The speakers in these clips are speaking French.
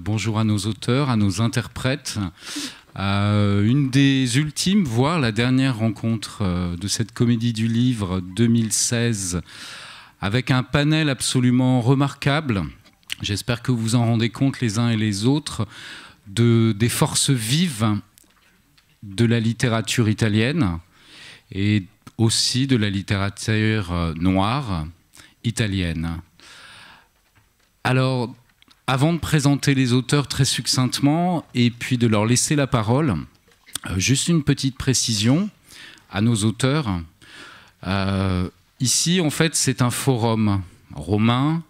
bonjour à nos auteurs, à nos interprètes, euh, une des ultimes, voire la dernière rencontre euh, de cette comédie du livre 2016, avec un panel absolument remarquable. J'espère que vous en rendez compte les uns et les autres de, des forces vives de la littérature italienne et aussi de la littérature euh, noire italienne. Alors, avant de présenter les auteurs très succinctement et puis de leur laisser la parole, euh, juste une petite précision à nos auteurs. Euh, ici, en fait, c'est un forum romain,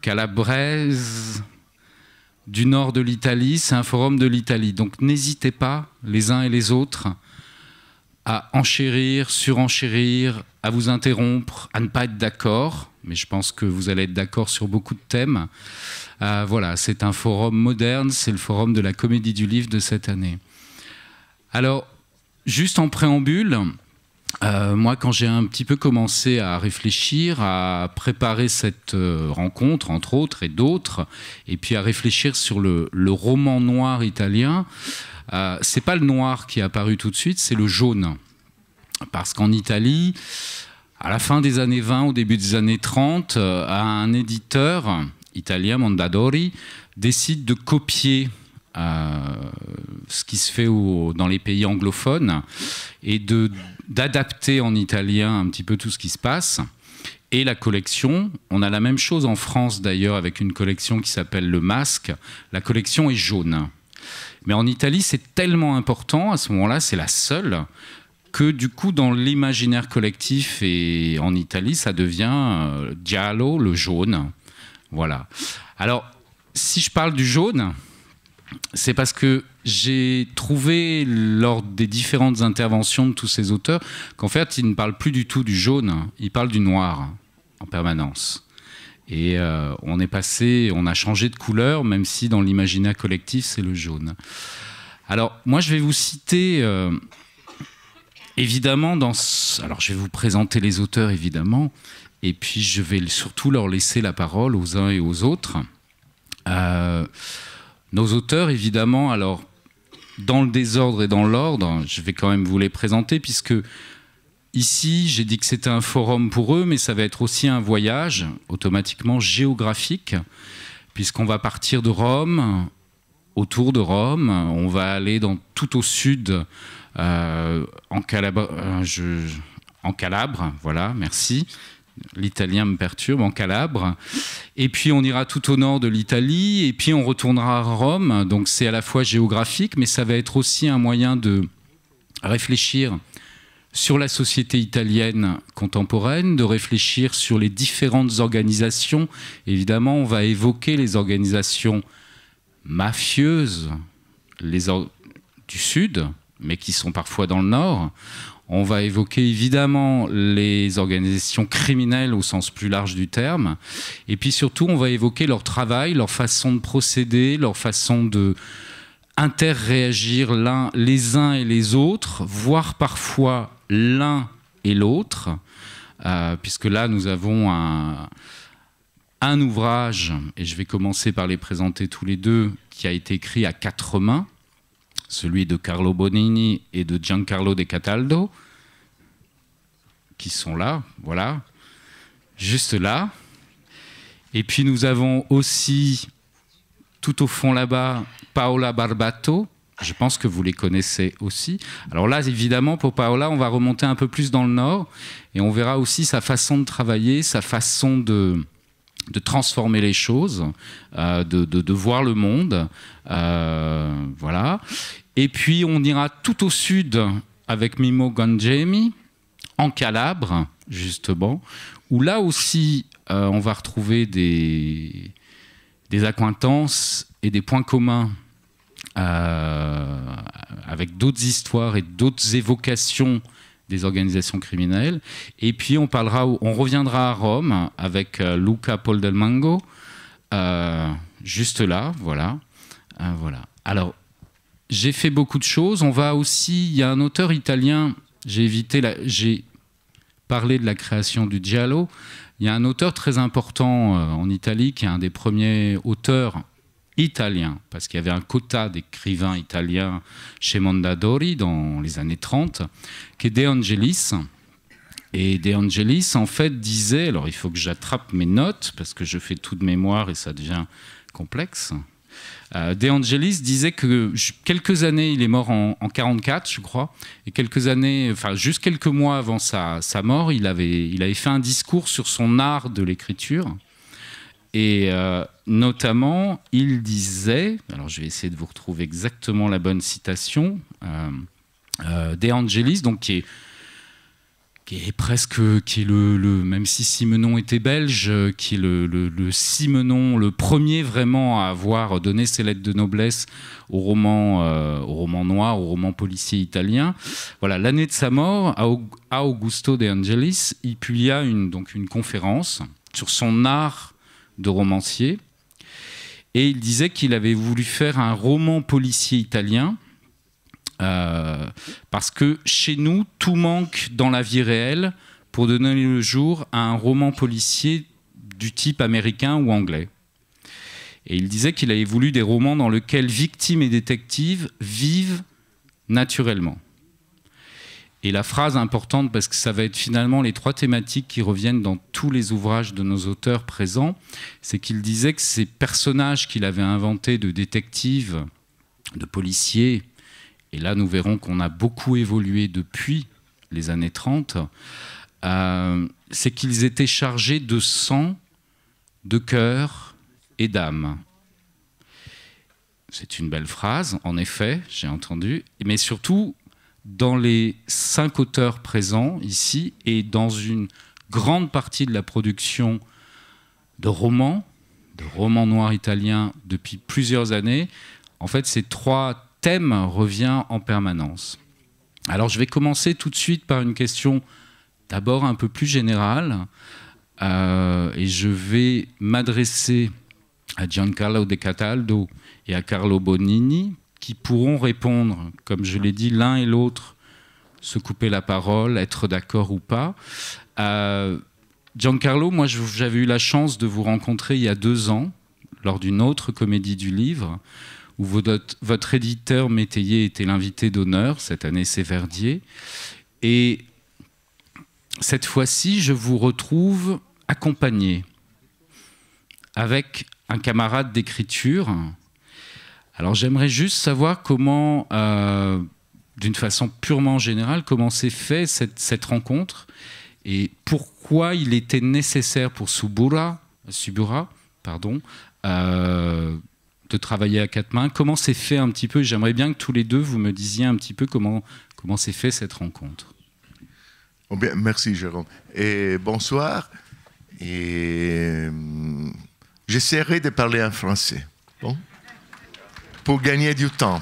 calabraise, du nord de l'Italie. C'est un forum de l'Italie. Donc n'hésitez pas, les uns et les autres, à enchérir, surenchérir, à vous interrompre, à ne pas être d'accord, mais je pense que vous allez être d'accord sur beaucoup de thèmes. Euh, voilà, c'est un forum moderne, c'est le forum de la comédie du livre de cette année. Alors, juste en préambule, euh, moi, quand j'ai un petit peu commencé à réfléchir, à préparer cette euh, rencontre, entre autres, et d'autres, et puis à réfléchir sur le, roman noir italien, euh, c'est pas le noir qui est apparu tout de suite, c'est le jaune. Parce qu'en Italie, à la fin des années 20, au début des années 30, euh, un éditeur italien, Mondadori, décide de copier ce qui se fait au, dans les pays anglophones et de d'adapter en italien un petit peu tout ce qui se passe. Et la collection, on a la même chose en France d'ailleurs avec une collection qui s'appelle Le Masque. La collection est jaune. Mais en Italie, c'est tellement important, à ce moment-là, c'est la seule, que du coup, dans l'imaginaire collectif et en Italie, ça devient euh, Giallo, le jaune. Voilà. Alors, si je parle du jaune, c'est parce que j'ai trouvé lors des différentes interventions de tous ces auteurs qu'en fait, ils ne parlent plus du tout du jaune, hein. ils parlent du noir en permanence. Et euh, on est passé, on a changé de couleur, même si dans l'imaginaire collectif, c'est le jaune. Alors, moi, je vais vous citer, euh, évidemment, dans... Alors, je vais vous présenter les auteurs, évidemment, et puis je vais surtout leur laisser la parole aux uns et aux autres. Euh, nos auteurs, évidemment, alors dans le désordre et dans l'ordre, je vais quand même vous les présenter puisque ici, j'ai dit que c'était un forum pour eux, mais ça va être aussi un voyage automatiquement géographique puisqu'on va partir de Rome, autour de Rome, on va aller dans tout au sud, euh, en euh, en Calabre, voilà, merci. L'italien me perturbe, en Calabre. Et puis on ira tout au nord de l'Italie, et puis on retournera à Rome. Donc c'est à la fois géographique, mais ça va être aussi un moyen de réfléchir sur la société italienne contemporaine, de réfléchir sur les différentes organisations. Évidemment, on va évoquer les organisations mafieuses les du Sud, mais qui sont parfois dans le Nord. On va évoquer évidemment les organisations criminelles au sens plus large du terme. Et puis surtout, on va évoquer leur travail, leur façon de procéder, leur façon de interréagir les uns et les autres, voire parfois l'un et l'autre, euh, puisque là nous avons un ouvrage, et je vais commencer par les présenter tous les deux, qui a été écrit à quatre mains, celui de Carlo Bonini et de Giancarlo De Cataldo, qui sont là, voilà, juste là. Et puis nous avons aussi, tout au fond là-bas, Paola Barbato. Je pense que vous les connaissez aussi. Alors là, évidemment, pour Paola, on va remonter un peu plus dans le nord et on verra aussi sa façon de travailler, sa façon de, de transformer les choses, euh, de, voir le monde. Euh, voilà. Et puis on ira tout au sud avec Mimo Ganjemi, en Calabre, justement, où là aussi euh, on va retrouver des, des accointances et des points communs euh, avec d'autres histoires et d'autres évocations des organisations criminelles. Et puis on parlera, on reviendra à Rome avec euh, Luca Poldelmango, euh, juste là, voilà, voilà. Alors j'ai fait beaucoup de choses. On va aussi, il y a un auteur italien, j'ai évité j'ai parlé de la création du giallo. Il y a un auteur très important euh, en Italie qui est un des premiers auteurs italiens, parce qu'il y avait un quota d'écrivains italiens chez Mondadori dans les années 30, qui est De Angelis. Et De Angelis, en fait, disait, alors il faut que j'attrape mes notes, parce que je fais tout de mémoire et ça devient complexe. Euh, de Angelis disait que quelques années, il est mort en, en 44, je crois, et quelques années, enfin juste quelques mois avant sa, mort, il avait, il avait fait un discours sur son art de l'écriture. Et euh, notamment, il disait, alors je vais essayer de vous retrouver exactement la bonne citation, euh, De Angelis, donc qui est et presque, qui est le, même si Simenon était belge, euh, qui est le, le, Simenon, le premier vraiment à avoir donné ses lettres de noblesse au roman, euh, au roman noir, au roman policier italien. Voilà, l'année de sa mort, à Augusto de Angelis, il publia une, donc une conférence sur son art de romancier, et il disait qu'il avait voulu faire un roman policier italien euh, parce que chez nous, tout manque dans la vie réelle pour donner le jour à un roman policier du type américain ou anglais. Et il disait qu'il avait voulu des romans dans lesquels victimes et détectives vivent naturellement. Et la phrase importante, parce que ça va être finalement les trois thématiques qui reviennent dans tous les ouvrages de nos auteurs présents, c'est qu'il disait que ces personnages qu'il avait inventés de détectives, de policiers, et là, nous verrons qu'on a beaucoup évolué depuis les années 30. Euh, c'est qu'ils étaient chargés de sang, de cœur et d'âme. C'est une belle phrase, en effet, j'ai entendu. Mais surtout, dans les cinq auteurs présents ici et dans une grande partie de la production de romans, de romans noirs italiens depuis plusieurs années, en fait, ces trois thème revient en permanence. Alors je vais commencer tout de suite par une question d'abord un peu plus générale euh, et je vais m'adresser à Giancarlo De Cataldo et à Carlo Bonini qui pourront répondre, comme je l'ai dit, l'un et l'autre, se couper la parole, être d'accord ou pas. Euh, Giancarlo, moi j'avais eu la chance de vous rencontrer il y a deux ans lors d'une autre comédie du livre où votre éditeur métayer était l'invité d'honneur. Cette année, c'est Verdier. Et cette fois-ci, je vous retrouve accompagné avec un camarade d'écriture. Alors j'aimerais juste savoir comment, euh, d'une façon purement générale, comment s'est fait cette, rencontre et pourquoi il était nécessaire pour Subura, Subura pardon, euh, de travailler à quatre mains. Comment s'est fait un petit peu J'aimerais bien que tous les deux, vous me disiez un petit peu comment, comment s'est fait cette rencontre. Oh bien, merci Jérôme. Et bonsoir. Et euh, j'essaierai de parler en français. Bon Pour gagner du temps.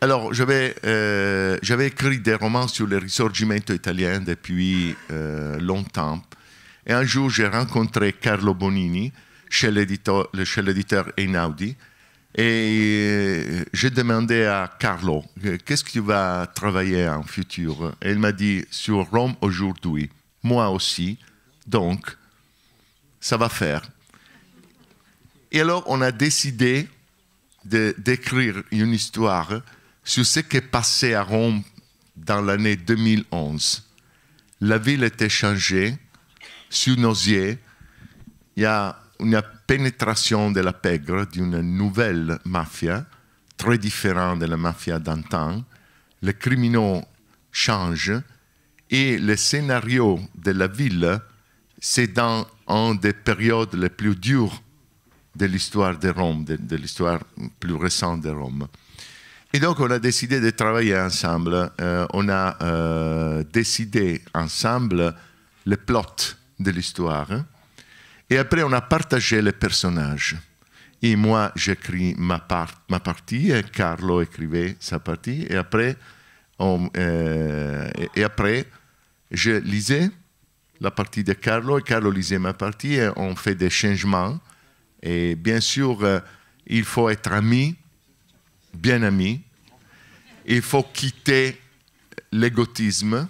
Alors, j'avais euh, écrit des romans sur le risorgimento italien depuis euh, longtemps. Et un jour, j'ai rencontré Carlo Bonini, chez l'éditeur Einaudi. Et euh, j'ai demandé à Carlo, euh, qu'est-ce tu va travailler en futur Et il m'a dit, sur Rome aujourd'hui, moi aussi, donc, ça va faire. Et alors, on a décidé d'écrire une histoire sur ce qui est passé à Rome dans l'année 2011. La ville était changée, sous nos yeux. Il y a une pénétration de la pègre d'une nouvelle mafia, très différente de la mafia d'antan. Les criminaux changent et le scénario de la ville, c'est dans une des périodes les plus dures de l'histoire de Rome, de, l'histoire plus récente de Rome. Et donc, on a décidé de travailler ensemble. Euh, on a euh, décidé ensemble les plots de l'histoire. Et après, on a partagé les personnages. Et moi, j'écris ma, part, ma partie, et Carlo écrivait sa partie. Et après, euh, et, après, je lisais la partie de Carlo et Carlo lisait ma partie. Et on fait des changements. Et bien sûr, euh, il faut être ami, bien ami. Il faut quitter l'égotisme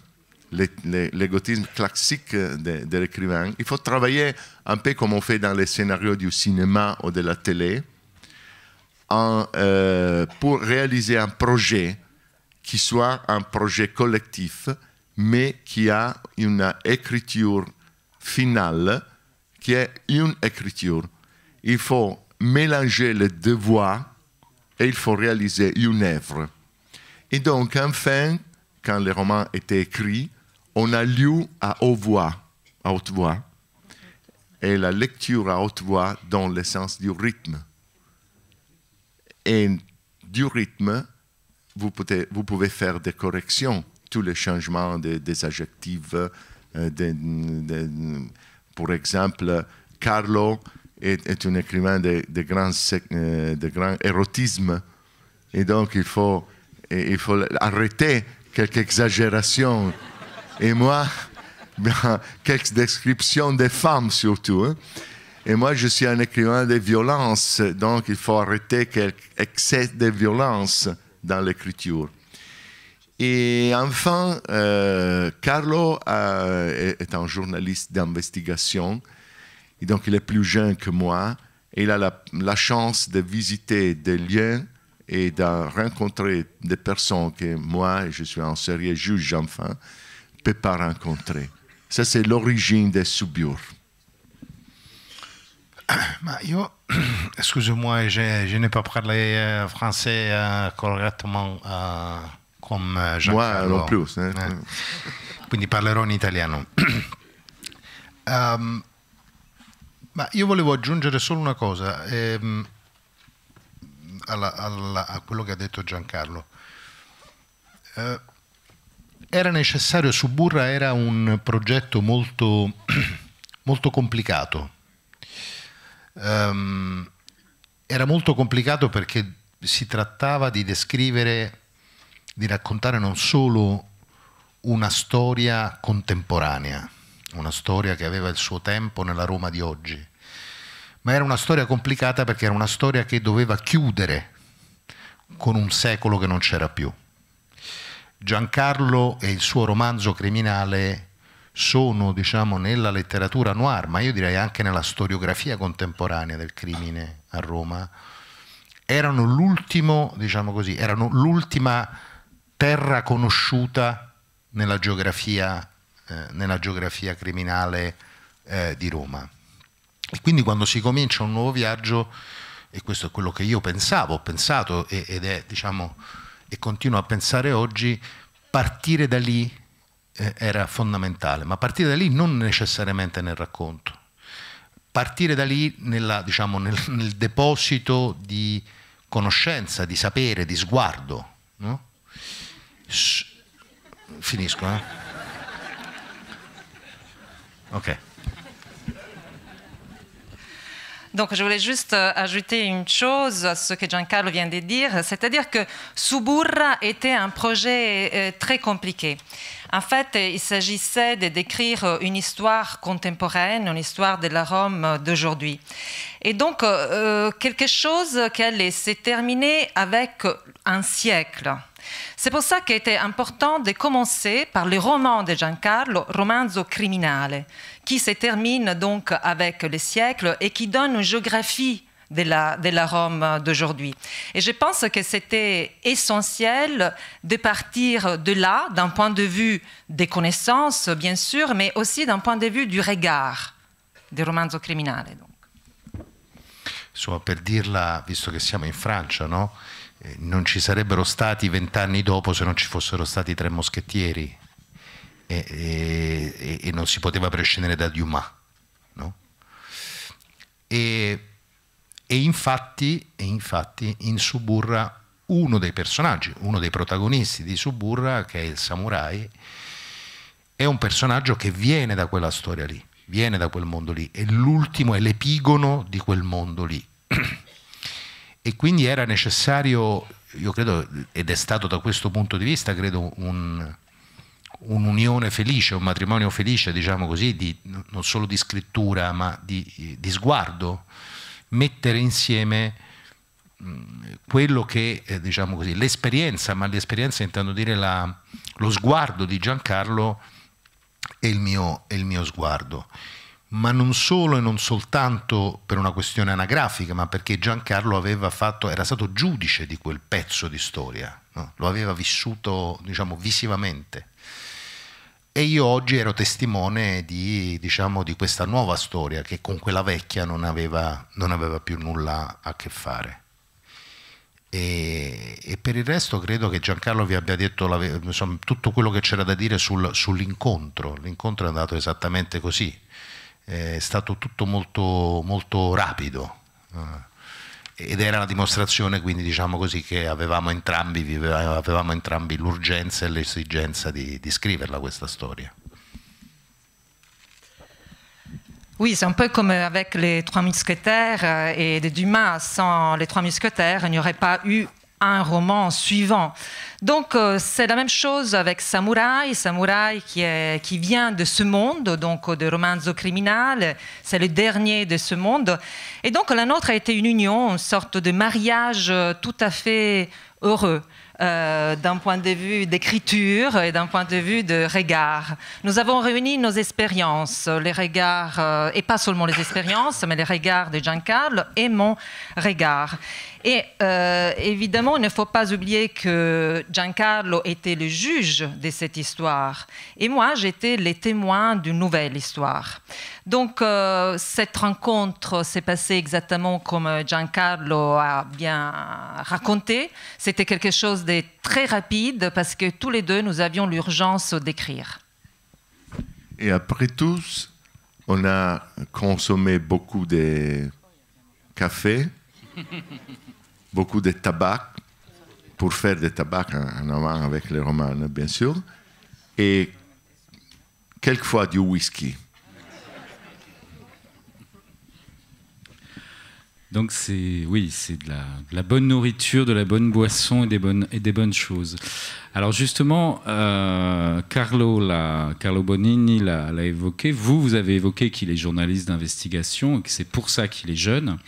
l'égotisme classique de, l'écrivain. Il faut travailler un peu comme on fait dans les scénarios du cinéma ou de la télé, en, euh, pour réaliser un projet qui soit un projet collectif, mais qui a une écriture finale, qui est une écriture. Il faut mélanger les deux voix et il faut réaliser une œuvre. Et donc, enfin, quand le roman était écrit, on a lu à haute voix, à haute voix, et la lecture à haute voix dans le sens du rythme. Et du rythme, vous pouvez, faire des corrections, tous les changements des adjectifs. Par euh, pour exemple, Carlo est, un écrivain de, grand, euh, érotisme. Et donc, il faut, il faut arrêter quelques exagérations. Et moi, ben, quelques descriptions des femmes surtout. Hein. Et moi, je suis un écrivain des violences, donc il faut arrêter quelques excès de violences dans l'écriture. Et enfin, euh, Carlo euh, est un journaliste d'investigation, et donc il est plus jeune que moi, et il a la, la chance de visiter des lieux et de rencontrer des personnes que moi, je suis un sérieux juge enfin, peut pas rencontrer. Ça, c'est l'origine des Ma yo, excusez-moi, je, je n'ai pas parlé euh, français euh, correctement euh, comme Jean. Moi non plus. Hein. Quindi parlerò in italiano. um, ma io volevo aggiungere solo una cosa ehm, alla, a quello che ha detto Giancarlo. Eh, era necessario, Suburra era un progetto molto, molto complicato. Um, era molto complicato perché si trattava di descrivere, di raccontare non solo una storia contemporanea, una storia che aveva il suo tempo nella Roma di oggi, ma era una storia complicata perché era una storia che doveva chiudere con un secolo che non c'era più. Giancarlo e il suo romanzo criminale sono diciamo, nella letteratura noir, ma io direi anche nella storiografia contemporanea del crimine a Roma, erano l'ultimo, diciamo così, erano l'ultima terra conosciuta nella geografia, eh, nella geografia criminale eh, di Roma. E quindi quando si comincia un nuovo viaggio, e questo è quello che io pensavo, ho pensato ed è diciamo, e continuo a pensare oggi, partire da lì eh, era fondamentale, ma partire da lì non necessariamente nel racconto, partire da lì nella, diciamo, nel, nel, deposito di conoscenza, di sapere, di sguardo. No? Finisco, eh? Ok. Donc je voulais juste euh, ajouter une chose à ce que Giancarlo vient de dire, c'est-à-dire que Suburra était un projet euh, très compliqué. En fait, il s'agissait de décrire euh, une histoire contemporaine, une histoire de la Rome d'aujourd'hui. Et donc, quelque chose qui allait se avec un siècle. C'est pour ça qu'il était important de commencer par le roman de Giancarlo, Romanzo criminale, qui se termine donc avec les siècles et qui donne une géographie de la, Rome d'aujourd'hui. Et je pense que c'était essentiel de partir de là, d'un point de vue des connaissances, bien sûr, mais aussi d'un point de vue du regard des romanzo criminale. Donc. dire, per dirla, visto che siamo in Eh, non ci sarebbero stati vent'anni dopo se non ci fossero stati tre moschettieri e, e, e non si poteva prescindere da Dumas. No? E, e, infatti, e infatti in Suburra uno dei personaggi, uno dei protagonisti di Suburra, che è il samurai, è un personaggio che viene da quella storia lì, viene da quel mondo lì, è l'ultimo, è l'epigono di quel mondo lì. e quindi era necessario, io credo, ed è stato da questo punto di vista, credo, un, un'unione felice, un matrimonio felice, diciamo così, di, non solo di scrittura, ma di, di sguardo, mettere insieme quello che, eh, diciamo così, l'esperienza, ma l'esperienza intendo dire la, lo sguardo di Giancarlo e il mio, e il mio sguardo ma non solo e non soltanto per una questione anagrafica, ma perché Giancarlo fatto, era stato giudice di quel pezzo di storia, no? lo aveva vissuto diciamo, visivamente. E io oggi ero testimone di, diciamo, di questa nuova storia che con quella vecchia non aveva, non aveva più nulla a che fare. E, e, per il resto credo che Giancarlo vi abbia detto la, insomma, tutto quello che c'era da dire sul, sull'incontro. L'incontro è andato esattamente così è stato tutto molto, molto rapido eh, ed era una dimostrazione quindi diciamo così che avevamo entrambi, avevamo entrambi l'urgenza e l'esigenza di, di scriverla questa storia. Oui, c'est un peu comme avec les Trois Mousquetaires euh, et de Dumas. Sans les Trois Mousquetaires, il n'y aurait pas eu un roman suivant. Donc euh, c'est la même chose avec Samurai, Samurai qui, vient de ce monde, donc euh, de romanzo criminal, c'est le dernier de ce monde. Et donc la nôtre a été une union, une sorte de mariage euh, tout à fait heureux. d'un point de vue d'écriture et d'un point de vue de regard. Nous avons réuni nos expériences, les regards, et pas seulement les expériences, mais les regards de jean Giancarlo et mon regard. Et euh, évidemment, il ne faut pas oublier que Giancarlo était le juge de cette histoire. Et moi, j'étais les témoins d'une nouvelle histoire. Donc, euh, cette rencontre s'est passée exactement comme Giancarlo a bien raconté. C'était quelque chose de très rapide parce que tous les deux, nous avions l'urgence d'écrire. Et après tous, on a consommé beaucoup de café. beaucoup de tabac pour faire des tabacs en avant avec les romans bien sûr, et quelquefois du whisky. Donc c'est oui, c'est de, la, bonne nourriture, de la bonne boisson et des bonnes, et des bonnes choses. Alors justement, euh, Carlo, la, Carlo Bonini l'a évoqué. Vous, vous avez évoqué qu'il est journaliste d'investigation et que c'est pour ça qu'il est jeune.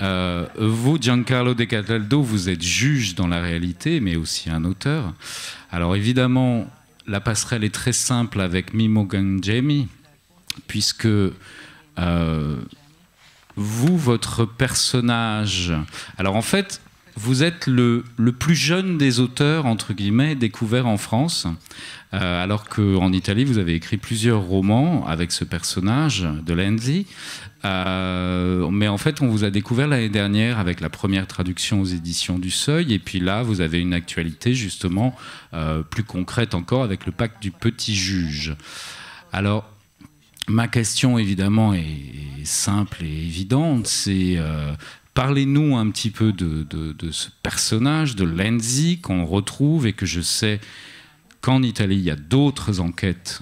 Euh, vous, Giancarlo De Cataldo, vous êtes juge dans la réalité, mais aussi un auteur. Alors évidemment, la passerelle est très simple avec Mimo Jamie puisque euh, vous, votre personnage... Alors en fait, vous êtes le, le, plus jeune des auteurs, entre guillemets, découverts en France, euh, alors qu'en Italie, vous avez écrit plusieurs romans avec ce personnage de Lenzi. Euh, mais en fait, on vous a découvert l'année dernière avec la première traduction aux éditions du Seuil. Et puis là, vous avez une actualité justement euh, plus concrète encore avec le pacte du petit juge. Alors, ma question évidemment est, simple et évidente. C'est euh, Parlez-nous un petit peu de, ce personnage, de Lenzi, qu'on retrouve et que je sais qu'en Italie, il y a d'autres enquêtes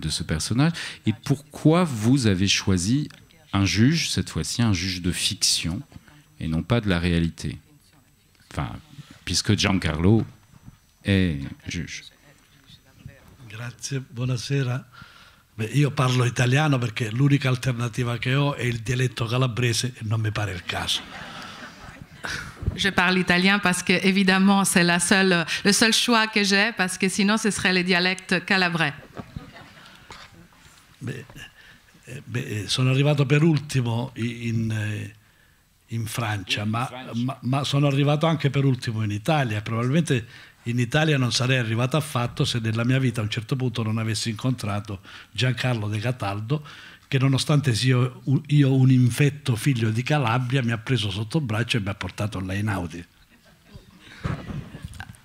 de ce personnage. Et pourquoi vous avez choisi un juge, cette fois-ci, un juge de fiction et non pas de la réalité. Enfin, puisque Giancarlo est juge. Grazie, buonasera. Beh, io parlo italiano perché l'unica alternativa che ho è il dialetto calabrese e non mi pare il caso. Je parle italien parce que évidemment c'est la seule, le seul choix que j'ai parce que sinon ce serait les dialectes calabrais. Beh, Eh, beh, eh, sono arrivato per ultimo in, eh, in Francia, in ma, Francia. Ma, ma, sono arrivato anche per ultimo in Italia. Probabilmente in Italia non sarei arrivato affatto se nella mia vita a un certo punto non avessi incontrato Giancarlo De Cataldo, che nonostante sia io un infetto figlio di Calabria, mi ha preso sotto braccio e mi ha portato là in Audi.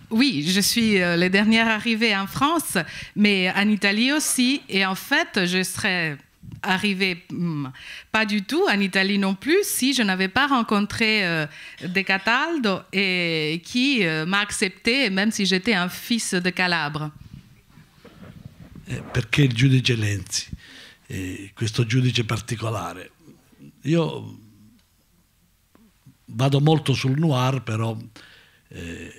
Oui, je suis euh, les dernières arrivées en France, mais en Italie aussi. Et en fait, je serais arrivé hmm, pas du tout en Italie non plus si je n'avais pas rencontré euh, De Cataldo et, qui euh, m'a accepté même si j'étais un fils de Calabre. Eh, perché il giudice Lenzi, ce questo giudice particolare, io vado molto sul noir però eh,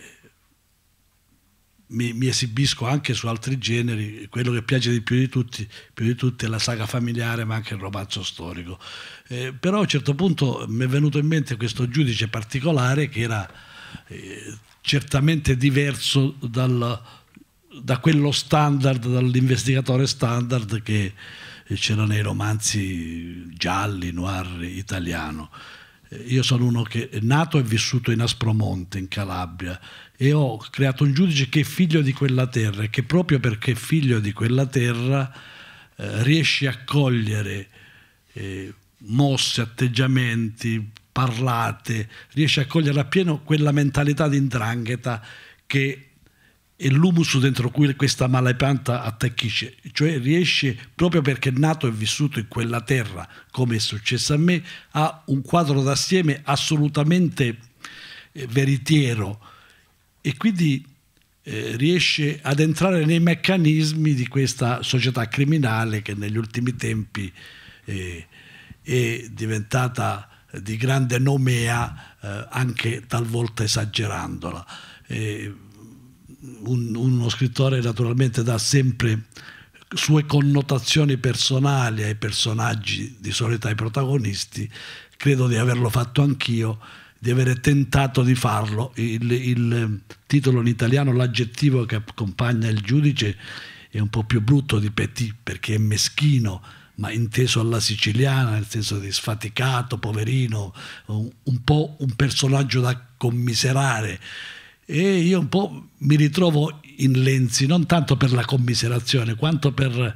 mi, mi, esibisco anche su altri generi, quello che piace di più di tutti, più di tutti è la saga familiare ma anche il romanzo storico. Eh, però a un certo punto mi è venuto in mente questo giudice particolare che era eh, certamente diverso dal, da quello standard, dall'investigatore standard che eh, c'era nei romanzi gialli, noir italiano. Eh, io sono uno che è nato e vissuto in Aspromonte, in Calabria, e ho creato un giudice che è figlio di quella terra e che proprio perché è figlio di quella terra eh, riesce a cogliere eh, mosse, atteggiamenti, parlate, riesce a cogliere appieno quella mentalità di indrangheta che è l'humus dentro cui questa malapanta attacchisce, cioè riesce proprio perché è nato e vissuto in quella terra, come è successo a me, ha un quadro d'assieme assolutamente eh, veritiero, e quindi eh, riesce ad entrare nei meccanismi di questa società criminale che negli ultimi tempi eh, è diventata di grande nomea, eh, anche talvolta esagerandola. Un, uno scrittore naturalmente dà sempre sue connotazioni personali ai personaggi, di solito ai protagonisti, credo di averlo fatto anch'io di avere tentato di farlo. Il, il eh, titolo in italiano, l'aggettivo che accompagna il giudice è un po' più brutto di Petit perché è meschino, ma inteso alla siciliana, nel senso di sfaticato, poverino, un, un po' un personaggio da commiserare. E io un po' mi ritrovo in Lenzi, non tanto per la commiserazione, quanto per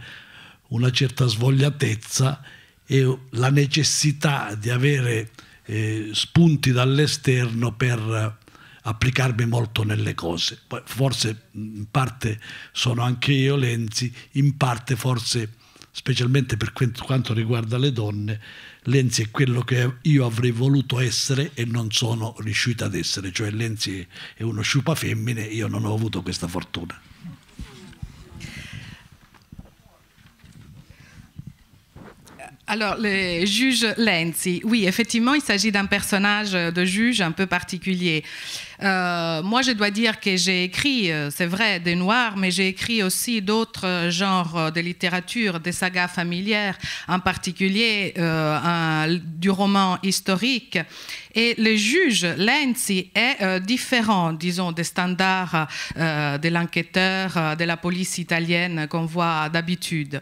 una certa svogliatezza e la necessità di avere eh, spunti dall'esterno per eh, applicarmi molto nelle cose. Poi forse in parte sono anche io Lenzi, in parte forse specialmente per quanto riguarda le donne, Lenzi è quello che io avrei voluto essere e non sono riuscito ad essere, cioè Lenzi è uno sciupa femmine, io non ho avuto questa fortuna. Alors, le juge Lenzi, oui, effectivement, il s'agit d'un personnage euh, de juge un peu particulier. Euh, moi, je dois dire que j'ai écrit, euh, c'est vrai, des noirs, mais j'ai écrit aussi d'autres genres de littérature, des sagas familières, en particulier du roman historique. Et le juge Lenzi est différent, disons, des standards de l'enquêteur, de la police italienne qu'on voit d'habitude.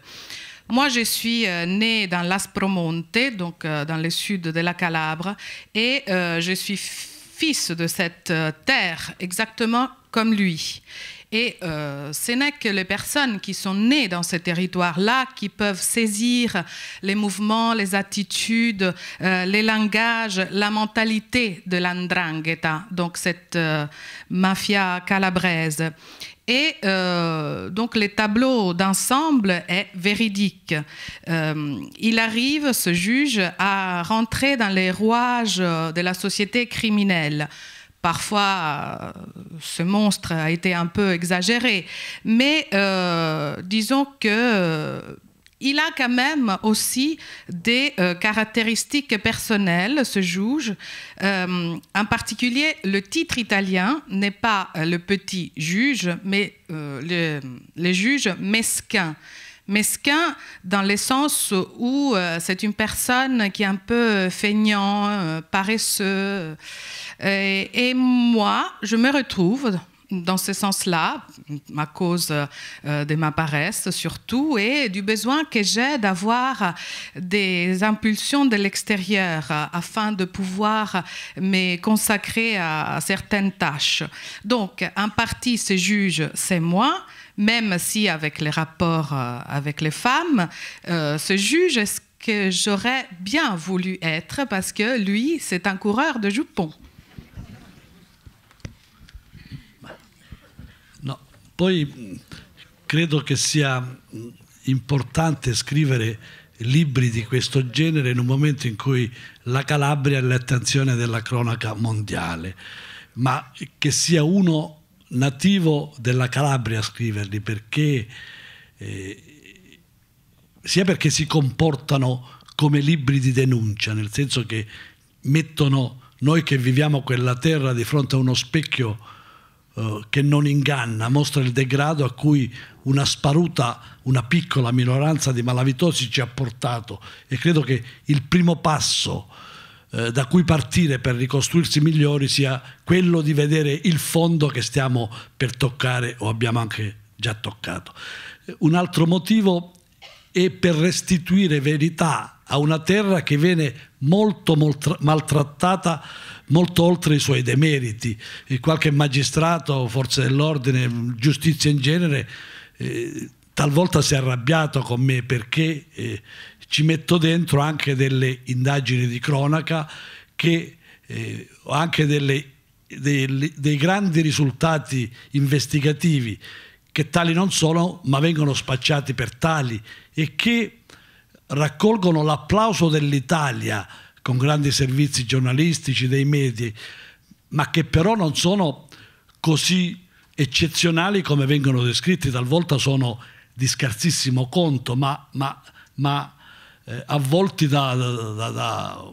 Moi, je suis euh, née dans l'Aspromonte, donc euh, dans le sud de la Calabre, et euh, je suis fils de cette terre, exactement comme lui. Et ce n'est que les personnes qui sont nées dans ce territoire-là qui peuvent saisir les mouvements, les attitudes, les langages, la mentalité de l'andrangheta, donc cette mafia calabraise. Et euh, donc les tableaux d'ensemble est véridique. Euh, il arrive, ce juge, à rentrer dans les rouages de la société criminelle. Parfois, euh, ce monstre a été un peu exagéré, mais disons que il a quand même aussi des euh, caractéristiques personnelles, ce juge. Euh, en particulier, le titre italien n'est pas euh, le petit juge, mais le, juge mesquin. Mesquin dans le sens où c'est une personne qui est un peu feignant, paresseux. et moi, je me retrouve dans ce sens-là, à cause euh, de ma paresse surtout, et du besoin que j'ai d'avoir des impulsions de l'extérieur afin de pouvoir me consacrer à certaines tâches. Donc, en partie, ce juge, c'est moi, même si avec les rapports euh, avec les femmes, euh, ce juge est ce que j'aurais bien voulu être parce que lui, c'est un coureur de jupons. Poi mm, credo che sia mm, importante scrivere libri di questo genere in un momento in cui la Calabria è l'attenzione della cronaca mondiale, ma che sia uno nativo della Calabria a scriverli, perché, eh, sia perché si comportano come libri di denuncia, nel senso che mettono noi che viviamo quella terra di fronte a uno specchio eh, che non inganna, mostra il degrado a cui una sparuta, una piccola minoranza di malavitosi ci ha portato e credo che il primo passo eh, da cui partire per ricostruirsi migliori sia quello di vedere il fondo che stiamo per toccare o abbiamo anche già toccato. Un altro motivo è per restituire verità a una terra che viene molto, molto maltrattata molto oltre i suoi demeriti. E qualche magistrato, forze dell'ordine, giustizia in genere, eh, talvolta si è arrabbiato con me perché eh, ci metto dentro anche delle indagini di cronaca che eh, anche delle, dei, dei grandi risultati investigativi che tali non sono ma vengono spacciati per tali e che raccolgono l'applauso dell'Italia con grandi servizi giornalistici dei media, ma che però non sono così eccezionali come vengono descritti, talvolta sono di scarsissimo conto, ma, ma, ma eh, avvolti da, da, da, da,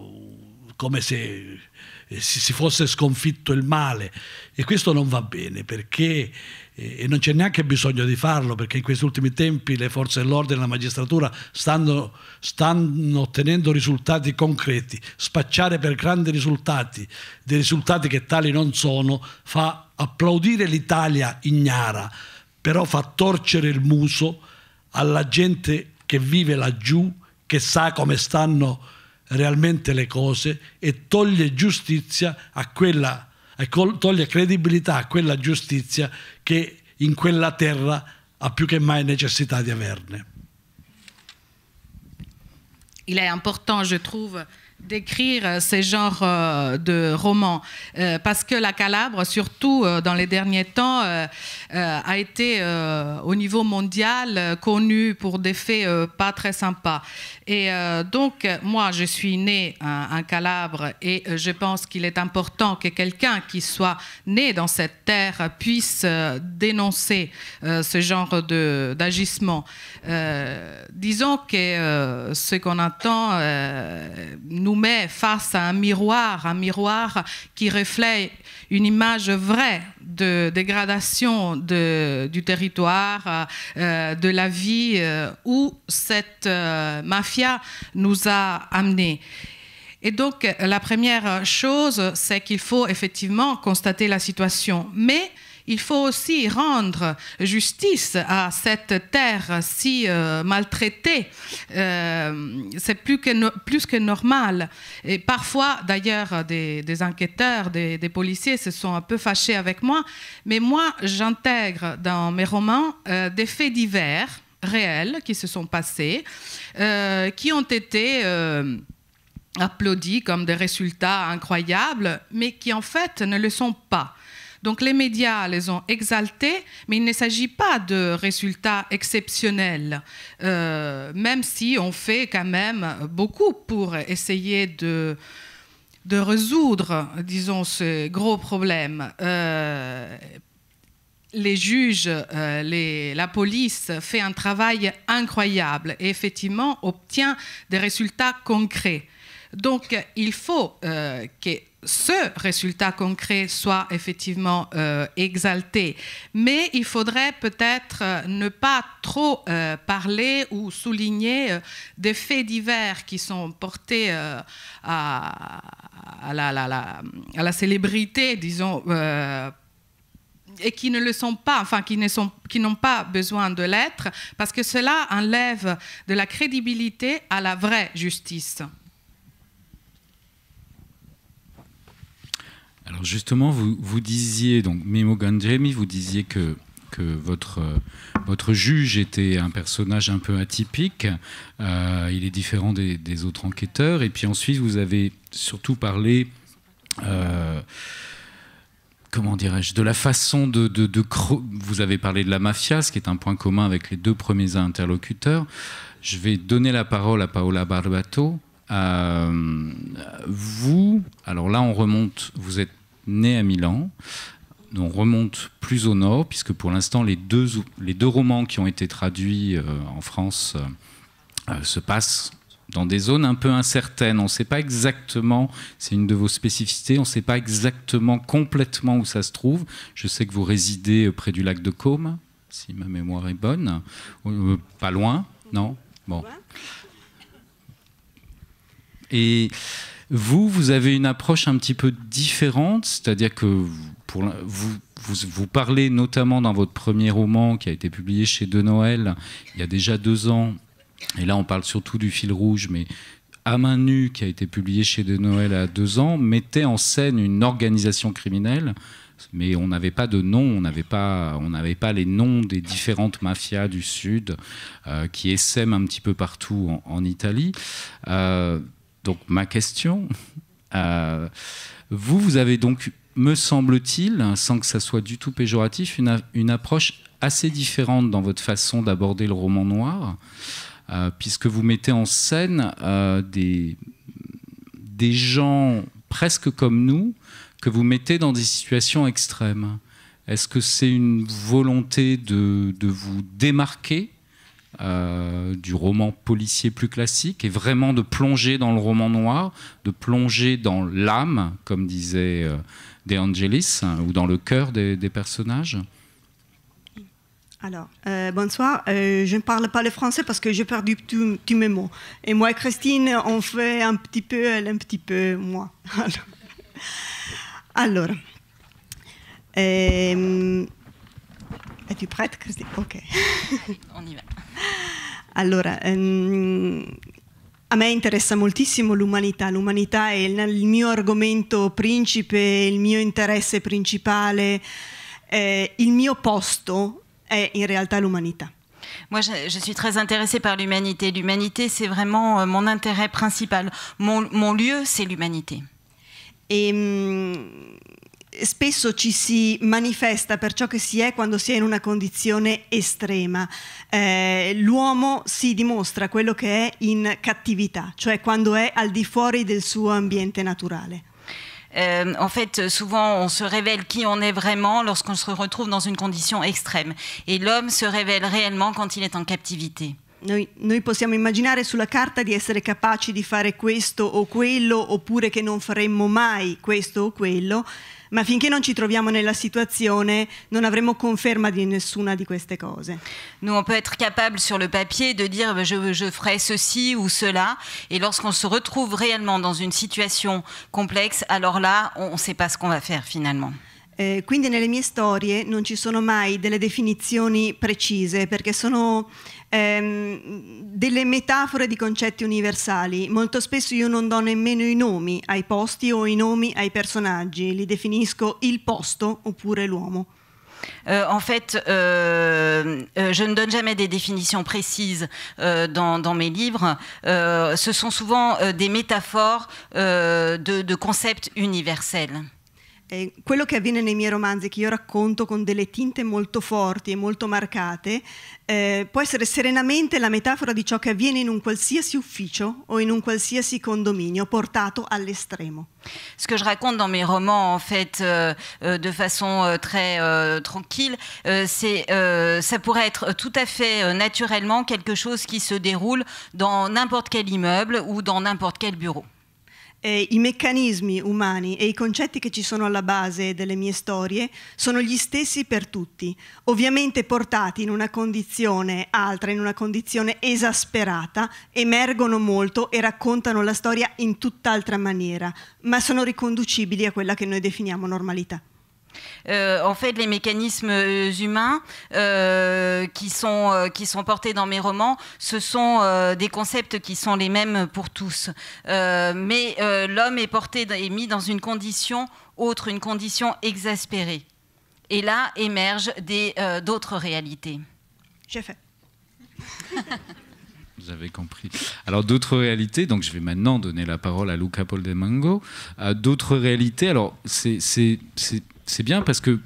come se eh, si, si fosse sconfitto il male. E questo non va bene perché e non c'è neanche bisogno di farlo perché in questi ultimi tempi le forze dell'ordine e la magistratura stanno, stanno, ottenendo risultati concreti. Spacciare per grandi risultati, dei risultati che tali non sono, fa applaudire l'Italia ignara, però fa torcere il muso alla gente che vive laggiù, che sa come stanno realmente le cose e toglie giustizia a quella toglie credibilità a quella giustizia che in quella terra ha più che mai necessità di averne. Il est important, je trouve, d'écrire euh, ces genres euh, de romans euh, parce que la Calabre, surtout dans les derniers temps, a été au niveau mondial connue pour des faits pas très sympas. Et donc, moi, je suis née en, Calabre et je pense qu'il est important que quelqu'un qui soit né dans cette terre puisse dénoncer ce genre d'agissement. disons que ce qu'on entend nous face à un miroir, un miroir qui reflète une image vraie de dégradation du territoire, euh, de la vie euh, où cette euh, mafia nous a amenés. Et donc, la première chose, c'est qu'il faut effectivement constater la situation. Mais il faut aussi rendre justice à cette terre si euh, maltraitée. Euh, c'est plus que, plus que normal. Et parfois, d'ailleurs, des, enquêteurs, des, policiers se sont un peu fâchés avec moi. Mais moi, j'intègre dans mes romans euh, des faits divers, réels, qui se sont passés, qui ont été applaudis comme des résultats incroyables, mais qui en fait ne le sont pas. Donc les médias les ont exaltés, mais il ne s'agit pas de résultats exceptionnels, euh, même si on fait quand même beaucoup pour essayer de résoudre, disons, ce gros problème. Euh, les juges, euh, la police fait un travail incroyable et effectivement obtient des résultats concrets. Donc, il faut euh, que ce résultat concret soit effectivement euh, exalté. Mais il faudrait peut-être euh, ne pas trop parler ou souligner des faits divers qui sont portés à, la, célébrité, disons, et qui ne le sont pas, enfin qui n'ont pas besoin de l'être, parce que cela enlève de la crédibilité à la vraie justice. Alors justement, vous, disiez, donc Mimo Gandremi, vous disiez que, euh, votre, juge était un personnage un peu atypique, euh, il est différent des, autres enquêteurs, et puis ensuite vous avez surtout parlé... Euh, comment dirais-je, de la façon de, de, Vous avez parlé de la mafia, ce qui est un point commun avec les deux premiers interlocuteurs. Je vais donner la parole à Paola Barbato, euh, vous, alors là, on remonte, vous êtes né à Milan, on remonte plus au nord, puisque pour l'instant, les deux, les deux romans qui ont été traduits euh, en France euh, se passent dans des zones un peu incertaines. On ne sait pas exactement, c'est une de vos spécificités, on ne sait pas exactement complètement où ça se trouve. Je sais que vous résidez près du lac de Caume, si ma mémoire est bonne, pas loin, non Bon. Et vous, vous avez une approche un petit peu différente, c'est-à-dire que pour, vous, vous, parlez notamment dans votre premier roman qui a été publié chez De Noël il y a déjà deux ans, et là on parle surtout du fil rouge, mais à main nue qui a été publié chez De Noël à deux ans mettait en scène une organisation criminelle mais on n'avait pas de nom, on n'avait pas, on n'avait pas les noms des différentes mafias du Sud euh, qui essaiment un petit peu partout en, Italie. Euh, donc ma question, euh, vous, vous avez donc, me semble-t-il, hein, sans que ça soit du tout péjoratif, une, approche assez différente dans votre façon d'aborder le roman noir, euh, puisque vous mettez en scène euh, des, gens presque comme nous, que vous mettez dans des situations extrêmes. Est-ce que c'est une volonté de vous démarquer euh, du roman policier plus classique et vraiment de plonger dans le roman noir, de plonger dans l'âme, comme disait euh, De Angelis, ou dans le cœur des, personnages alors, euh, bonsoir. Euh, je ne parle pas le français parce que j'ai perdu tous mes mots. Et moi et Christine, on fait un petit peu, elle un petit peu, moi. Alors. Alors. Es-tu prête, Christine Ok. on y va. Allora, ehm, a me interessa moltissimo l'umanità, l'umanità è il, il, mio argomento principe, il mio interesse principale, eh, il mio posto è in realtà l'umanità. Moi, je, je, suis très intéressée par l'humanité. L'humanité, c'est vraiment euh, mon intérêt principal. Mon, mon lieu, c'est l'humanité. Et hum, spesso ci si manifesta per ciò che si è quando si è in una condizione estrema. Eh, l'uomo si dimostra quello che è in cattività, cioè quando è al di fuori del suo ambiente naturale. Euh, en fait, souvent, on se révèle qui on est vraiment lorsqu'on se retrouve dans une condition extrême. Et l'homme se révèle réellement quand il est en captivité. Noi, noi, possiamo immaginare sulla carta di essere capaci di fare questo o quello, oppure che non faremmo mai questo o quello, ma finché non ci troviamo nella situazione non avremo conferma di nessuna di queste cose. Noi possiamo essere capaci sul papier di dire je, je ferai ceci o cela, e lorsqu'on se retrouve réellement dans une situation complexe, allora là, on ne sait pas ce qu'on va faire finalement. Eh, quindi nelle mie storie non ci sono mai delle definizioni precise perché sono ehm, delle metafore di concetti universali. Molto spesso io non do nemmeno i nomi ai posti o i nomi ai personaggi, li definisco il posto oppure l'uomo. Euh, en fait, euh, euh je ne donne jamais des définitions précises euh, dans, dans, mes livres. Euh, ce sont souvent des métaphores de, de concepts universels. eh, quello che avviene nei miei romanzi, che io racconto con delle tinte molto forti e molto marcate, eh, può essere serenamente la metafora di ciò che avviene in un qualsiasi ufficio o in un qualsiasi condominio portato all'estremo. Ce que je raconte dans mes romans, en fait, euh, euh de façon euh, très euh, tranquille, euh, c'est euh, ça pourrait être tout à fait naturellement quelque chose qui se déroule dans n'importe quel immeuble ou dans n'importe quel bureau eh, i meccanismi umani e i concetti che ci sono alla base delle mie storie sono gli stessi per tutti, ovviamente portati in una condizione altra, in una condizione esasperata, emergono molto e raccontano la storia in tutt'altra maniera, ma sono riconducibili a quella che noi definiamo normalità. Euh, en fait, les mécanismes euh, humains euh, qui, sont, qui sont portés dans mes romans, ce sont des concepts qui sont les mêmes pour tous. mais l'homme est porté est mis dans une condition autre, une condition exaspérée. Et là émergent d'autres réalités. J'ai fait. Vous avez compris. Alors d'autres réalités, donc je vais maintenant donner la parole à Luca Poldemango. Euh, d'autres réalités, alors c'est bien parce que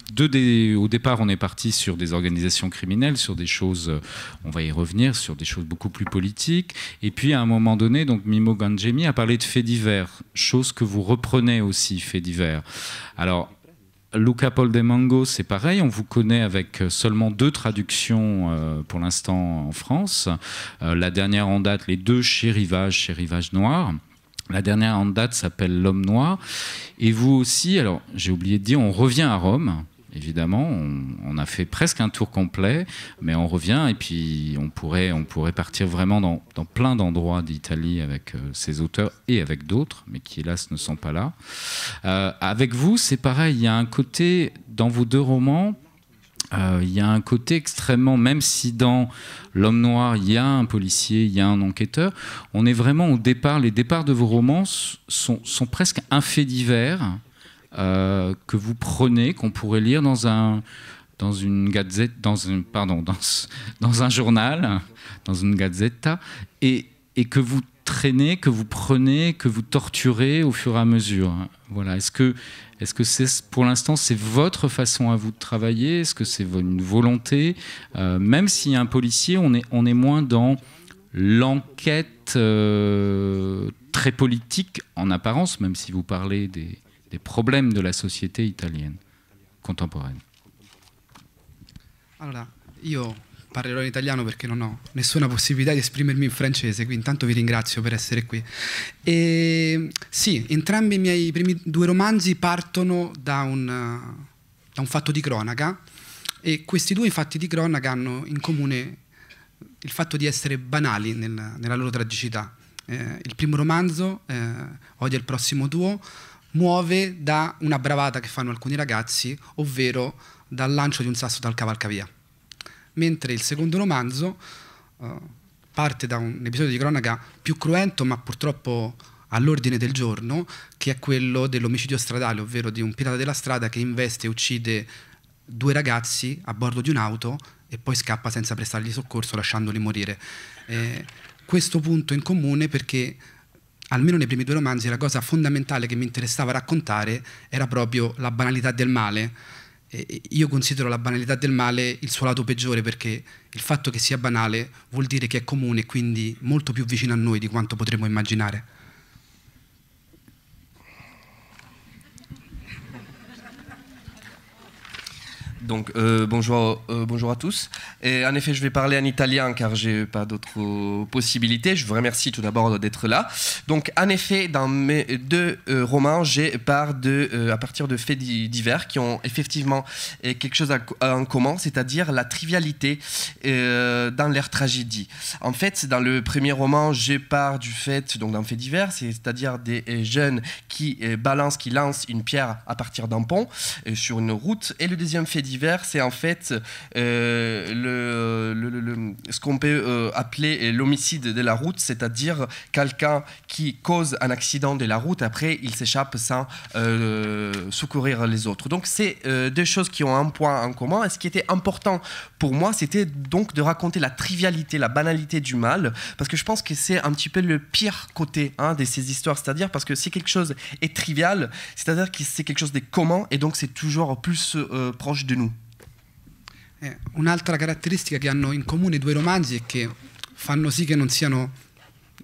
au départ, on est parti sur des organisations criminelles, sur des choses, euh, on va y revenir, sur des choses beaucoup plus politiques. Et puis à un moment donné, donc Mimo Ganjemi a parlé de faits divers, choses que vous reprenez aussi, faits divers. Alors Luca Paul De Mango, c'est pareil, on vous connaît avec euh, seulement deux traductions euh, pour l'instant en France. Euh, la dernière en date, les deux chez Rivage, chez Rivage Noir. La dernière en date s'appelle L'homme noir. Et vous aussi, alors j'ai oublié de dire, on revient à Rome évidemment. On, a fait presque un tour complet, mais on revient et puis on pourrait, on pourrait partir vraiment dans, plein d'endroits d'Italie avec ces euh, auteurs et avec d'autres, mais qui hélas ne sont pas là. Euh, avec vous, c'est pareil, il y a un côté dans vos deux romans. Euh, il y a un côté extrêmement, même si dans L'homme noir, il y a un policier, il y a un enquêteur, on est vraiment au départ, les départs de vos romans sont presque un fait divers, euh, que vous prenez, qu'on pourrait lire dans un dans une gazette, dans un pardon, dans, dans un journal, dans une gazette et, et que vous traînez, que vous prenez, que vous torturez au fur et à mesure. Voilà. Est-ce que, est-ce que c'est pour l'instant c'est votre façon à vous de travailler Est-ce que c'est une volonté euh, Même s'il y a un policier, on est on est moins dans l'enquête euh, très politique en apparence, même si vous parlez des des problèmes de la société italienne contemporaine. Allora, io parlerò in italiano perché non ho nessuna possibilità di esprimermi in francese, quindi intanto vi ringrazio per essere qui. E, sì, entrambi i miei primi due romanzi partono da un, da un fatto di cronaca e questi due fatti di cronaca hanno in comune il fatto di essere banali nel, nella loro tragicità. Eh, il primo romanzo, eh, Odia il prossimo tuo, muove da una bravata che fanno alcuni ragazzi, ovvero dal lancio di un sasso dal cavalcavia. Mentre il secondo romanzo uh, parte da un episodio di cronaca più cruento, ma purtroppo all'ordine del giorno, che è quello dell'omicidio stradale, ovvero di un pirata della strada che investe e uccide due ragazzi a bordo di un'auto e poi scappa senza prestargli soccorso, lasciandoli morire. Eh, questo punto in comune perché almeno nei primi due romanzi, la cosa fondamentale che mi interessava raccontare era proprio la banalità del male. E io considero la banalità del male il suo lato peggiore perché il fatto che sia banale vuol dire che è comune e quindi molto più vicino a noi di quanto potremmo immaginare. Donc euh, bonjour, euh, bonjour à tous. Et en effet, je vais parler en italien car j'ai pas d'autres possibilités. Je vous remercie tout d'abord d'être là. Donc en effet, dans mes deux euh, romans, j'ai part de à partir de faits divers qui ont effectivement quelque chose en commun, c'est-à-dire la trivialité dans leur tragédie. En fait, dans le premier roman, j'ai part du fait donc d'un fait divers, c'est-à-dire des jeunes qui balancent, qui lancent une pierre à partir d'un pont sur une route. Et le deuxième fait divers c'est en fait euh, le, ce qu'on peut euh, appeler euh, l'homicide de la route, c'est-à-dire quelqu'un qui cause un accident de la route, après il s'échappe sans secourir les autres. Donc c'est deux choses qui ont un point en commun. Et ce qui était important pour moi, c'était donc de raconter la trivialité, la banalité du mal, parce que je pense que c'est un petit peu le pire côté hein, de ces histoires, c'est-à-dire parce que si quelque chose est trivial, c'est-à-dire que c'est quelque chose de commun, et donc c'est toujours plus proche de nous. Eh, un'altra caratteristica che hanno in comune i due romanzi è che fanno sì che non, siano,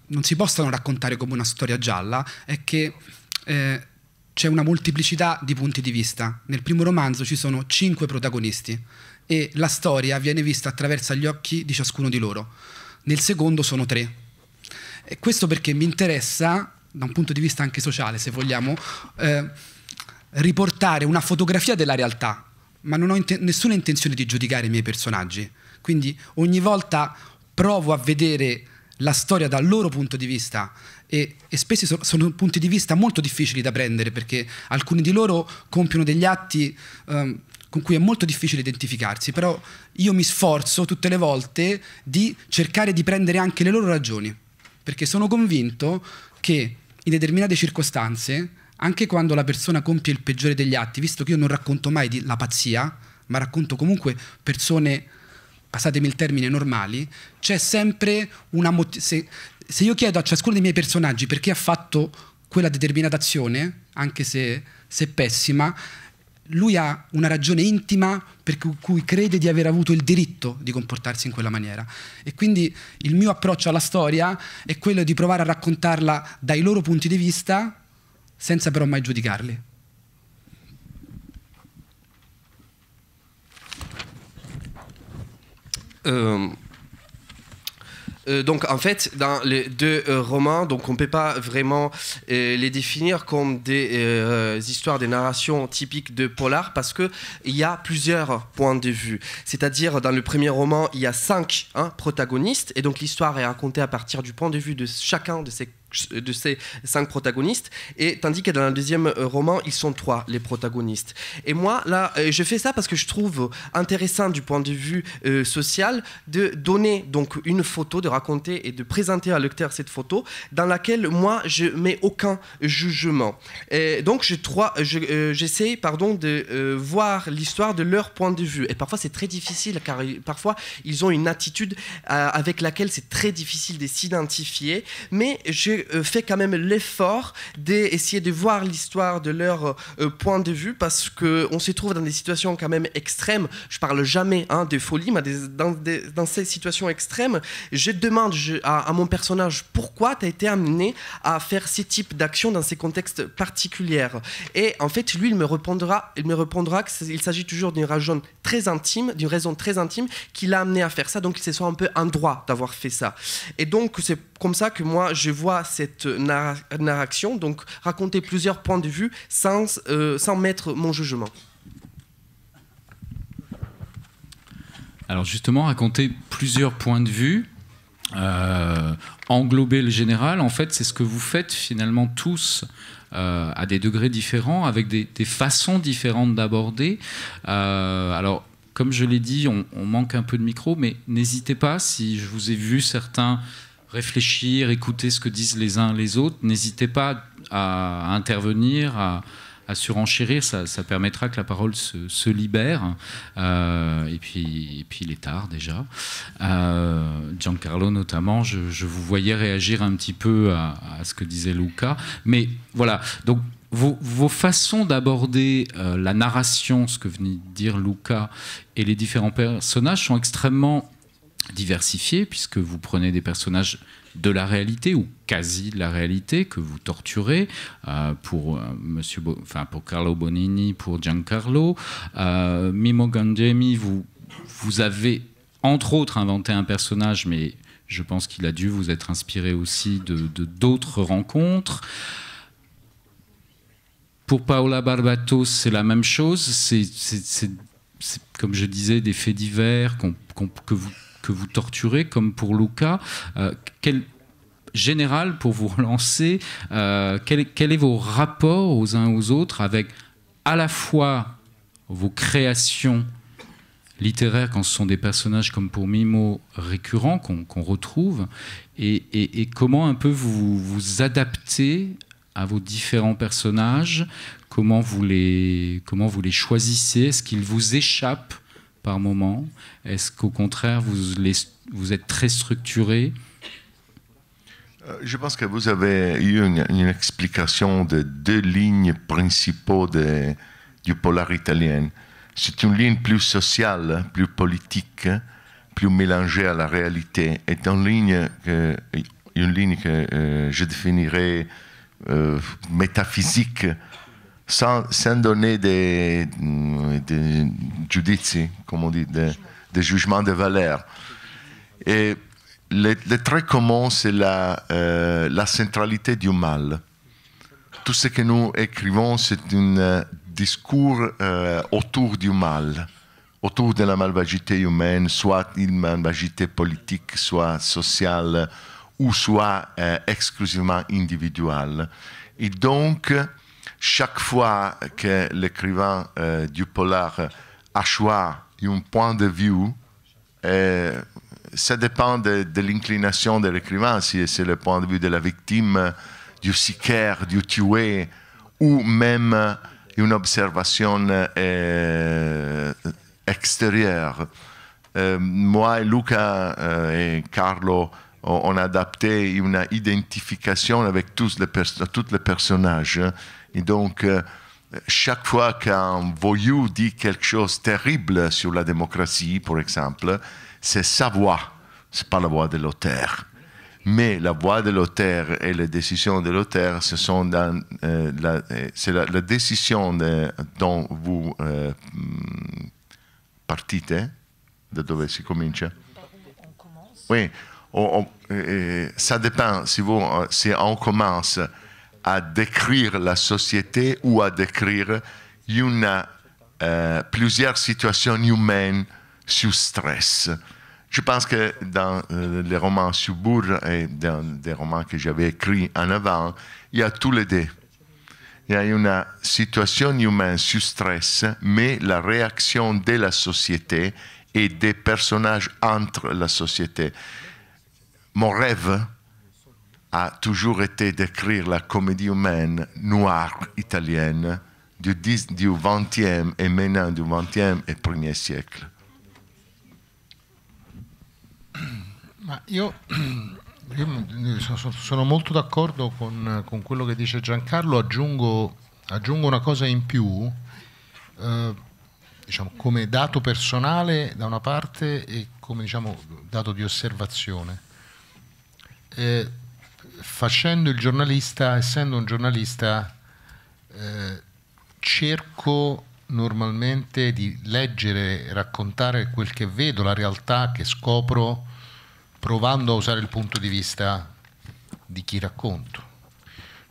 non si possano raccontare come una storia gialla, è che eh, c'è una molteplicità di punti di vista. Nel primo romanzo ci sono cinque protagonisti e la storia viene vista attraverso gli occhi di ciascuno di loro. Nel secondo sono tre. E questo perché mi interessa, da un punto di vista anche sociale, se vogliamo, eh, riportare una fotografia della realtà, ma non ho inten nessuna intenzione di giudicare i miei personaggi. Quindi ogni volta provo a vedere la storia dal loro punto di vista e, e spesso so sono punti di vista molto difficili da prendere perché alcuni di loro compiono degli atti um, con cui è molto difficile identificarsi, però io mi sforzo tutte le volte di cercare di prendere anche le loro ragioni, perché sono convinto che in determinate circostanze anche quando la persona compie il peggiore degli atti, visto che io non racconto mai la pazzia, ma racconto comunque persone, passatemi il termine, normali, c'è sempre una motivazione. Se, se io chiedo a ciascuno dei miei personaggi perché ha fatto quella determinata azione, anche se, se pessima, lui ha una ragione intima per cui crede di aver avuto il diritto di comportarsi in quella maniera. E quindi il mio approccio alla storia è quello di provare a raccontarla dai loro punti di vista, sans però mai euh, euh, donc en fait, dans les deux euh, romans, donc on ne peut pas vraiment les définir comme des histoires, des narrations typiques de polar parce qu'il y a plusieurs points de vue. C'est-à-dire dans le premier roman, il y a cinq hein, protagonistes et donc l'histoire est racontée à partir du point de vue de chacun de ces de ces cinq protagonistes, et tandis que dans le deuxième euh, roman, ils sont trois, les protagonistes. Et moi, là, euh, je fais ça parce que je trouve intéressant du point de vue euh, social de donner donc une photo, de raconter et de présenter à lecteur cette photo dans laquelle moi, je mets aucun jugement. Et donc, j'ai trois, j'essaie, pardon, de voir l'histoire de leur point de vue. Et parfois, c'est très difficile, car parfois, ils ont une attitude avec laquelle c'est très difficile de s'identifier, mais je euh, fait quand même l'effort d'essayer de voir l'histoire de leur euh, point de vue parce qu'on se trouve dans des situations quand même extrêmes. Je parle jamais hein, de folie, mais dans, ces situations extrêmes, je demande à, mon personnage pourquoi tu as été amené à faire ces types d'actions dans ces contextes particuliers. Et en fait, lui, il me répondra, il me répondra qu'il s'agit toujours d'une raison très intime, d'une raison très intime qui l'a amené à faire ça. Donc, il se sent un peu en droit d'avoir fait ça. Et donc, c'est comme ça que moi je vois cette narration, donc raconter plusieurs points de vue sans, euh, sans mettre mon jugement. Alors justement, raconter plusieurs points de vue, euh, englober le général, en fait, c'est ce que vous faites finalement tous euh, à des degrés différents, avec des, façons différentes d'aborder. alors, comme je l'ai dit, on, on, manque un peu de micro, mais n'hésitez pas, si je vous ai vu certains réfléchir, écouter ce que disent les uns les autres. N'hésitez pas à intervenir, à, surenchérir, ça, ça, permettra que la parole se, libère. Euh, et, puis, et puis il est tard déjà. Euh, Giancarlo notamment, je, je, vous voyais réagir un petit peu à, à ce que disait Luca. Mais voilà, donc vos, vos, façons d'aborder euh, la narration, ce que venait de dire Luca, et les différents personnages sont extrêmement diversifié, puisque vous prenez des personnages de la réalité ou quasi de la réalité que vous torturez euh, pour euh, Monsieur, enfin pour Carlo Bonini, pour Giancarlo, euh, Mimo Gandemi vous vous avez entre autres inventé un personnage, mais je pense qu'il a dû vous être inspiré aussi de d'autres rencontres. Pour Paola Barbato, c'est la même chose. C'est comme je disais des faits divers que vous que vous torturez, comme pour Luca. Euh, quel, général pour vous relancer, euh, quel, est vos rapports aux uns aux autres avec à la fois vos créations littéraires quand ce sont des personnages comme pour Mimo récurrents qu'on retrouve et, comment un peu vous vous adaptez à vos différents personnages, comment vous les, comment vous les choisissez, est-ce qu'ils vous échappent par moment Est-ce qu'au contraire, vous, êtes très structuré euh, je pense que vous avez eu une, explication de deux lignes principales du polar italien. C'est une ligne plus sociale, hein, plus politique, hein, plus mélangée à la réalité. Et une ligne que, une ligne que euh, je définirais euh, métaphysique sans, donner des, des comme on dit, des, jugements de valeur. Et le, le très commun, c'est la, euh, la centralité du mal. Tout ce que nous écrivons, c'est un euh, discours euh, autour du mal, autour de la malvagité humaine, soit une malvagité politique, soit sociale, ou soit exclusivement individuelle. Et donc, chaque fois que l'écrivain euh, du polar euh, a choisi un point de vue, euh, ça dépend de, l'inclination de l'écrivain, si c'est le point de vue de la victime, du sicaire, du tué, ou même une observation extérieure. moi, Luca et Carlo, on a adapté une identification avec tous les, tous les personnages. Hein. Et donc, euh, chaque fois qu'un voyou dit quelque chose de terrible sur la démocratie, par exemple, c'est sa voix, c'est pas la voix de l'auteur. Mais la voix de l'auteur et les décisions de l'auteur, ce sont dans, la, euh, euh, c'est la, décision de, dont vous euh, partite, de d'où si comincia. Oui, ça dépend. Si, vous, si on commence à décrire la société ou à décrire une, euh, plusieurs situations humaines sous stress. Je pense que dans euh, les romans Subur et dans des romans que j'avais écrits en avant, il y a tous les deux. Il y a une situation humaine sous stress, mais la réaction de la société et des personnages entre la société. Mon rêve, a toujours été d'écrire la comédie humaine noire italienne du, 10, du 20e et maintenant du 20e e 1er siècle. Ma io, io sono molto d'accordo con, con, quello che dice Giancarlo, aggiungo, aggiungo una cosa in più, eh, diciamo, come dato personale da una parte e come diciamo, dato di osservazione. Eh, facendo il giornalista, essendo un giornalista, eh, cerco normalmente di leggere e raccontare quel che vedo, la realtà che scopro, provando a usare il punto di vista di chi racconto.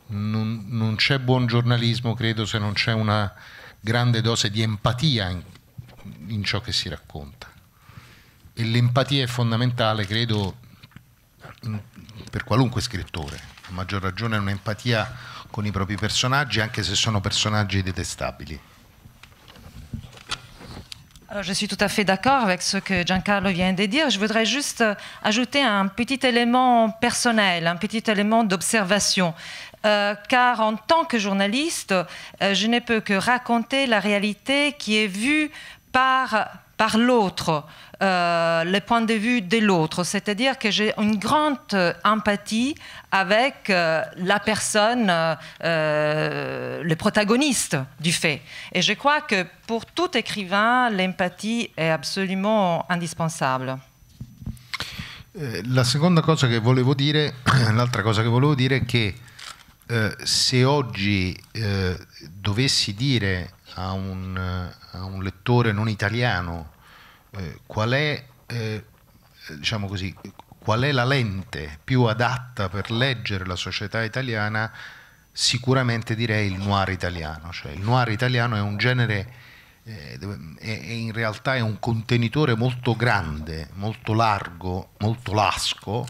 Non, non c'è buon giornalismo, credo, se non c'è una grande dose di empatia in, in ciò che si racconta. E l'empatia è fondamentale, credo, per qualunque scrittore, a maggior ragione un'empatia con i propri personaggi, anche se sono personaggi detestabili. Alors, je suis tout à fait d'accord avec ce que Giancarlo vient de dire. Je voudrais juste euh, ajouter un petit élément personnel, un petit élément d'observation. Euh, car en tant que journaliste, euh, je ne peux que raconter la réalité qui est vue par par l'autre, euh, le point de vue de l'autre. C'est-à-dire que j'ai une grande empathie avec euh, la personne, euh, euh, le protagoniste du fait. Et je crois que pour tout écrivain, l'empathie est absolument indispensable. Eh, la seconda cosa che volevo dire, l'altra cosa che volevo dire è che si eh, se oggi devais eh, dovessi dire a un, a un lettore non italiano Eh, qual, è, eh, diciamo così, qual è la lente più adatta per leggere la società italiana, sicuramente direi il noir italiano. Cioè, il noir italiano è un genere e eh, in realtà è un contenitore molto grande, molto largo, molto lasco,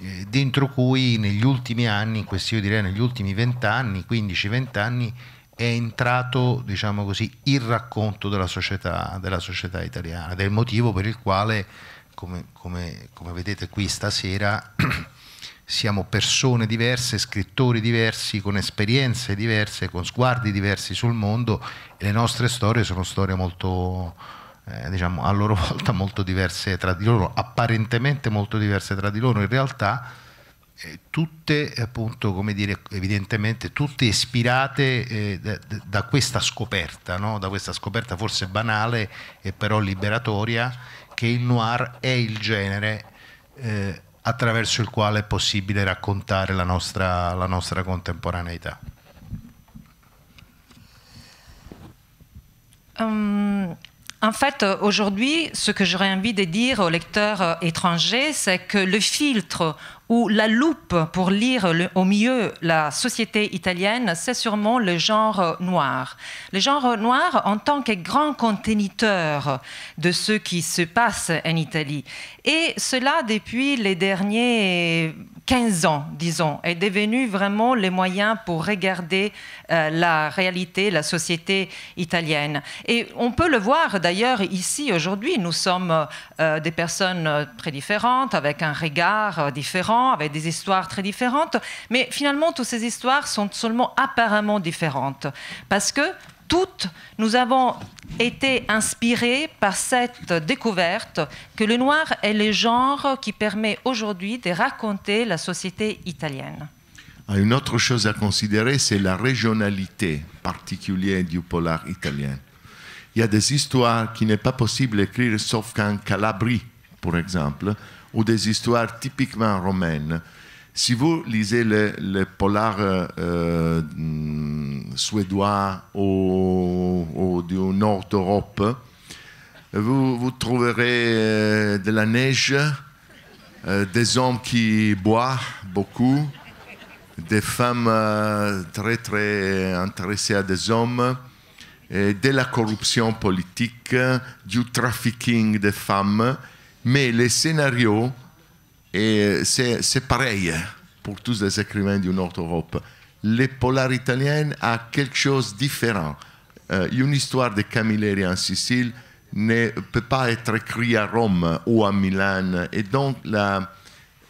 eh, dentro cui negli ultimi anni, in questi io direi negli ultimi 20 anni, 15-20 anni, è entrato, diciamo così, il racconto della società, della società italiana, del motivo per il quale, come, come, come vedete qui stasera, siamo persone diverse, scrittori diversi, con esperienze diverse, con sguardi diversi sul mondo e le nostre storie sono storie molto, eh, diciamo, a loro volta molto diverse tra di loro, apparentemente molto diverse tra di loro, in realtà eh, tutte appunto come dire evidentemente tutte ispirate eh, da, da, questa scoperta no? da questa scoperta forse banale e però liberatoria che il noir è il genere eh, attraverso il quale è possibile raccontare la nostra, la nostra contemporaneità um... En fait, aujourd'hui, ce que j'aurais envie de dire aux lecteurs euh, étrangers, c'est que le filtre où la loupe pour lire au mieux la société italienne, c'est sûrement le genre noir. Le genre noir en tant que grand conteniteur de ce qui se passe en Italie. Et cela depuis les derniers 15 ans, disons, est devenu vraiment les moyens pour regarder euh, la réalité, la société italienne. Et on peut le voir d'ailleurs ici aujourd'hui. Nous sommes euh, des personnes très différentes, avec un regard euh, différent, avec des histoires très différentes. Mais finalement, toutes ces histoires sont seulement apparemment différentes. Parce que toutes, nous avons été inspirés par cette découverte que le noir est le genre qui permet aujourd'hui de raconter la société italienne. Ah, une autre chose à considérer, c'est la régionalité particulière du polar italien. Il y a des histoires qui n'est pas possible d'écrire sauf qu'en Calabrie, par exemple, ou des histoires typiquement romaines. Si vous lisez le, polar euh, euh, suédois au, du nord d'Europe, vous, trouverez euh, de la neige, des hommes qui boivent beaucoup, des femmes très très intéressées à des hommes, et de la corruption politique, du trafficking des femmes, mais les scénarios et euh, c'est pareil pour tous les écrivains du Nord-Europe. Les polars italiennes a quelque chose de différent. Euh, une histoire de Camilleri en Sicile ne peut pas être écrite à Rome ou à Milan. Et donc,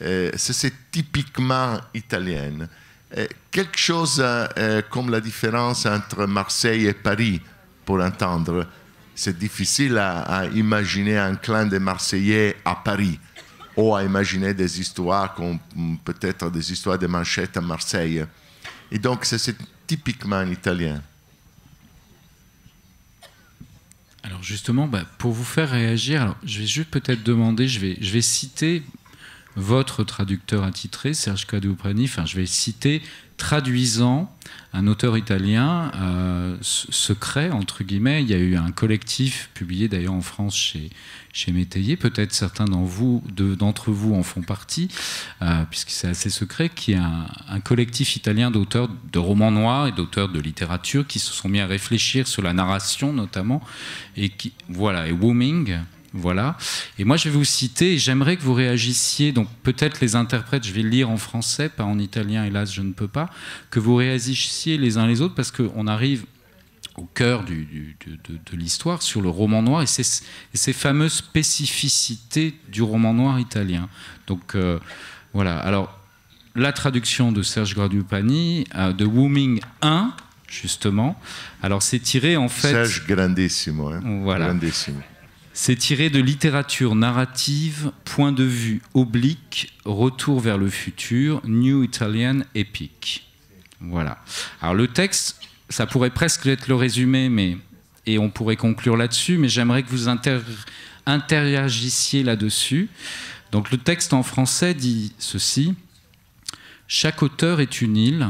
euh, c'est typiquement italienne. quelque chose comme la différence entre Marseille et Paris, pour entendre. C'est difficile à, à imaginer un clan de Marseillais à Paris Oh, à imaginer des histoires, comme mm, peut-être des histoires de manchettes à Marseille. Et donc, c'est typiquement un italien. Alors justement, bah, pour vous faire réagir, alors, je vais juste peut-être demander, je vais, je vais citer votre traducteur attitré, Serge Kadouprani, enfin je vais citer traduisant un auteur italien euh, secret, entre guillemets. Il y a eu un collectif publié d'ailleurs en France chez, chez Métayer, peut-être certains d'entre vous, en font partie, euh, puisque c'est assez secret, qui est un, collectif italien d'auteurs de romans noirs et d'auteurs de littérature qui se sont mis à réfléchir sur la narration notamment, et qui, voilà, et Wooming, voilà. Et moi, je vais vous citer, et j'aimerais que vous réagissiez, donc peut-être les interprètes, je vais le lire en français, pas en italien, hélas, je ne peux pas, que vous réagissiez les uns les autres, parce qu'on arrive au cœur de, l'histoire, sur le roman noir et ces fameuses spécificités du roman noir italien. Donc euh, voilà, alors la traduction de Serge Gradupani, euh, de Wooming 1, justement, alors c'est tiré en fait... Serge Grandissimo. Hein. Voilà. Grandissimo. C'est tiré de littérature narrative, point de vue oblique, retour vers le futur, New Italian Epic. Voilà. Alors le texte, ça pourrait presque être le résumé, mais et on pourrait conclure là-dessus, mais j'aimerais que vous interagissiez là-dessus. Donc le texte en français dit ceci Chaque auteur est une île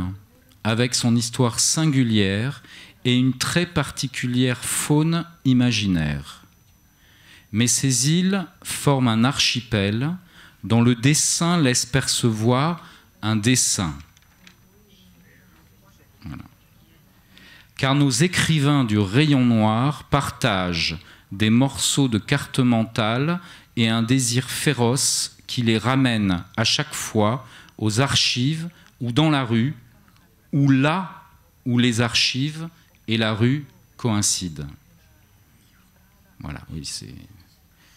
avec son histoire singulière et une très particulière faune imaginaire mais ces îles forment un archipel dont le dessin laisse percevoir un dessin. Car nos écrivains du rayon noir partagent des morceaux de carte mentale et un désir féroce qui les ramène à chaque fois aux archives ou dans la rue, ou là où les archives et la rue coïncident. Voilà, oui, c'est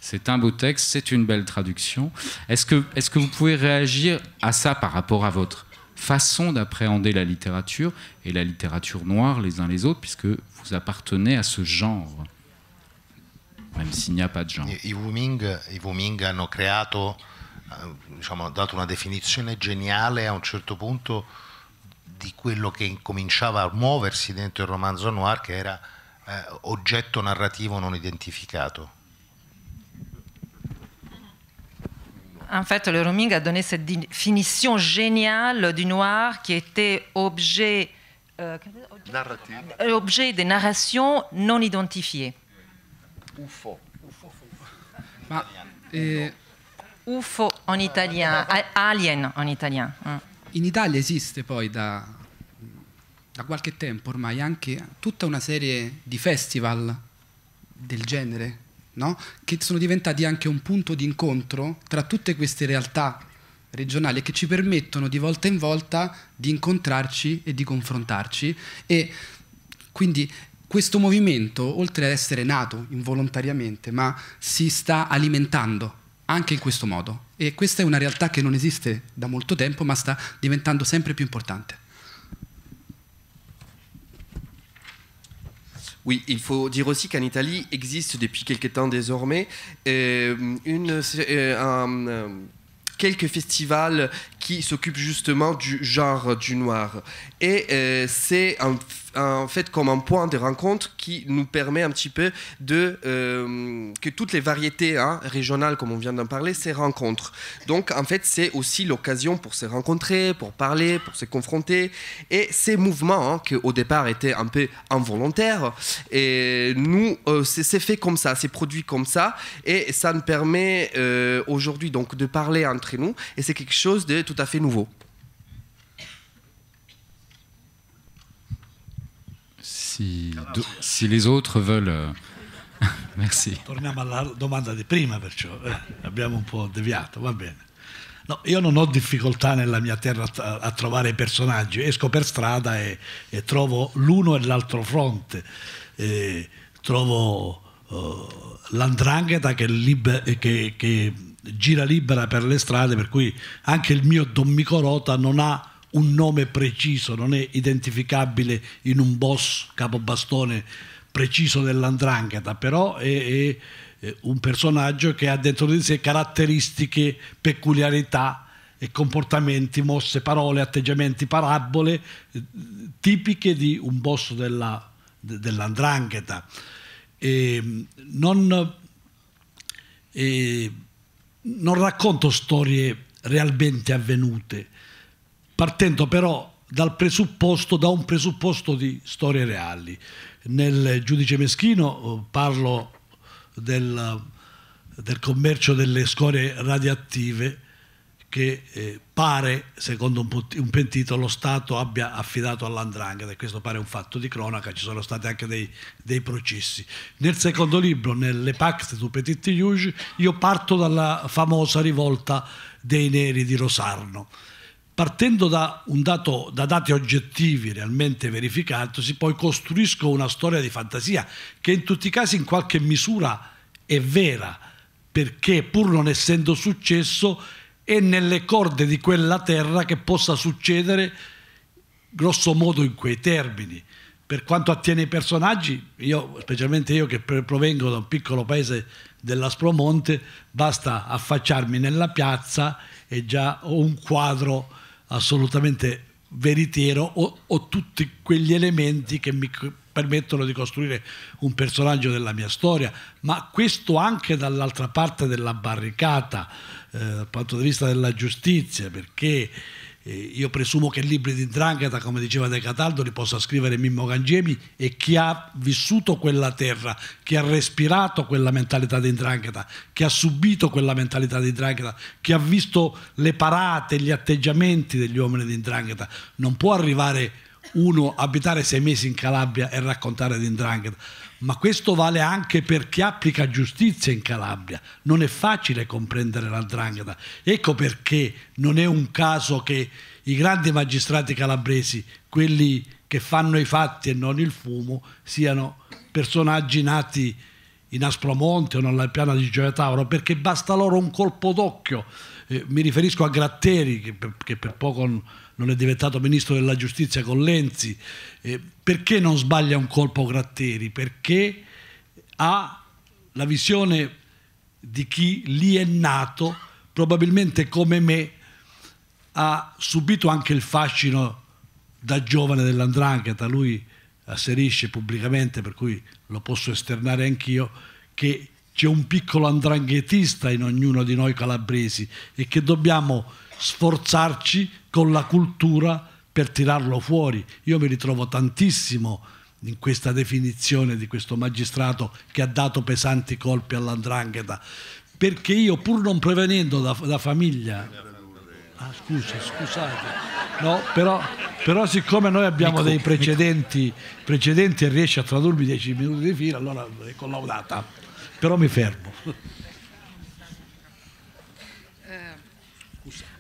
c'est un beau texte, c'est une belle traduction. Est-ce que, est que vous pouvez réagir à ça par rapport à votre façon d'appréhender la littérature et la littérature noire les uns les autres, puisque vous appartenez à ce genre, même s'il n'y a pas de genre. I, Wuming, ont créé, ont creato, eh, diciamo, dato una definizione geniale a un certo punto di quello che incominciava a muoversi dentro il romanzo noir, qui était eh, oggetto narrativo non identificato. En fait, le roaming a donné cette définition géniale du noir qui était objet, euh, euh, objet des narrations non identifiées. UFO. Bah, en italien, alien en italien. Mm. In Italia existe, poi da, da qualche tempo ormai anche tutta una serie di festival del genere no? che sono diventati anche un punto di incontro tra tutte queste realtà regionali che ci permettono di volta in volta di incontrarci e di confrontarci e quindi questo movimento, oltre ad essere nato involontariamente, ma si sta alimentando anche in questo modo e questa è una realtà che non esiste da molto tempo ma sta diventando sempre più importante. Oui, il faut dire aussi qu'en Italie existe depuis quelques temps désormais euh, euh, euh, quelques festivals qui s'occupent justement du genre du noir. Et c'est un en fait comme un point de rencontre qui nous permet un petit peu de euh, que toutes les variétés hein, régionales, comme on vient d'en parler, se rencontrent. Donc en fait, c'est aussi l'occasion pour se rencontrer, pour parler, pour se confronter. Et ces mouvements hein, qui au départ étaient un peu involontaires, et nous, euh, c'est fait comme ça, c'est produit comme ça, et ça nous permet euh, aujourd'hui donc de parler entre nous. Et c'est quelque chose de tout à fait nouveau. si, do, si les autres veulent... Euh, merci. Torniamo alla domanda di prima, perciò eh, abbiamo un po' deviato, va bene. No, io non ho difficoltà nella mia terra a, a trovare i personaggi, esco per strada e, e trovo l'uno e l'altro fronte, e trovo uh, l'andrangheta che, liber, che, che, gira libera per le strade, per cui anche il mio Dommico Rota non ha un nome preciso, non è identificabile in un boss capobastone preciso dell'andrangheta, però è, è un personaggio che ha dentro di sé caratteristiche, peculiarità e comportamenti, mosse, parole, atteggiamenti, parabole tipiche di un boss della, dell'andrangheta. E ehm, non, e eh, non racconto storie realmente avvenute, partendo però dal presupposto, da un presupposto di storie reali. Nel giudice meschino eh, parlo del, del commercio delle scorie radioattive che eh, pare, secondo un, pentito, lo Stato abbia affidato all'andrangheta e questo pare un fatto di cronaca, ci sono stati anche dei, dei processi. Nel secondo libro, nelle Pacte du Petit Juge, io parto dalla famosa rivolta dei neri di Rosarno partendo da, dato, da, dati oggettivi realmente verificatosi, poi costruisco una storia di fantasia che in tutti i casi in qualche misura è vera, perché pur non essendo successo è nelle corde di quella terra che possa succedere grosso modo in quei termini. Per quanto attiene ai personaggi, io, specialmente io che provengo da un piccolo paese dell'Aspromonte, basta affacciarmi nella piazza e già ho un quadro assolutamente veritiero o, o tutti quegli elementi che mi permettono di costruire un personaggio della mia storia, ma questo anche dall'altra parte della barricata, eh, dal punto di vista della giustizia, perché eh, io presumo che libri di Drangheta, come diceva De Cataldo, li possa scrivere Mimmo Gangemi e chi ha vissuto quella terra, chi ha respirato quella mentalità di Drangheta, chi ha subito quella mentalità di Drangheta, chi ha visto le parate, gli atteggiamenti degli uomini di Drangheta. Non può arrivare uno, abitare sei mesi in Calabria e raccontare di Drangheta ma questo vale anche per chi applica giustizia in Calabria. Non è facile comprendere l'andrangheta. Ecco perché non è un caso che i grandi magistrati calabresi, quelli che fanno i fatti e non il fumo, siano personaggi nati in Aspromonte o nella piana di Gioia Tauro, perché basta loro un colpo d'occhio. Eh, mi riferisco a Gratteri, che per, che per poco non è diventato ministro della giustizia con Lenzi, eh, perché non sbaglia un colpo Gratteri? Perché ha la visione di chi lì è nato, probabilmente come me, ha subito anche il fascino da giovane dell'andrangheta, lui asserisce pubblicamente, per cui lo posso esternare anch'io, che c'è un piccolo andranghetista in ognuno di noi calabresi e che dobbiamo sforzarci con la cultura per tirarlo fuori. Io mi ritrovo tantissimo in questa definizione di questo magistrato che ha dato pesanti colpi all'andrangheta, perché io pur non prevenendo da, da famiglia... Ah, scusa, scusate. No, però, però, siccome noi abbiamo ecco, dei ecco. precedenti, precedenti e riesce a tradurmi dieci minuti di fila, allora è collaudata. Però mi fermo.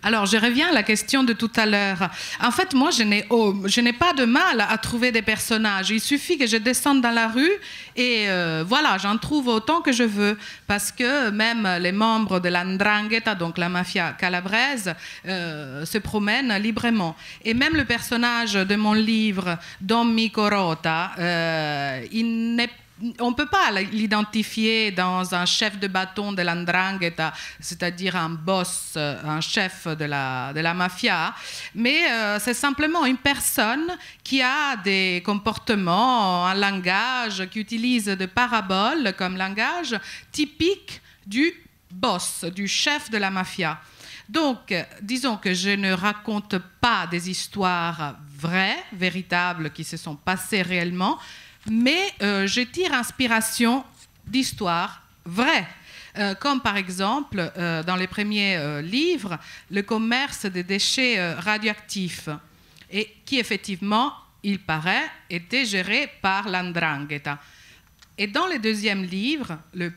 Alors, je reviens à la question de tout à l'heure. En fait, moi, oh, je n'ai, pas de mal à trouver des personnages. Il suffit que je descende dans la rue et euh, voilà, j'en trouve autant que je veux. Parce que même les membres de l'Andrangheta, donc la mafia calabraise, euh, se promènent librement. Et même le personnage de mon livre, Don Mikorota, euh, il n'est pas on ne peut pas l'identifier dans un chef de bâton de l'andrangheta, c'est-à-dire un boss, euh, un chef de la, mafia, mais euh, c'est simplement une personne qui a des comportements, un langage, qui utilise des paraboles comme langage typique du boss, du chef de la mafia. Donc, disons que je ne raconte pas des histoires vraies, véritables, qui se sont passées réellement, mais euh, je tire inspiration d'histoires vraies. Euh, comme par exemple euh, dans les premiers livres, le commerce des déchets radioactifs, et qui effectivement, il paraît, était géré par l'Andrangheta. Et dans le deuxième livre, le,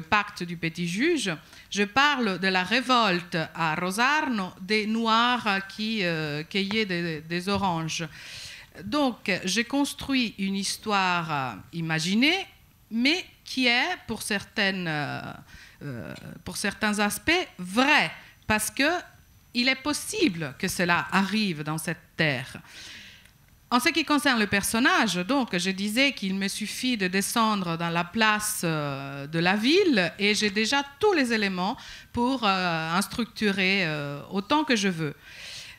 pacte du petit juge, je parle de la révolte à Rosarno des Noirs qui cueillaient des oranges. Donc, j'ai construit une histoire euh, imaginée, mais qui est, pour, euh, euh, certains aspects, vraie, parce qu'il est possible que cela arrive dans cette terre. En ce qui concerne le personnage, donc, je disais qu'il me suffit de descendre dans la place de la ville et j'ai déjà tous les éléments pour en structurer autant que je veux.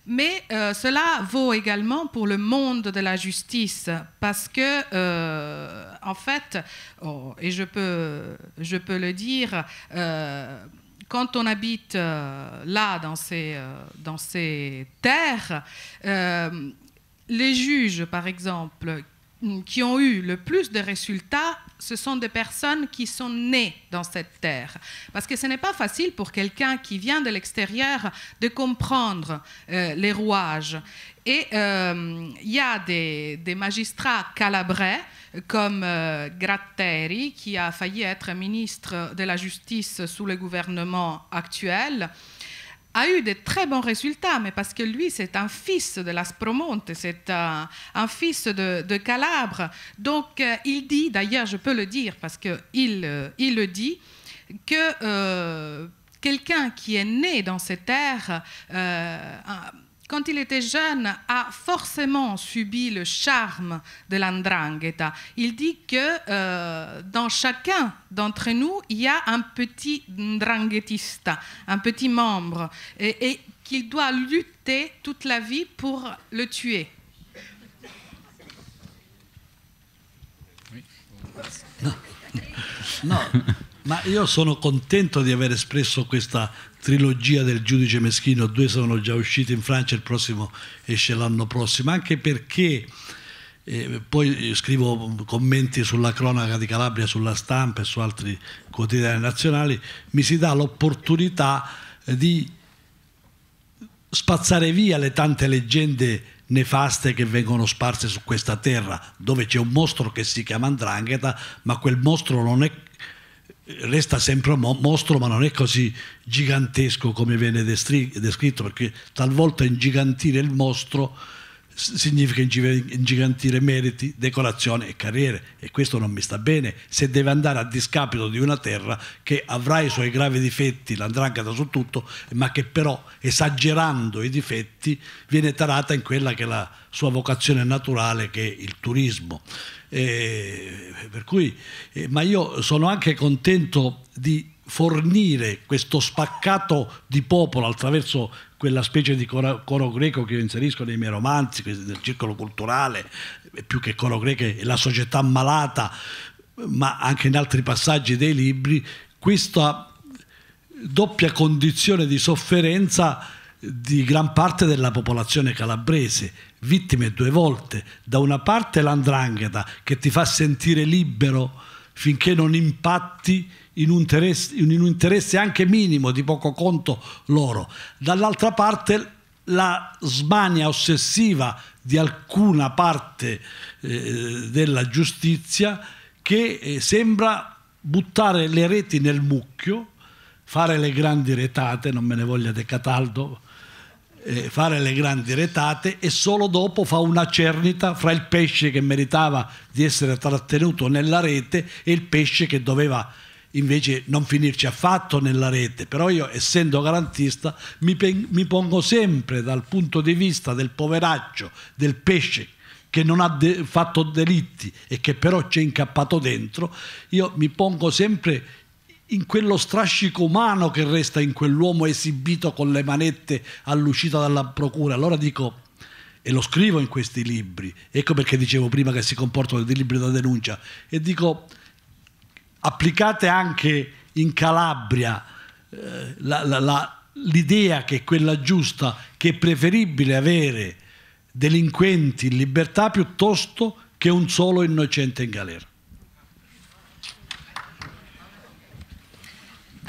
Mais euh, cela vaut également pour le monde de la justice, parce que, euh, en fait, oh, et je peux, je peux le dire, euh, quand on habite là, dans ces, dans ces terres, les juges, par exemple, qui ont eu le plus de résultats, ce sont des personnes qui sont nées dans cette terre. Parce que ce n'est pas facile pour quelqu'un qui vient de l'extérieur de comprendre euh, les rouages. Et euh, il y a des, magistrats calabrais comme euh, Gratteri, qui a failli être ministre de la Justice sous le gouvernement actuel, a eu de très bons résultats, mais parce que lui, c'est un fils de l'Aspromonte, c'est euh, un, fils de, Calabre. Donc, euh, il dit, d'ailleurs, je peux le dire parce qu'il euh, il le dit, que quelqu'un qui est né dans cette terres, quand il était jeune, a forcément subi le charme de l'andrangheta. Il dit que euh, dans chacun d'entre nous, il y a un petit ndranghetista, un petit membre, et, qu'il doit lutter toute la vie pour le tuer. Non. no, ma io sono contento di trilogia del giudice meschino, due sono già usciti in Francia, il prossimo esce l'anno prossimo, anche perché eh, poi scrivo commenti sulla cronaca di Calabria, sulla stampa e su altri quotidiani nazionali, mi si dà l'opportunità eh, di spazzare via le tante leggende nefaste che vengono sparse su questa terra, dove c'è un mostro che si chiama Andrangheta, ma quel mostro non è resta sempre un mostro ma non è così gigantesco come viene descritto perché talvolta ingigantire il mostro significa ingigantire meriti, decorazioni e carriere e questo non mi sta bene se deve andare a discapito di una terra che avrà i suoi gravi difetti, l'andrangheta su tutto, ma che però esagerando i difetti viene tarata in quella che è la sua vocazione naturale che è il turismo. Eh, cui, eh, ma io sono anche contento di fornire questo spaccato di popolo attraverso quella specie di coro, coro greco che io inserisco nei miei romanzi, nel circolo culturale, più che coro greco è la società malata, ma anche in altri passaggi dei libri, questa doppia condizione di sofferenza di gran parte della popolazione calabrese, vittime due volte. Da una parte l'andrangheta che ti fa sentire libero finché non impatti in un, interesse, in un interesse anche minimo di poco conto loro. Dall'altra parte la smania ossessiva di alcuna parte eh, della giustizia che eh, sembra buttare le reti nel mucchio, fare le grandi retate, non me ne voglia De Cataldo, eh, fare le grandi retate e solo dopo fa una cernita fra il pesce che meritava di essere trattenuto nella rete e il pesce che doveva invece non finirci affatto nella rete, però io essendo garantista mi, mi, pongo sempre dal punto di vista del poveraccio, del pesce che non ha de fatto delitti e che però c'è incappato dentro, io mi pongo sempre in quello strascico umano che resta in quell'uomo esibito con le manette all'uscita dalla procura. Allora dico, e lo scrivo in questi libri, ecco perché dicevo prima che si comportano dei libri da denuncia, e dico, applicate anche in Calabria eh, la, la, la, l'idea che è quella giusta, che è preferibile avere delinquenti in libertà piuttosto che un solo innocente in galera.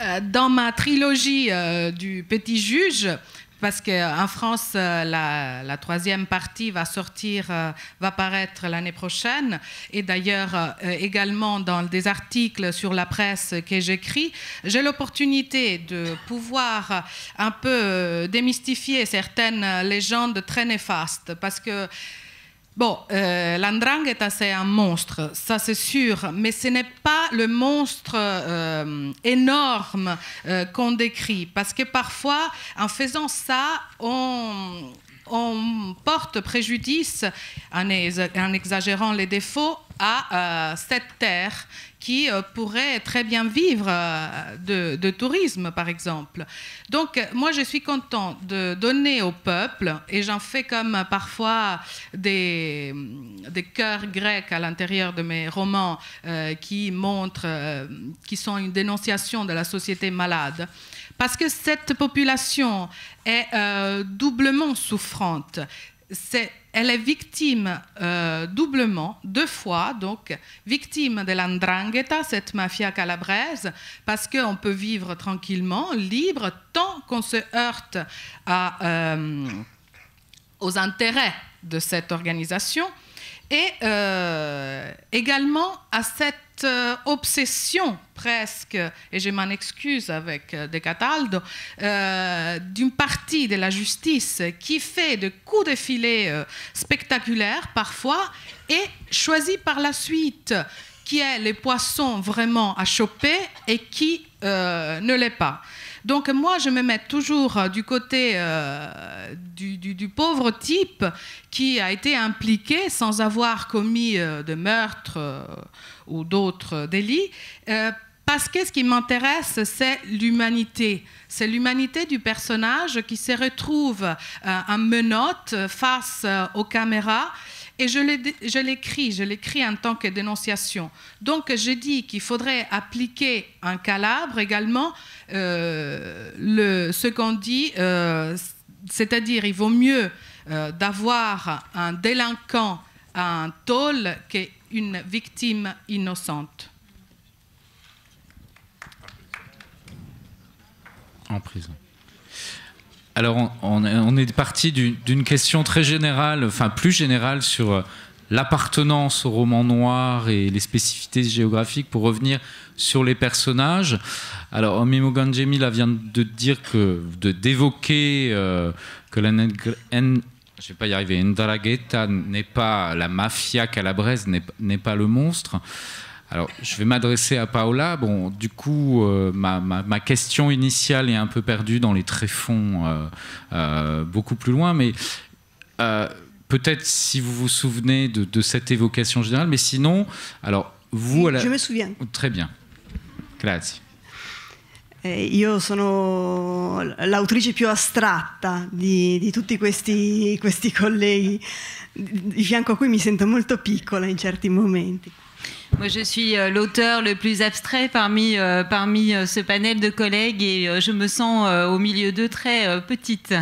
Euh, dans ma trilogie euh, du Petit Juge, parce qu'en euh, France, la, troisième partie va sortir, va paraître l'année prochaine. Et d'ailleurs, également dans des articles sur la presse que j'écris, j'ai l'opportunité de pouvoir un peu démystifier certaines légendes très néfastes. Parce que Bon, euh, est assez un monstre, ça c'est sûr, mais ce n'est pas le monstre euh, énorme euh, qu'on décrit, parce que parfois, en faisant ça, on, on porte préjudice, en, exagérant les défauts, à euh, cette terre qui pourrait euh, pourraient très bien vivre euh, de, tourisme, par exemple. Donc, moi, je suis contente de donner au peuple, et j'en fais comme euh, parfois des, mm, des chœurs grecs à l'intérieur de mes romans qui montrent, qui sont une dénonciation de la société malade parce que cette population est doublement souffrante elle est victime euh, doublement, deux fois, donc victime de l'andrangheta, cette mafia calabraise, parce qu'on peut vivre tranquillement, libre, tant qu'on se heurte euh, aux intérêts de cette organisation. Et euh, également à cette euh, obsession presque, et je m'en excuse avec euh, De Cataldo, d'une partie de la justice qui fait de coups de filet spectaculaires parfois et choisit par la suite qui est le poisson vraiment à choper et qui ne l'est pas. Donc moi, je me mets toujours euh, du côté euh, du, pauvre type qui a été impliqué sans avoir commis euh, de meurtre ou d'autres délits. parce que ce qui m'intéresse, c'est l'humanité. C'est l'humanité du personnage qui se retrouve en menotte face aux caméras et je l'écris, je l'écris en tant que dénonciation. Donc je dis qu'il faudrait appliquer un Calabre également euh, ce qu'on dit, euh, c'est-à-dire il vaut mieux euh, d'avoir un délinquant à un tôle qu'une victime innocente. En prison. Alors, on, est parti d'une question très générale, enfin plus générale sur euh, l'appartenance au roman noir et les spécificités géographiques pour revenir sur les personnages. Alors, Mimo Ganjemi là, vient de dire que, d'évoquer euh, que la je n'est pas la mafia calabraise, n'est pas le monstre. Alors, je vais m'adresser à Paola. Bon, du coup, euh, ma, question initiale est un peu perdue dans les tréfonds, euh, euh, beaucoup plus loin, mais peut-être si vous vous souvenez de, cette évocation générale, mais sinon, alors, vous... Je me souviens. Très bien. Grazie. Je eh, io l'autrice più astratta di, di tutti questi, questi colleghi, di fianco a cui mi sento molto piccola in certi momenti. Moi, je suis euh, l'auteur le plus abstrait parmi, euh, parmi euh, ce panel de collègues et je me sens au milieu d'eux très petite.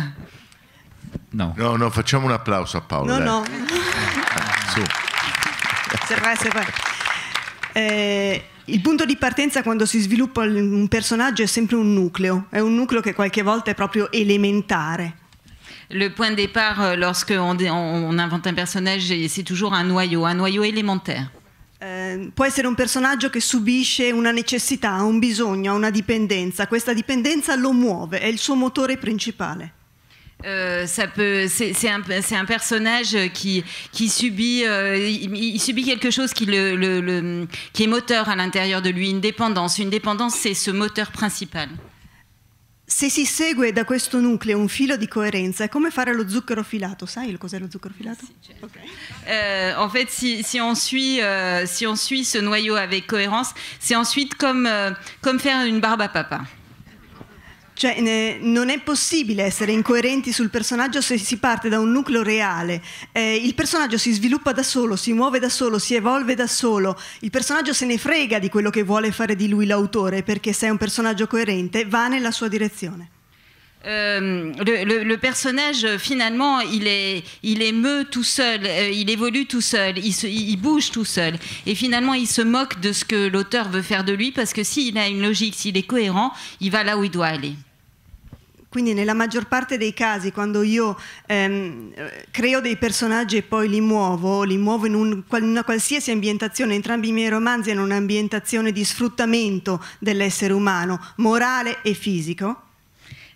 Non. Non, non, facciamo un applauso a Paola. Non, non. C'est vrai, c'est vrai. Eh, il punto di partenza quando si sviluppa un personnage, est sempre un nucleo, è un nucleo che qualche volta è proprio elementare. Le point de départ lorsque on, on invente un personnage, c'est toujours un noyau, un noyau élémentaire. Ehm, può essere un personaggio che subisce una necessità, un bisogno, una dipendenza. Questa dipendenza lo muove, è il suo motore principale. Euh, c'est un, un, personnage qui, qui subit, euh, il, il, subit quelque chose qui, le, le, le, qui est moteur à l'intérieur de lui, une dépendance. Une dépendance, c'est ce moteur principal. Se si segue da questo nucleo un filo di coerenza, è come fare lo zucchero filato. Sai cos'è lo zucchero filato certo. okay. euh, En fait, si, si on suit, euh, si on suit ce noyau avec cohérence, c'est ensuite comme, euh, comme faire une barbe à papa. Cioè, ne, non è possibile essere incoerenti sul personaggio se si parte da un nucleo reale. Eh, il personaggio si sviluppa da solo, si muove da solo, si evolve da solo. Il personaggio se ne frega di quello che vuole fare di lui l'autore, perché se è un personaggio coerente va nella sua direzione. Euh, le, le, le, personnage, finalement, il, est, il émeut tout seul, euh, il évolue tout seul, il, se, il, bouge tout seul. Et finalement, il se moque de ce que l'auteur veut faire de lui, parce que s'il a une logique, s'il est cohérent, il va là où il doit aller. Quindi nella maggior parte dei casi quando io ehm, creo dei personaggi e poi li muovo, li muovo in, un, in una qualsiasi ambientazione, entrambi i miei romanzi hanno un'ambientazione di sfruttamento dell'essere umano, morale e fisico.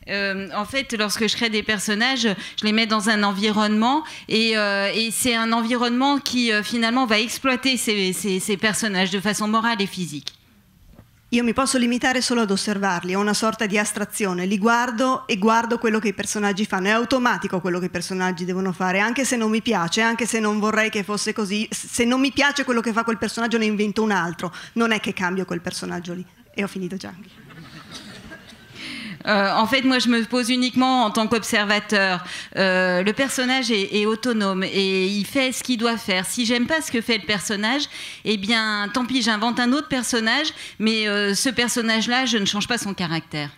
Euh, en fait, lorsque je crée des personnages, je les mets dans un environnement et, euh, et c'est un environnement qui euh, finalement va exploiter ces, ces, ces personnages de façon morale et physique. Io mi posso limitare solo ad osservarli, ho una sorta di astrazione, li guardo e guardo quello che i personaggi fanno, è automatico quello che i personaggi devono fare, anche se non mi piace, anche se non vorrei che fosse così, se non mi piace quello che fa quel personaggio ne invento un altro, non è che cambio quel personaggio lì. E ho finito già. Euh, en fait, moi, je me pose uniquement en tant qu'observateur. Euh, le personnage est, autonome et il fait ce qu'il doit faire. Si j'aime pas ce que fait le personnage, eh bien, tant pis, j'invente un autre personnage, mais euh, ce personnage-là, je ne change pas son caractère.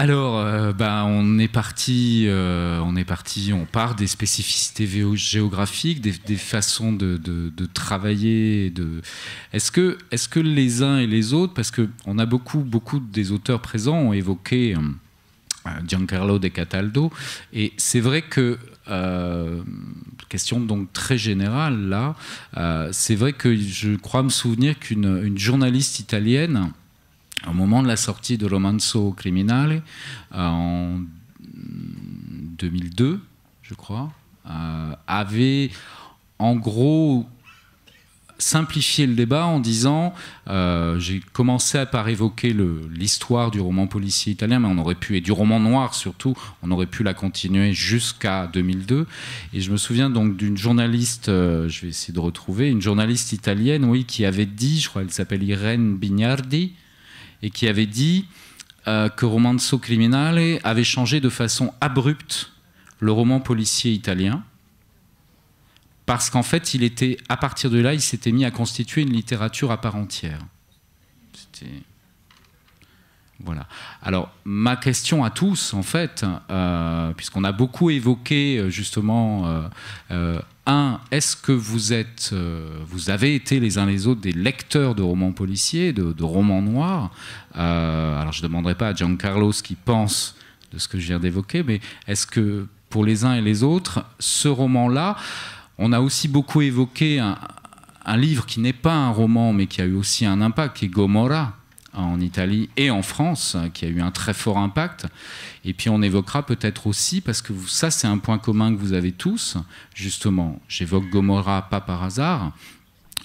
Alors, euh, bah, on est parti, euh, on est parti, on part des spécificités géographiques, des, façons de, travailler. Est-ce que, est que les uns et les autres, parce que on a beaucoup, beaucoup des auteurs présents ont évoqué euh, Giancarlo De Cataldo, et c'est vrai que question donc très générale là. c'est vrai que je crois me souvenir qu'une journaliste italienne au moment de la sortie de Romanzo Criminale, euh, en 2002, je crois, euh, avait en gros simplifié le débat en disant euh, j'ai commencé à par évoquer l'histoire du roman policier italien, mais on aurait pu, et du roman noir surtout, on aurait pu la continuer jusqu'à 2002. Et je me souviens donc d'une journaliste, je vais essayer de retrouver, une journaliste italienne, oui, qui avait dit, je crois, elle s'appelle Irene Bignardi, et qui avait dit euh, que Romanzo Criminale avait changé de façon abrupte le roman policier italien, parce qu'en fait, il était, à partir de là, il s'était mis à constituer une littérature à part entière. C'était. Voilà. Alors, ma question à tous, en fait, euh, puisqu'on a beaucoup évoqué euh, justement est-ce que vous, êtes, euh, vous avez été les uns les autres des lecteurs de romans policiers, de, romans noirs euh, Alors je ne demanderai pas à Giancarlo ce qu'il pense de ce que je viens d'évoquer, mais est-ce que pour les uns et les autres, ce roman-là, on a aussi beaucoup évoqué un, un livre qui n'est pas un roman, mais qui a eu aussi un impact, qui est Gomorrah en Italie et en France, qui a eu un très fort impact. Et puis on évoquera peut-être aussi, parce que ça c'est un point commun que vous avez tous, justement, j'évoque Gomorrah pas par hasard,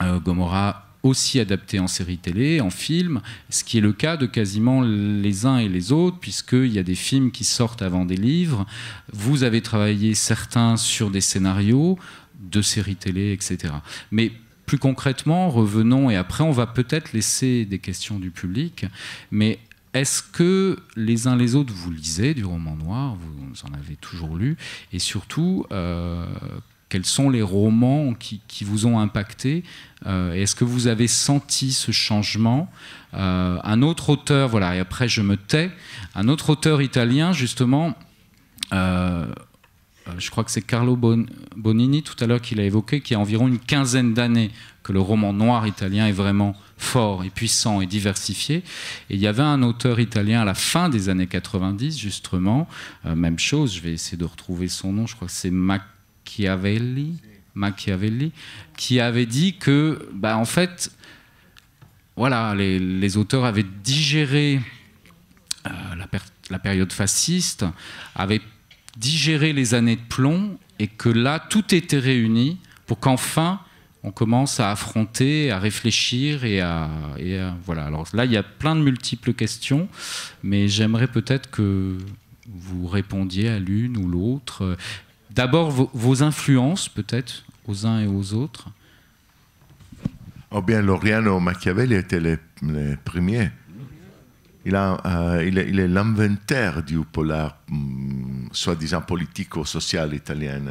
euh, Gomorrah aussi adapté en série télé, en film, ce qui est le cas de quasiment les uns et les autres, puisqu'il y a des films qui sortent avant des livres. Vous avez travaillé certains sur des scénarios de séries télé, etc. Mais plus concrètement, revenons, et après on va peut-être laisser des questions du public, mais est-ce que les uns les autres, vous lisez du roman noir, vous en avez toujours lu, et surtout, euh, quels sont les romans qui, vous ont impacté euh, Est-ce que vous avez senti ce changement euh, Un autre auteur, voilà, et après je me tais, un autre auteur italien, justement, euh, je crois que c'est Carlo Bonini tout à l'heure qui l'a évoqué, qu'il y a environ une quinzaine d'années que le roman noir italien est vraiment fort et puissant et diversifié. Et il y avait un auteur italien à la fin des années 90, justement, euh, même chose, je vais essayer de retrouver son nom, je crois que c'est Machiavelli, Machiavelli, qui avait dit que, bah, en fait, voilà, les, auteurs avaient digéré euh, la, la période fasciste, avaient digérer les années de plomb et que là, tout était réuni pour qu'enfin, on commence à affronter, à réfléchir et à, Voilà. Alors là, il y a plein de multiples questions, mais j'aimerais peut-être que vous répondiez à l'une ou l'autre. D'abord, vos, influences, peut-être, aux uns et aux autres. Oh bien, Loriano Machiavelli était le premier il, a, euh, il, est, l'inventaire du polar, mm, soi-disant politico-social italien.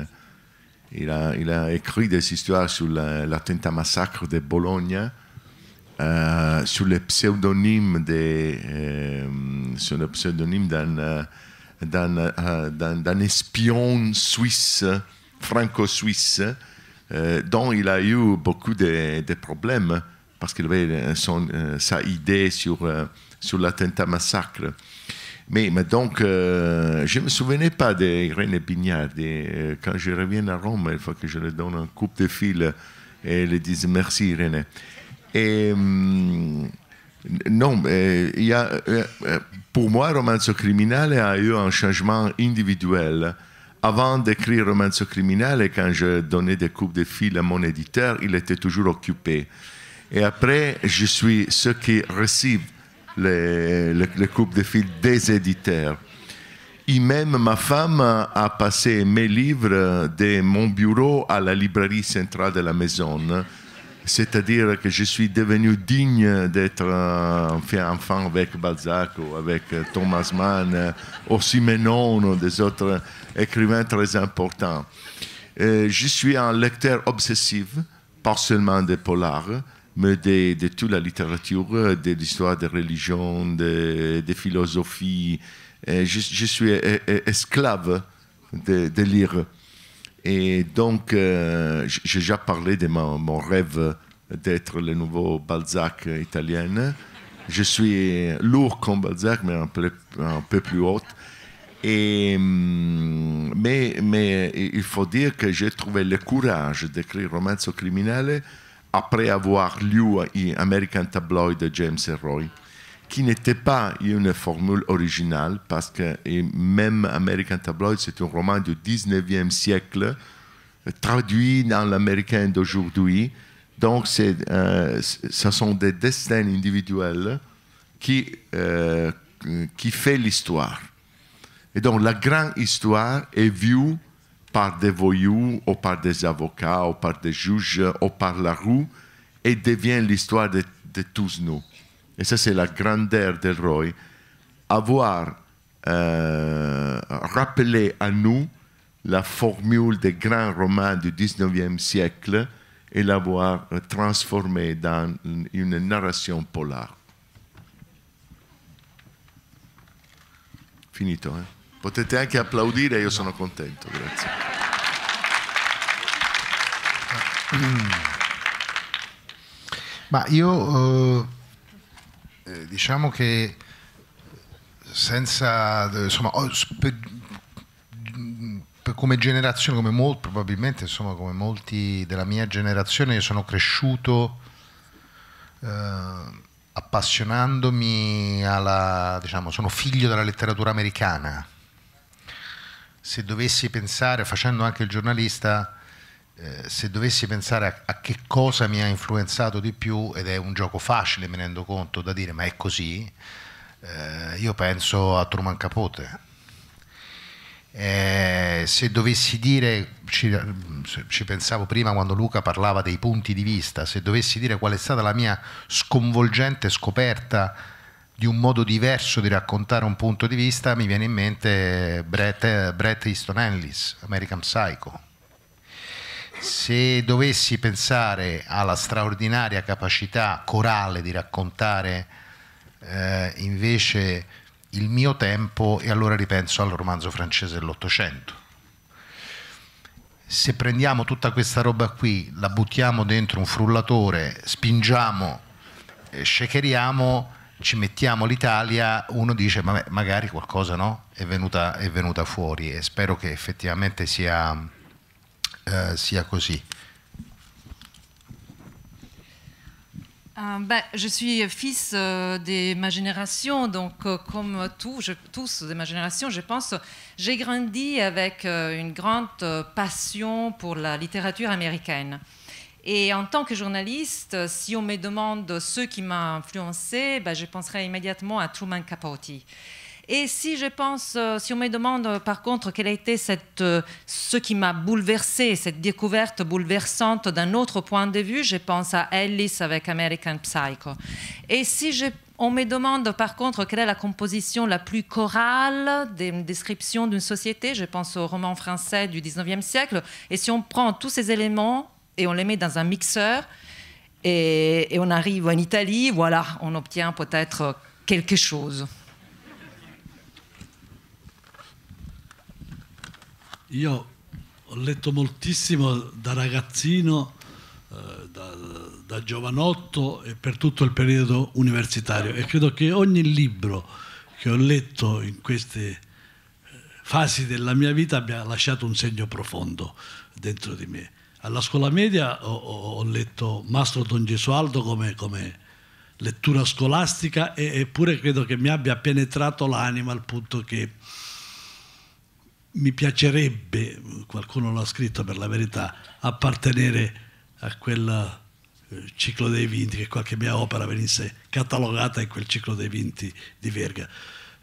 Il a, il a, écrit des histoires sur l'attentat massacre de Bologne, euh, sur le pseudonyme des, euh, le pseudonyme euh, d'un, espion suisse, franco-suisse, dont il a eu beaucoup de, de problèmes parce qu'il avait son, sa idée sur sur l'attentat massacre. Mais, mais donc, euh, je ne me souvenais pas d'Irène Bignard. Euh, quand je reviens à Rome, il faut que je lui donne un coup de fil euh, et lui dise merci, René. Et, mm, non, il y a, pour moi, Romanzo Criminale a eu un changement individuel. Avant d'écrire Romanzo Criminale, quand je donnais des coupes de fil à mon éditeur, il était toujours occupé. Et après, je suis ce qui reçoit les, les, coupes de fil des éditeurs. Et même ma femme a passé mes livres de mon bureau à la librairie centrale de la maison. C'est-à-dire que je suis devenu digne d'être enfant avec Balzac ou avec Thomas Mann, ou Simenon ou des autres écrivains très importants. je suis un lecteur obsessif, pas seulement des polars, mais de, toute la littérature, de l'histoire des religions, des de philosophies. Je, je, suis e, e, esclave de, lire. Et donc, euh, j'ai déjà parlé de mon, rêve d'être le nouveau Balzac italien. Je suis lourd comme Balzac, mais un peu, un peu plus haut. Et, mm, mais, il faut dire que j'ai trouvé le courage d'écrire Romanzo criminel après avoir lu American Tabloid de James Roy, qui n'était pas une formule originale, parce que même American Tabloid, c'est un roman du 19e siècle, traduit dans l'américain d'aujourd'hui. Donc, euh, ce sont des destins individuels qui, euh, qui fait l'histoire. Et donc, la grande histoire est vue par des voyous ou par des avocats ou par des juges ou par la rue et devient l'histoire de, tous nous. Et ça, c'est la grandeur de Roy, avoir euh, rappelé à nous la formule des grands romans du 19e siècle et l'avoir transformée dans une narration polaire. Finito, hein? Potete anche applaudire, io sono contento, grazie. Ma io eh, eh diciamo che senza eh, insomma per, per come generazione, come molto, probabilmente insomma, come molti della mia generazione, io sono cresciuto eh, appassionandomi alla, diciamo, sono figlio della letteratura americana, se dovessi pensare, facendo anche il giornalista, eh, se dovessi pensare a, a, che cosa mi ha influenzato di più, ed è un gioco facile, mi rendo conto, da dire, ma è così, eh, io penso a Truman Capote. Eh, se dovessi dire, ci, ci, pensavo prima quando Luca parlava dei punti di vista, se dovessi dire qual è stata la mia sconvolgente scoperta di un modo diverso di raccontare un punto di vista, mi viene in mente Brett, Brett Easton Ellis, American Psycho. Se dovessi pensare alla straordinaria capacità corale di raccontare eh, invece il mio tempo, e allora ripenso al romanzo francese dell'Ottocento. Se prendiamo tutta questa roba qui, la buttiamo dentro un frullatore, spingiamo, eh, shakeriamo, ci mettiamo l'Italia, uno dice ma magari qualcosa no? è, venuta, è venuta fuori e spero che effettivamente sia, eh, sia così. Euh, ben, je suis fils euh, de ma génération, donc euh, comme tout, je, tous de ma génération, je pense, j'ai grandi avec euh, une grande euh, passion pour la littérature américaine. Et en tant que journaliste, si on me demande ce qui m'a influencé, ben, je penserai immédiatement à Truman Capote. Et si je pense, euh, si on me demande euh, par contre quel a été cette, euh, ce qui m'a bouleversé, cette découverte bouleversante d'un autre point de vue, je pense à Ellis avec American Psycho. Et si on me demande par contre quelle est la composition la plus chorale des descriptions d'une société, je pense au roman français du 19e siècle. Et si on prend tous ces éléments et on les met dans un mixeur et, et on arrive en Italie, voilà, on obtient peut-être quelque chose. Io ho letto moltissimo da ragazzino, eh, da, da giovanotto e per tutto il periodo universitario e credo che ogni libro che ho letto in queste eh, fasi della mia vita abbia lasciato un segno profondo dentro di me alla scuola media ho, ho letto Mastro Don Gesualdo come, come lettura scolastica eppure credo che mi abbia penetrato l'anima al punto che mi piacerebbe, qualcuno l'ha scritto per la verità, appartenere a quel eh, ciclo dei vinti, che qualche mia opera venisse catalogata in quel ciclo dei vinti di Verga.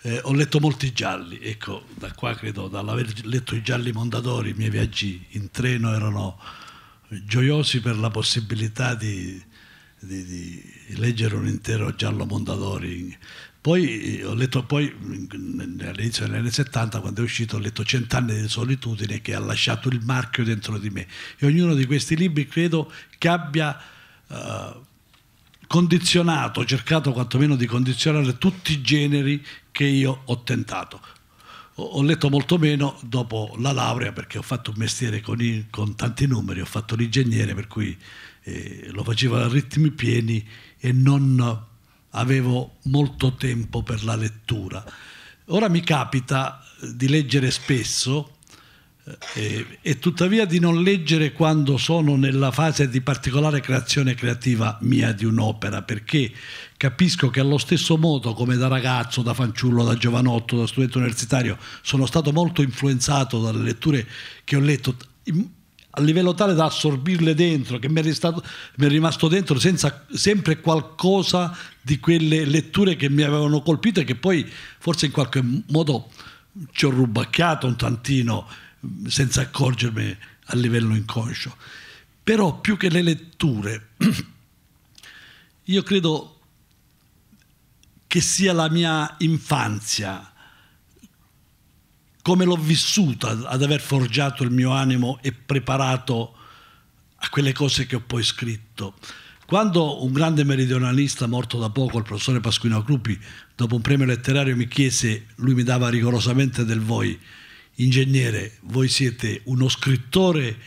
Eh, ho letto molti gialli, ecco, da qua credo, dall'aver letto i gialli Mondadori, i miei viaggi in treno erano gioiosi per la possibilità di, di, di leggere un intero Giallo Mondadori. Poi eh, ho letto, poi all'inizio degli anni 70, quando è uscito, ho letto Cent'anni di solitudine che ha lasciato il marchio dentro di me. E ognuno di questi libri credo che abbia eh, condizionato, cercato quantomeno di condizionare tutti i generi che io ho tentato ho letto molto meno dopo la laurea perché ho fatto un mestiere con, i, con tanti numeri, ho fatto l'ingegnere per cui eh, lo facevo a ritmi pieni e non avevo molto tempo per la lettura. Ora mi capita di leggere spesso eh, eh e tuttavia di non leggere quando sono nella fase di particolare creazione creativa mia di un'opera perché capisco che allo stesso modo come da ragazzo, da fanciullo, da giovanotto, da studente universitario, sono stato molto influenzato dalle letture che ho letto a livello tale da assorbirle dentro, che mi è, ristato, mi è rimasto dentro senza, sempre qualcosa di quelle letture che mi avevano colpito e che poi forse in qualche modo ci ho rubacchiato un tantino senza accorgermi a livello inconscio. Però più che le letture, io credo che sia la mia infanzia, come l'ho vissuta ad aver forgiato il mio animo e preparato a quelle cose che ho poi scritto. Quando un grande meridionalista morto da poco, il professore Pasquino Crupi, dopo un premio letterario mi chiese, lui mi dava rigorosamente del voi, ingegnere, voi siete uno scrittore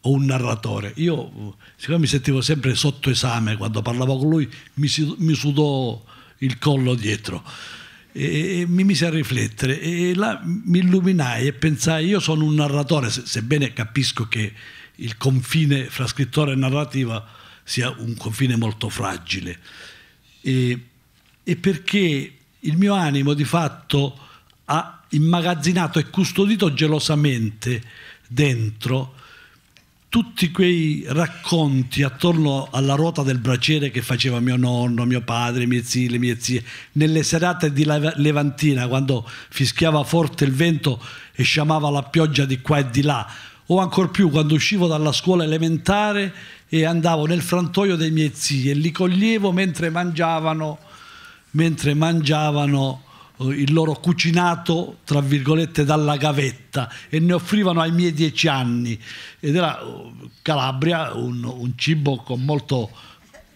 o un narratore? Io, siccome mi sentivo sempre sotto esame quando parlavo con lui, mi, mi sudò il collo dietro. E mi mise a riflettere e là mi illuminai e pensai, io sono un narratore, sebbene capisco che il confine fra scrittore e narrativa sia un confine molto fragile, e, e perché il mio animo di fatto ha immagazzinato e custodito gelosamente dentro tutti quei racconti attorno alla ruota del braciere che faceva mio nonno, mio padre, mie zie, le mie zie, nelle serate di Levantina, quando fischiava forte il vento e sciamava la pioggia di qua e di là, o ancor più quando uscivo dalla scuola elementare e andavo nel frantoio dei miei zii e li coglievo mentre mangiavano, mentre mangiavano eh, il loro cucinato, tra virgolette, dalla gavetta e ne offrivano ai miei dieci anni. Ed era eh, Calabria un, un cibo con molto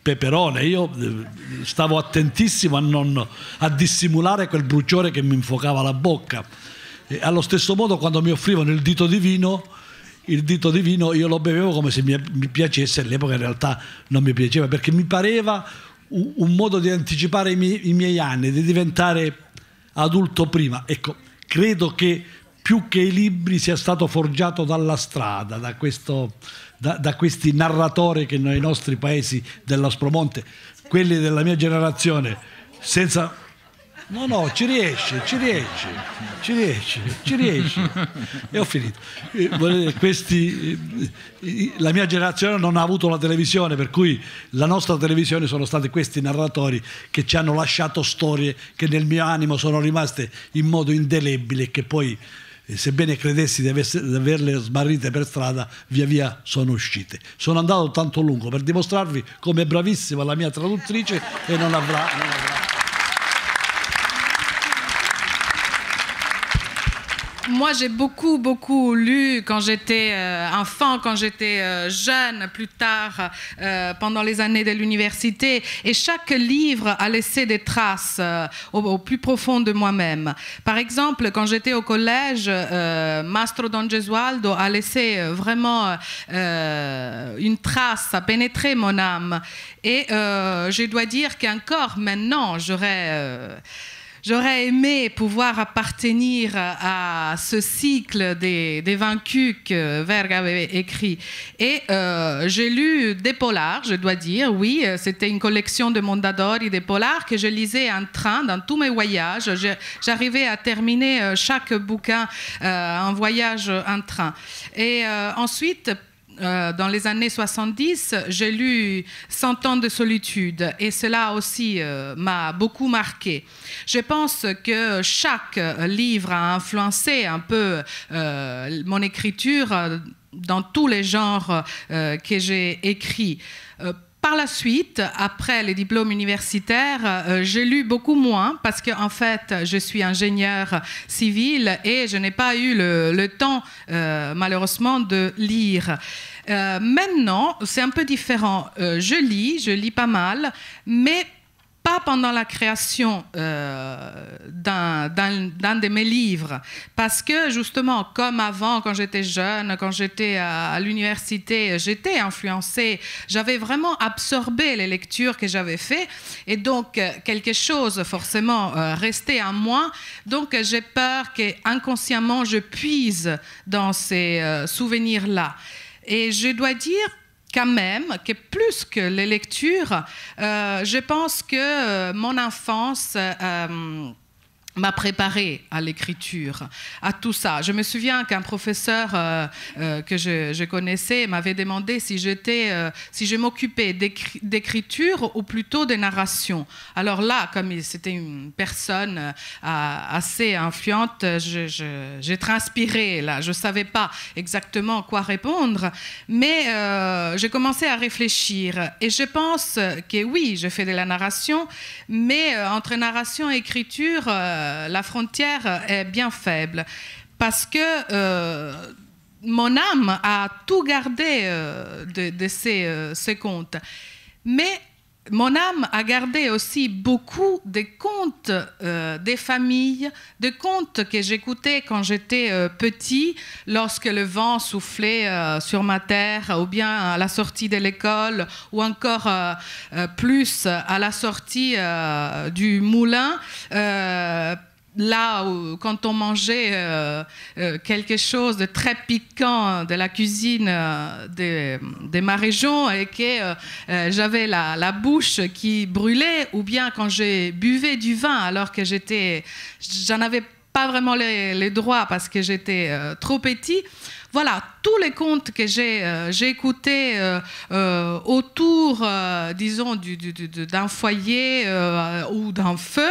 peperone. Io eh, stavo attentissimo a, non, a dissimulare quel bruciore che mi infuocava la bocca. E allo stesso modo, quando mi offrivano il dito di vino, il dito di vino io lo bevevo come se mi, mi piacesse, all'epoca in realtà non mi piaceva, perché mi pareva un, modo di anticipare i miei, i miei anni, di diventare adulto prima. Ecco, credo che più che i libri sia stato forgiato dalla strada, da, questo, da, da questi narratori che nei nostri paesi dell'Aspromonte, quelli della mia generazione, senza No, no, ci riesce, ci riesce, ci riesce, ci riesce. E ho finito. Eh, questi, eh, la mia generazione non ha avuto la televisione, per cui la nostra televisione sono stati questi narratori che ci hanno lasciato storie che nel mio animo sono rimaste in modo indelebile e che poi eh, sebbene credessi di, averle smarrite per strada, via via sono uscite. Sono andato tanto lungo per dimostrarvi come è bravissima la mia traduttrice e non avrà... Non avrà. moi, j'ai beaucoup, beaucoup lu quand j'étais euh, enfant, quand j'étais euh, jeune, plus tard, euh, pendant les années de l'université. Et chaque livre a laissé des traces au, au, plus profond de moi-même. Par exemple, quand j'étais au collège, Mastro Don Gesualdo a laissé vraiment une trace, a pénétré mon âme. Et je dois dire qu'encore maintenant, j'aurais J'aurais aimé pouvoir appartenir à ce cycle des, vaincus que Verg avait écrit. Et euh, j'ai lu des polars, je dois dire, oui, euh, c'était une collection de Mondadori, des polars que je lisais en train dans tous mes voyages. J'arrivais à terminer euh, chaque bouquin en voyage en train. Et ensuite, euh, dans les années 70, j'ai lu 100 ans de solitude et cela aussi euh, m'a beaucoup marqué. Je pense que chaque livre a influencé un peu euh, mon écriture dans tous les genres que j'ai écrits par la suite, après les diplômes universitaires, euh, j'ai lu beaucoup moins parce que, en fait, je suis ingénieur civil et je n'ai pas eu le, temps, euh, malheureusement, de lire. Euh, maintenant, c'est un peu différent. je lis, je lis pas mal, mais pas pendant la création euh, d'un de mes livres, parce que justement, comme avant, quand j'étais jeune, quand j'étais à, l'université, j'étais influencée, j'avais vraiment absorbé les lectures que j'avais faites, et donc euh, quelque chose forcément euh, restait à moi, donc j'ai peur qu'inconsciemment je puise dans ces souvenirs-là. Et je dois dire quand même que plus que les lectures, euh, je pense que euh, mon enfance... Euh, m'a préparé à l'écriture, à tout ça. Je me souviens qu'un professeur euh, euh, que je, connaissais m'avait demandé si j'étais, euh, si je m'occupais d'écriture ou plutôt de narration. Alors là, comme c'était une personne assez influente, j'ai je, transpiré là. Je savais pas exactement quoi répondre, mais j'ai commencé à réfléchir et je pense que oui, je fais de la narration, mais entre narration et écriture euh, la frontière est bien faible parce que euh, mon âme a tout gardé euh, de, de ces, ces, Mais mon âme a gardé aussi beaucoup des contes euh, des familles, des contes que j'écoutais quand j'étais euh, petit, lorsque le vent soufflait euh, sur ma terre, ou bien à la sortie de l'école, ou encore plus à la sortie du moulin là où, quand on mangeait euh, euh, quelque chose de très piquant de la cuisine de, ma région et que euh, j'avais la, bouche qui brûlait, ou bien quand j'ai buvais du vin alors que j'étais, j'en avais pas vraiment les, droits parce que j'étais trop petit. Voilà, tous les contes que j'ai écoutés autour, disons, d'un foyer ou d'un feu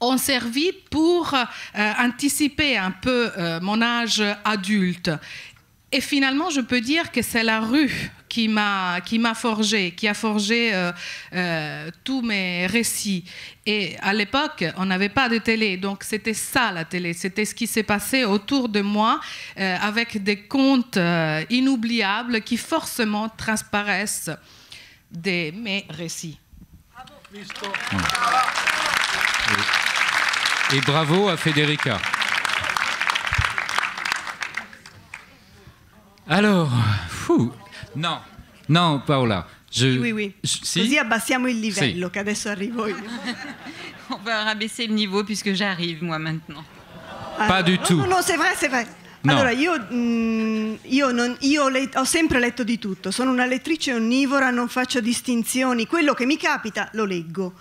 ont servi pour euh, anticiper un peu euh, mon âge adulte. Et finalement, je peux dire que c'est la rue qui m'a forgé, qui a forgé euh, tous mes récits. Et à l'époque, on n'avait pas de télé, donc c'était ça la télé, c'était ce qui s'est passé autour de moi, avec des contes inoubliables qui forcément transparaissent de mes récits et bravo à Federica. Alors, fou. non, non Paola. Je... Oui, oui. Così abbassiamo il livello, che adesso arrivo io. On va rabaisser le niveau puisque j'arrive moi maintenant. Pas du tout. Non, non, c'est vrai, c'est vrai. Alors, Allora, io, mm, io, non, io ho sempre letto di tutto, sono una lettrice onnivora, non faccio distinzioni, quello che mi capita lo leggo.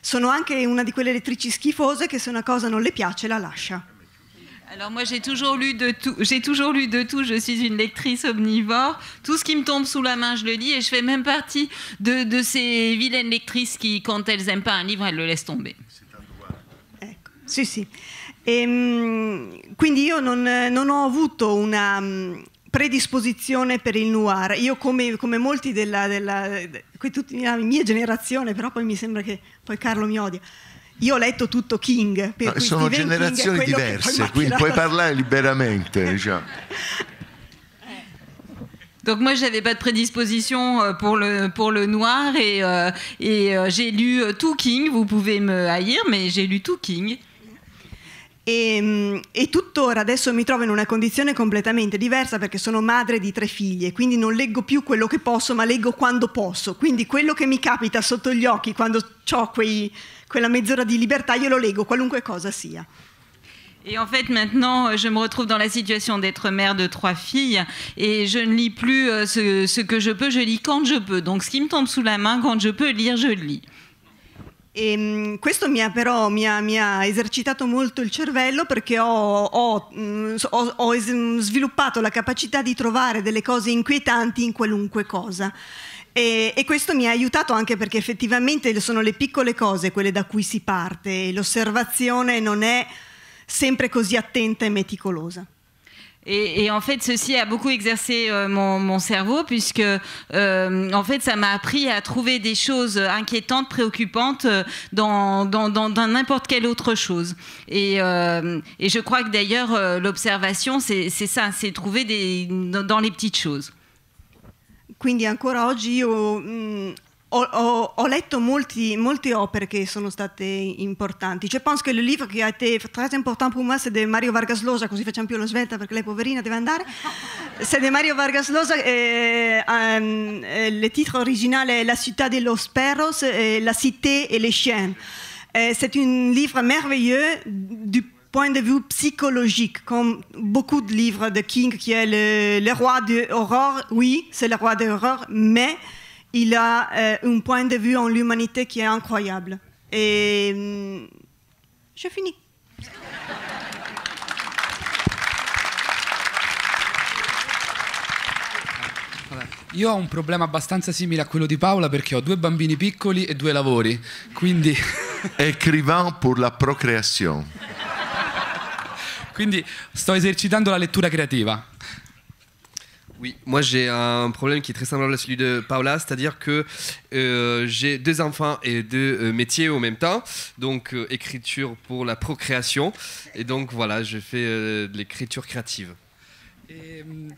Sono anche una di quelle lettrici schifose che se una cosa non le piace la lascia. Alors moi j'ai toujours lu de tout, j'ai toujours lu de tout, je suis une lectrice omnivore. Tout ce qui me tombe sous la main, je le lis et je fais même partie de, de ces vilaines lectrices qui, quand elles n'aiment pas un livre, elles le laissent tomber. Ecco, sì sì. E, ehm, quindi io non, non ho avuto una predisposizione per il noir. Io come, come molti della, della, della, mia generazione, però poi mi sembra che poi Carlo mi odia. Io ho letto tutto King. Per no, sono Steven generazioni diverse, quindi puoi parlare liberamente. Diciamo. Donc moi, j'avais pas de prédisposition euh, pour le, pour le noir et, euh, et euh, j'ai lu euh, tout King. Vous pouvez me haïr, mais j'ai lu tout King. E, ehm, e, tuttora adesso mi trovo in una condizione completamente diversa perché sono madre di tre figlie, quindi non leggo più quello che posso, ma leggo quando posso. Quindi quello che mi capita sotto gli occhi quando ho quei, quella mezz'ora di libertà, io lo leggo, qualunque cosa sia. Et en fait, maintenant, je me retrouve dans la situation d'être mère de trois filles et je ne lis plus euh, ce, ce que je peux, je lis quand je peux. Donc, ce qui me tombe sous la main, quand je peux lire, je lis. E ehm, questo mi ha però mi ha, mi ha esercitato molto il cervello perché ho, ho, mm, ho, ho, sviluppato la capacità di trovare delle cose inquietanti in qualunque cosa. E, e, questo mi ha aiutato anche perché effettivamente sono le piccole cose quelle da cui si parte l'osservazione non è sempre così attenta e meticolosa. Et, en fait, ceci a beaucoup exercé euh, mon, cerveau puisque, euh, en fait, ça m'a appris à trouver des choses inquiétantes, préoccupantes euh, dans, n'importe quelle autre chose. Et, je crois que d'ailleurs, l'observation, c'est ça, c'est trouver des, dans les petites choses. Quindi encore oggi io mm, ho, ho, ho, letto molti, molte opere che sono state importanti. Cioè, penso che il libro che ha été très important pour moi, c'est di Mario Vargas Llosa, così facciamo più la svelta perché lei poverina deve andare. C'est di Mario Vargas Llosa, eh, um, ehm, il eh, titolo originale è La città de los perros, eh, La cité et les chiens. Eh, c'est un libro meraviglioso dal punto di vista psicologico, come molti libri di King, che è le, roi de sì, Oui, c'est le roi de ma... mais il a euh, un point de vue en l'humanité qui est incroyable. Et euh, je finis. Io ho un problema abbastanza simile a quello di Paola perché ho due bambini piccoli e due lavori, quindi... Écrivain pour la procréation. quindi sto esercitando la lettura creativa. Oui, moi j'ai un problème qui est très semblable à celui de Paola, c'est-à-dire que euh, j'ai deux enfants et deux euh, métiers au même temps, donc euh, écriture pour la procréation, et donc voilà, je fais euh, de l'écriture créative. Et, ehm,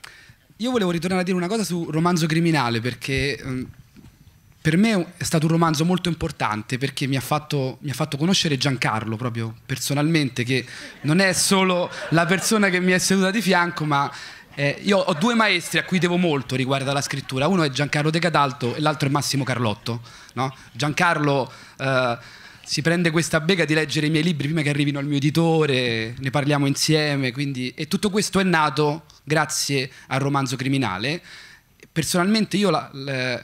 io volevo ritornare a dire una cosa su Romanzo Criminale perché ehm, per me è stato un romanzo molto importante perché mi ha, fatto, mi ha, fatto, conoscere Giancarlo proprio personalmente, che non è solo la persona che mi è seduta di fianco, ma eh, io ho due maestri a cui devo molto riguardo alla scrittura. Uno è Giancarlo De Gadalto e l'altro è Massimo Carlotto. No? Giancarlo eh, si prende questa bega di leggere i miei libri prima che arrivino al mio editore, ne parliamo insieme. Quindi... E tutto questo è nato grazie al romanzo criminale. Personalmente io la, la,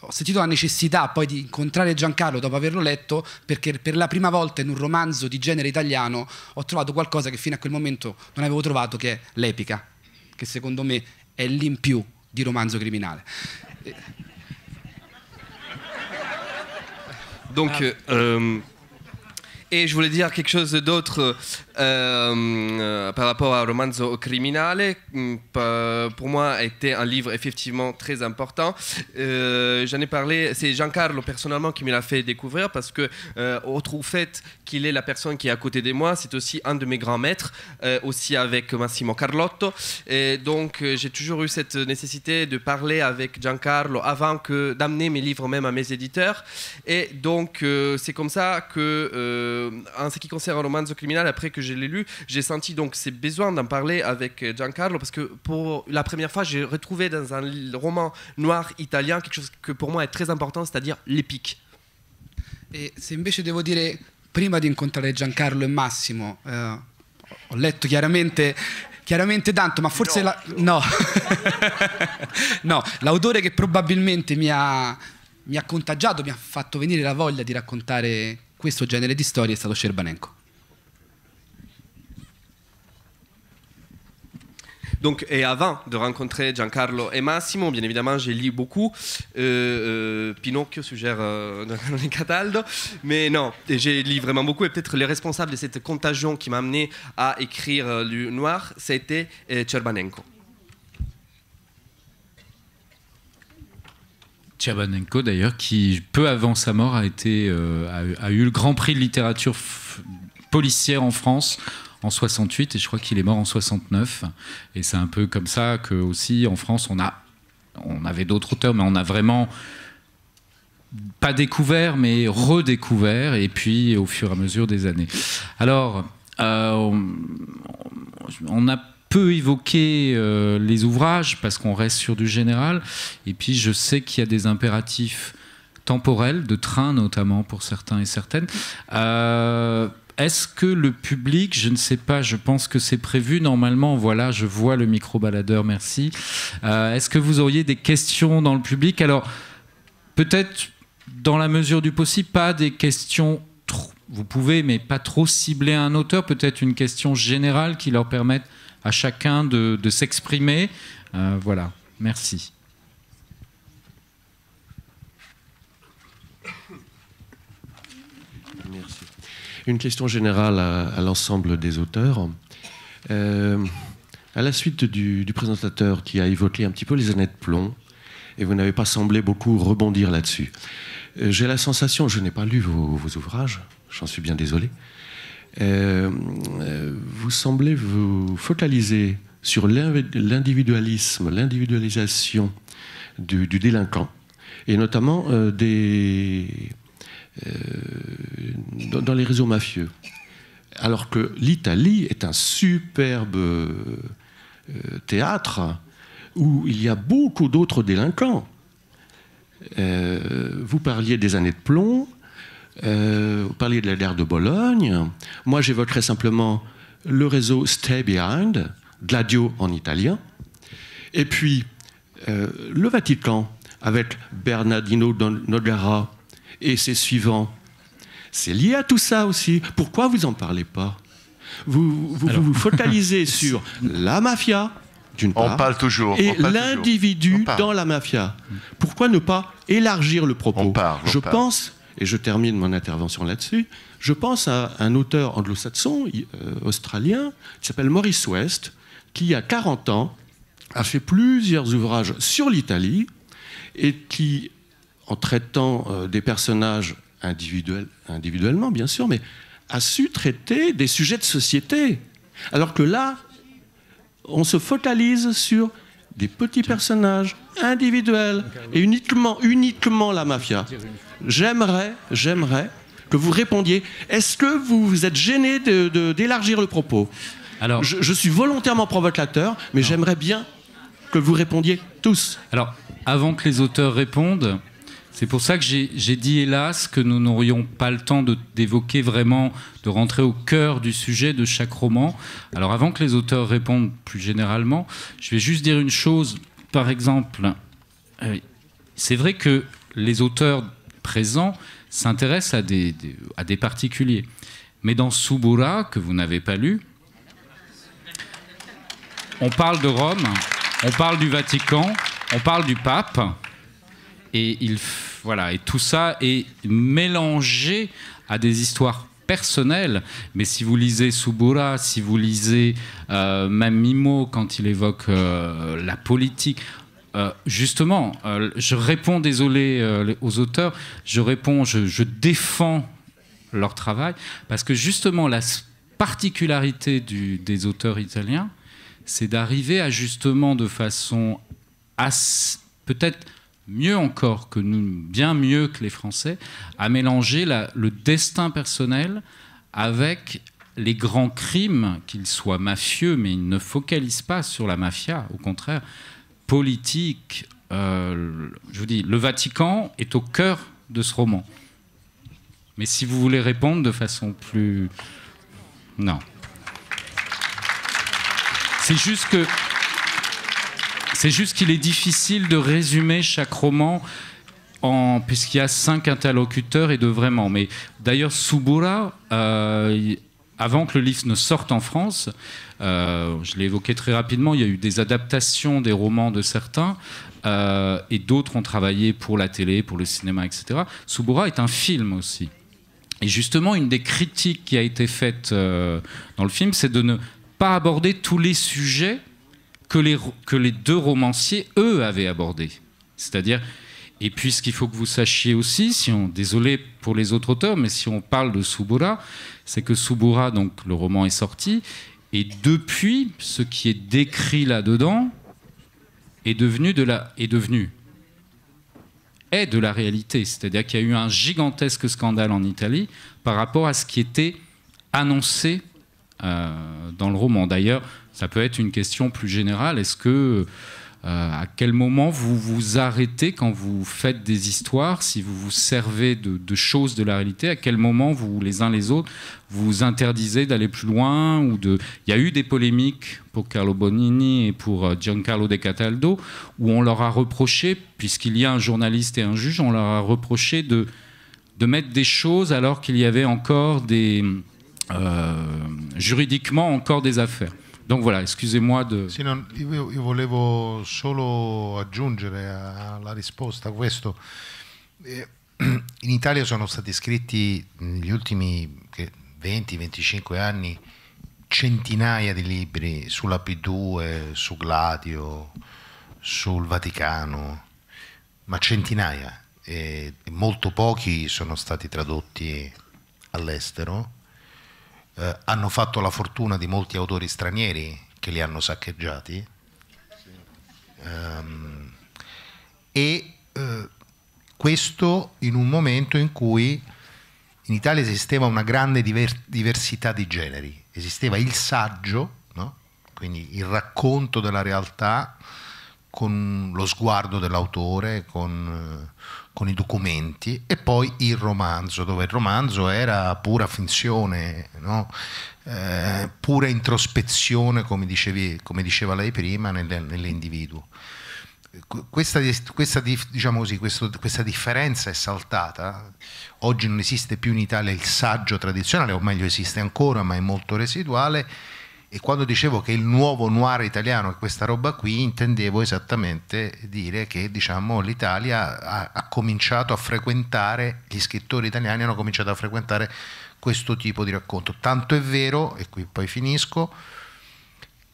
ho sentito la necessità poi di incontrare Giancarlo dopo averlo letto perché per la prima volta in un romanzo di genere italiano ho trovato qualcosa che fino a quel momento non avevo trovato che è l'epica che secondo me è l'in più di romanzo criminale. Donc, ah. euh, et je voulais dire quelque chose d'autre Euh, euh, par rapport à Romanzo Criminale, mm, pour moi, était un livre effectivement très important. Euh, j'en ai parlé, c'est Giancarlo personnellement qui me l'a fait découvrir parce que, au fait qu'il est la personne qui est à côté de moi, c'est aussi un de mes grands maîtres, aussi avec Massimo Carlotto. Et donc, j'ai toujours eu cette nécessité de parler avec Giancarlo avant que d'amener mes livres même à mes éditeurs. Et donc, c'est comme ça que, en ce qui concerne Romanzo Criminale, après que je l'ai lu, j'ai senti donc c'est besoin d'en parler avec euh, Giancarlo parce que pour la première fois, j'ai retrouvé dans un roman noir italien quelque chose que pour moi è très important, c'est-à-dire l'épique. E se invece devo dire, prima di incontrare Giancarlo e Massimo, eh, ho letto chiaramente chiaramente tanto, ma forse no. La... No. no. l'autore che probabilmente mi ha, mi ha contagiato, mi ha fatto venire la voglia di raccontare questo genere di storie è stato Cerbanenko. Donc, et avant de rencontrer Giancarlo et Massimo, bien évidemment, j'ai lu beaucoup. Euh, suggère euh, Pinocchio suggère euh, Giancarlo Cataldo. Mais non, j'ai lu vraiment beaucoup. Et peut-être les responsables de cette contagion qui m'a amené à écrire le euh, noir, c'était Cerbanenko. Tcherbanenko d'ailleurs, qui peu avant sa mort a, été, a, eu le Grand Prix de littérature policière en France en 68 et je crois qu'il est mort en 69. Et c'est un peu comme ça que aussi en France on a, on avait d'autres auteurs, mais on a vraiment pas découvert, mais redécouvert, et puis au fur et à mesure des années. Alors, euh, on, a peu évoqué euh, les ouvrages parce qu'on reste sur du général, et puis je sais qu'il y a des impératifs temporels, de train notamment pour certains et certaines. Euh, est-ce que le public, je ne sais pas, je pense que c'est prévu normalement, voilà, je vois le micro-baladeur, merci. Euh, est-ce que vous auriez des questions dans le public Alors, peut-être dans la mesure du possible, pas des questions trop, vous pouvez, mais pas trop cibler un auteur, peut-être une question générale qui leur permette à chacun de, s'exprimer. Euh, voilà, merci. une question générale à, l'ensemble des auteurs. Euh, à la suite du, présentateur qui a évoqué un petit peu les années de plomb, et vous n'avez pas semblé beaucoup rebondir là-dessus, euh, j'ai la sensation, je n'ai pas lu vos, ouvrages, j'en suis bien désolé, euh, vous semblez vous focaliser sur l'individualisme, l'individualisation du, délinquant, et notamment des euh, dans, dans, les réseaux mafieux. Alors que l'Italie est un superbe euh, théâtre où il y a beaucoup d'autres délinquants. Euh, vous parliez des années de plomb, vous parliez de la guerre de Bologne. Moi, j'évoquerai simplement le réseau Stay Behind, Gladio en italien. Et puis, le Vatican, avec Bernardino Nogara, et c'est suivant. C'est lié à tout ça aussi. Pourquoi vous n'en parlez pas vous vous, focalisez sur la mafia, d'une part, parle toujours, et l'individu dans la mafia. Pourquoi ne pas élargir le propos on Je pense, et je termine mon intervention là-dessus, je pense à un auteur anglo-saxon, euh, australien, qui s'appelle Maurice West, qui, il y a 40 ans, a fait plusieurs ouvrages sur l'Italie et qui en traitant euh, des personnages individuels, individuellement, bien sûr, mais a su traiter des sujets de société. Alors que là, on se focalise sur des petits personnages individuels et uniquement, uniquement la mafia. J'aimerais, j'aimerais que vous répondiez. Est-ce que vous, vous êtes gêné d'élargir le propos Alors, je, suis volontairement provocateur, mais j'aimerais bien que vous répondiez tous. Alors, avant que les auteurs répondent, c'est pour ça que j'ai dit, hélas, que nous n'aurions pas le temps d'évoquer vraiment, de rentrer au cœur du sujet de chaque roman. Alors avant que les auteurs répondent plus généralement, je vais juste dire une chose. Par exemple, euh, c'est vrai que les auteurs présents s'intéressent à des, à des particuliers. Mais dans Subura, que vous n'avez pas lu, on parle de Rome, on parle du Vatican, on parle du pape et, il, voilà, et tout ça est mélangé à des histoires personnelles. mais si vous lisez Subura, si vous lisez euh, Mamimo quand il évoque euh, la politique, euh, justement, euh, je réponds, désolé aux auteurs, je réponds, je, défends leur travail, parce que justement, la particularité du, des auteurs italiens, c'est d'arriver à justement de façon peut-être mieux encore que nous, bien mieux que les Français, à mélanger le destin personnel avec les grands crimes, qu'ils soient mafieux, mais ils ne focalisent pas sur la mafia, au contraire, politique. Euh, je vous dis, le Vatican est au cœur de ce roman. Mais si vous voulez répondre de façon plus... Non. C'est juste que c'est juste qu'il est difficile de résumer chaque roman puisqu'il y a cinq interlocuteurs et de vraiment. Mais d'ailleurs, Subura, euh, avant que le livre ne sorte en France, euh, je l'ai évoqué très rapidement, il y a eu des adaptations des romans de certains, euh, et d'autres ont travaillé pour la télé, pour le cinéma, etc. Subura est un film aussi. Et justement, une des critiques qui a été faite dans le film, c'est de ne pas aborder tous les sujets que les, deux romanciers, eux, avaient abordé. C'est-à-dire, et puis ce qu'il faut que vous sachiez aussi, si on, désolé pour les autres auteurs, mais si on parle de Subura, c'est que Subura, donc le roman est sorti, et depuis, ce qui est décrit là-dedans est devenu de la, est devenu, de la réalité. C'est-à-dire qu'il y a eu un gigantesque scandale en Italie par rapport à ce qui était annoncé euh, dans le roman. D'ailleurs, ça peut être une question plus générale. Est-ce que euh, à quel moment vous vous arrêtez quand vous faites des histoires, si vous vous servez de, choses de la réalité, à quel moment vous, les uns les autres, vous interdisez d'aller plus loin ou de... Il y a eu des polémiques pour Carlo Bonini et pour euh, Giancarlo De Cataldo où on leur a reproché, puisqu'il y a un journaliste et un juge, on leur a reproché de, mettre des choses alors qu'il y avait encore des... Euh, juridiquement encore des affaires. Donc voilà, excusez-moi de... Sì, non, io, io volevo solo aggiungere alla risposta a questo. Eh, in Italia sono stati scritti negli ultimi 20-25 anni centinaia di libri sulla P2, su Gladio, sul Vaticano, ma centinaia. E molto pochi sono stati tradotti all'estero eh, hanno fatto la fortuna di molti autori stranieri che li hanno saccheggiati um, e eh, questo in un momento in cui in Italia esisteva una grande diver- diversità di generi, esisteva il saggio, no? quindi il racconto della realtà con lo sguardo dell'autore, con eh, con i documenti e poi il romanzo, dove il romanzo era pura finzione, no? eh, pura introspezione, come, dicevi, come, diceva lei prima, nell'individuo. Questa, questa, diciamo così, questo, questa, differenza è saltata, oggi non esiste più in Italia il saggio tradizionale, o meglio esiste ancora ma è molto residuale, e quando dicevo che il nuovo noir italiano è questa roba qui, intendevo esattamente dire che diciamo, l'Italia ha, ha cominciato a frequentare, gli scrittori italiani hanno cominciato a frequentare questo tipo di racconto. Tanto è vero, e qui poi finisco,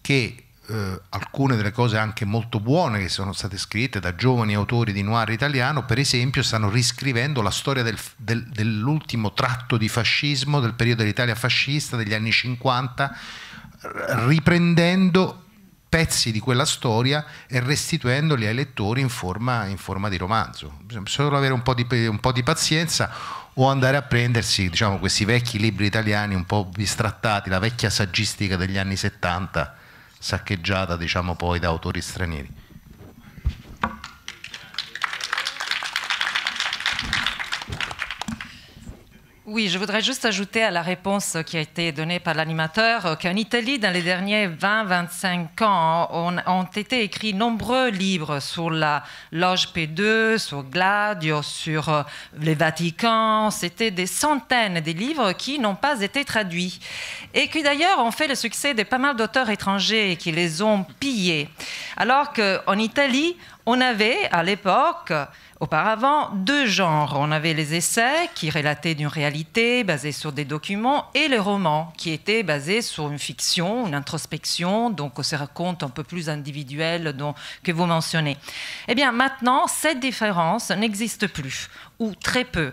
che eh, alcune delle cose anche molto buone che sono state scritte da giovani autori di noir italiano, per esempio, stanno riscrivendo la storia del, del, dell'ultimo tratto di fascismo, del periodo dell'Italia fascista degli anni 50 riprendendo pezzi di quella storia e restituendoli ai lettori in forma, in forma di romanzo. Bisogna solo avere un po' di, un po di pazienza o andare a prendersi diciamo, questi vecchi libri italiani un po' bistrattati, la vecchia saggistica degli anni 70, saccheggiata diciamo, poi da autori stranieri. Oui, je voudrais juste ajouter à la réponse qui a été donnée par l'animateur euh, qu'en Italie, dans les derniers 20-25 ans, ont été écrits nombreux livres sur la loge P2, sur Gladio, sur euh, les Vatican. C'était des centaines de livres qui n'ont pas été traduits et qui d'ailleurs ont fait le succès de pas mal d'auteurs étrangers qui les ont pillés. Alors qu'en Italie, on avait à l'époque, auparavant, deux genres. On avait les essais qui relataient d'une réalité basé sur des documents et les romans qui étaient basés sur une fiction, une introspection, donc ces racontes un peu plus individuelles que vous mentionnez. Eh bien maintenant, cette différence n'existe plus ou très peu.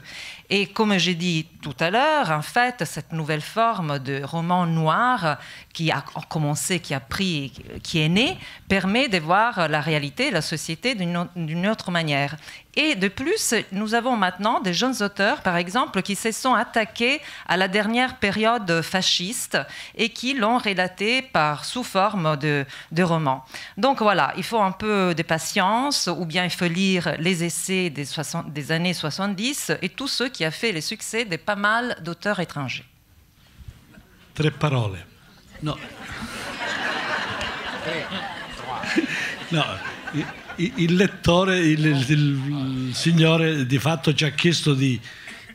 Et comme j'ai dit tout à l'heure, en fait, cette nouvelle forme de roman noir qui a commencé, qui a pris, qui est née, permet de voir la réalité, la société d'une autre manière. Et de plus, nous avons maintenant des jeunes auteurs, par exemple, qui se sont attaqués à la dernière période fasciste et qui l'ont relaté par, sous forme de, de roman. Donc voilà, il faut un peu de patience, ou bien il faut lire les essais des, des années 60. 70 et tout ce qui a fait les succès de pas mal d'auteurs étrangers. Tre parole. No. no. Il lettore, il, il, il signore di fatto ci ha chiesto di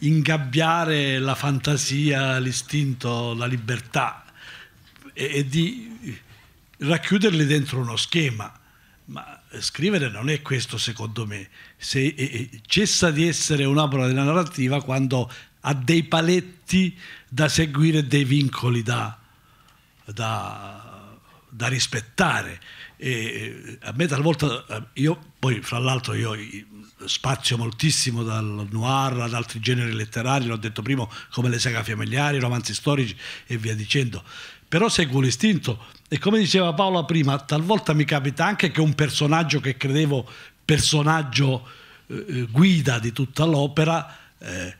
ingabbiare la fantasia, l'istinto, la libertà e, e di racchiuderli dentro uno schema. Ma scrivere non è questo secondo me. Se, eh, eh cessa di essere un'opera della narrativa quando ha dei paletti da seguire, dei vincoli da, da, da rispettare. E eh, a me talvolta, eh, io poi fra l'altro io spazio moltissimo dal noir ad altri generi letterari, l'ho detto prima, come le saga familiari, romanzi storici e via dicendo, però seguo l'istinto e come diceva Paola prima, talvolta mi capita anche che un personaggio che credevo personaggio eh, eh, guida di tutta l'opera eh,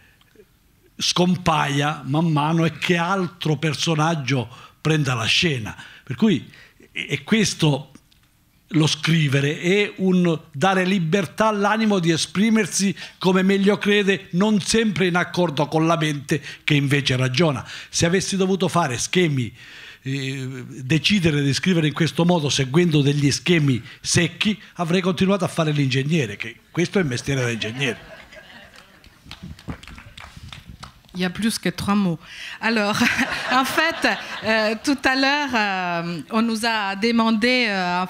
scompaia man mano e che altro personaggio prenda la scena. Per cui è questo lo scrivere, è un dare libertà all'animo di esprimersi come meglio crede, non sempre in accordo con la mente che invece ragiona. Se avessi dovuto fare schemi eh, decidere di scrivere in questo modo, seguendo degli schemi secchi, avrei continuato a fare l'ingegnere, che questo è il mestiere dell'ingegnere. Il y a plus que trois mots. Alors, en fait, euh, tout à l'heure, euh, on nous a demandé euh,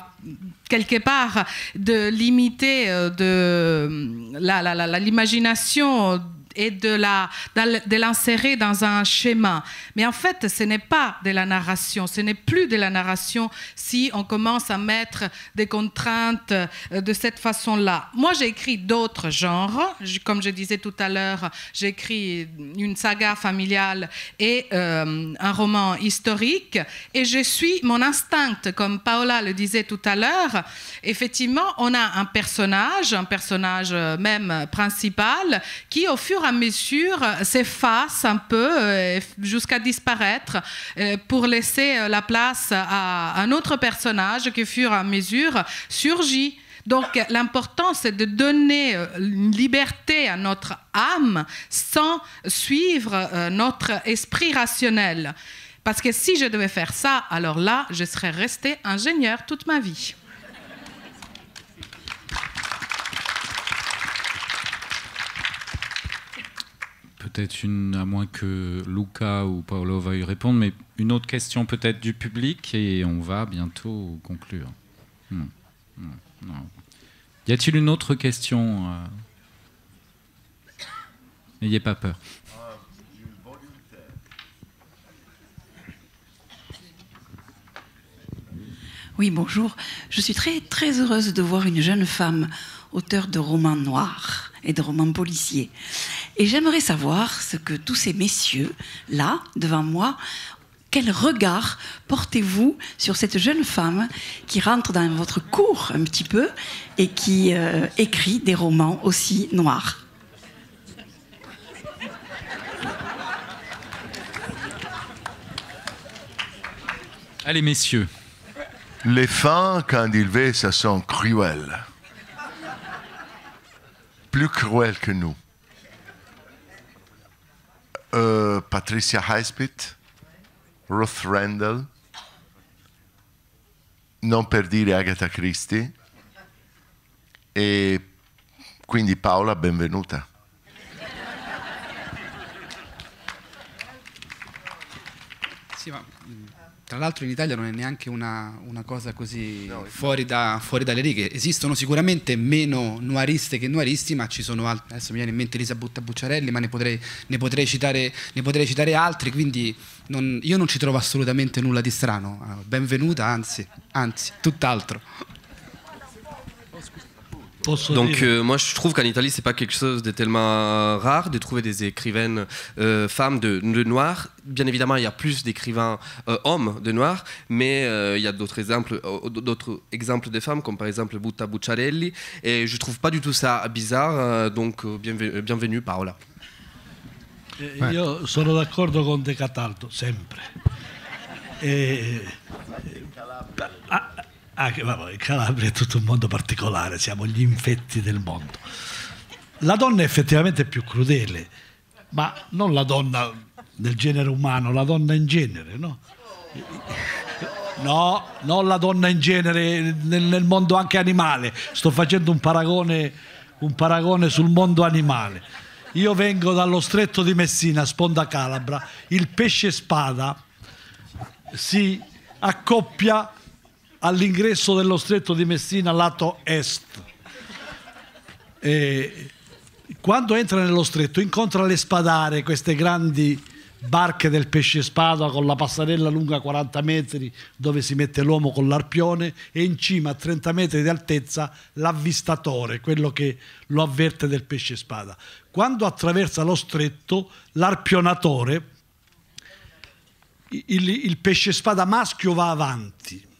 quelque part de limiter euh, de l'imagination la, la, la, et de l'insérer dans un schéma. Mais en fait, ce n'est pas de la narration, ce n'est plus de la narration si on commence à mettre des contraintes euh, de cette façon-là. Moi, j'ai écrit d'autres genres. Comme je disais tout à l'heure, j'ai écrit une saga familiale et euh, un roman historique. Et je suis mon instinct, comme Paola le disait tout à l'heure. Effectivement, on a un personnage, un personnage euh, même principal, qui au fur à mesure euh, s'efface un peu euh, jusqu'à disparaître euh, pour laisser la place à un autre personnage qui, furent fur à mesure, surgit. Donc l'important, c'est de donner une liberté à notre âme sans suivre notre esprit rationnel. Parce que si je devais faire ça, alors là, je serais resté ingénieur toute ma vie. peut-être une, à moins que Luca ou Paolo veuillent répondre, mais une autre question peut-être du public et on va bientôt conclure. Hmm. Hmm. Y a-t-il une autre question euh N'ayez pas peur. Oui, bonjour. Je suis très très heureuse de voir une jeune femme auteure de romans noirs et de romans policiers. Et j'aimerais savoir ce que tous ces messieurs, là, devant moi, quel regard portez-vous sur cette jeune femme qui rentre dans votre cours un petit peu et qui euh, écrit des romans aussi noirs Allez, messieurs. Les fins, quand ils veillent, ça sent cruel. Plus cruel que nous. uh, Patricia Highsmith, Ruth Randall, non per dire Agatha Christie, e quindi Paola, benvenuta. Sì, ma tra l'altro in Italia non è neanche una, una cosa così no, fuori, da, fuori, dalle righe. Esistono sicuramente meno nuariste che nuaristi, ma ci sono altri. Adesso mi viene in mente Elisabetta Bucciarelli, ma ne potrei, ne, potrei citare, ne potrei, citare, altri, quindi non, io non ci trovo assolutamente nulla di strano. Ah, benvenuta, anzi, anzi, tutt'altro. Donc euh, moi je trouve qu'en Italie c'est pas quelque chose de tellement euh, rare de trouver des écrivaines euh, femmes de, de noir. Bien évidemment il y a plus d'écrivains hommes de noir mais il y a d'autres exemples, d'autres exemples de femmes comme par exemple Butta Bucciarelli et je trouve pas du tout ça bizarre. donc bienvenue, bienvenue Paola. Eh, eh, io sono d'accordo con De Cataldo eh, ah, Ah, vabbè, Calabria è tutto un mondo particolare, siamo gli infetti del mondo. La donna è effettivamente più crudele, ma non la donna del genere umano, la donna in genere, no? No, non la donna in genere, nel, nel mondo anche animale. Sto facendo un paragone, un paragone sul mondo animale. Io vengo dallo stretto di Messina, sponda Calabra. Il pesce spada si accoppia all'ingresso dello stretto di Messina lato est. E quando entra nello stretto incontra le spadare, queste grandi barche del pesce spada con la passarella lunga 40 metri dove si mette l'uomo con l'arpione e in cima a 30 metri di altezza l'avvistatore, quello che lo avverte del pesce spada. Quando attraversa lo stretto, l'arpionatore, il, il pesce spada maschio va avanti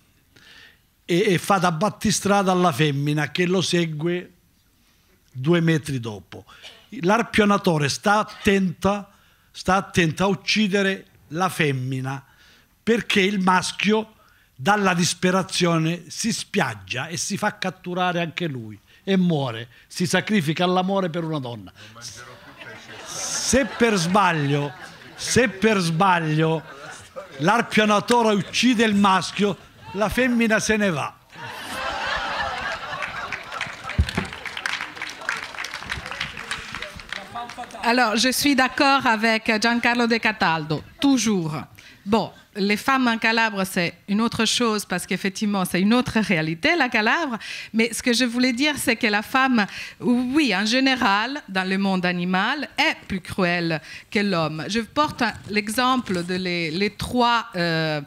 e, e fa da battistrada alla femmina che lo segue due metri dopo. L'arpionatore sta attenta, sta attenta a uccidere la femmina perché il maschio dalla disperazione si spiaggia e si fa catturare anche lui e muore, si sacrifica all'amore per una donna. Se per sbaglio, se per sbaglio l'arpionatore uccide il maschio, la femmina se ne va. Alors, je suis d'accord avec Giancarlo De Cataldo, toujours. Bon, les femmes en Calabre, c'est une autre chose parce qu'effectivement, c'est une autre réalité, la Calabre. Mais ce que je voulais dire, c'est que la femme, oui, en général, dans le monde animal, est plus cruelle que l'homme. Je porte l'exemple de les, trois... Euh,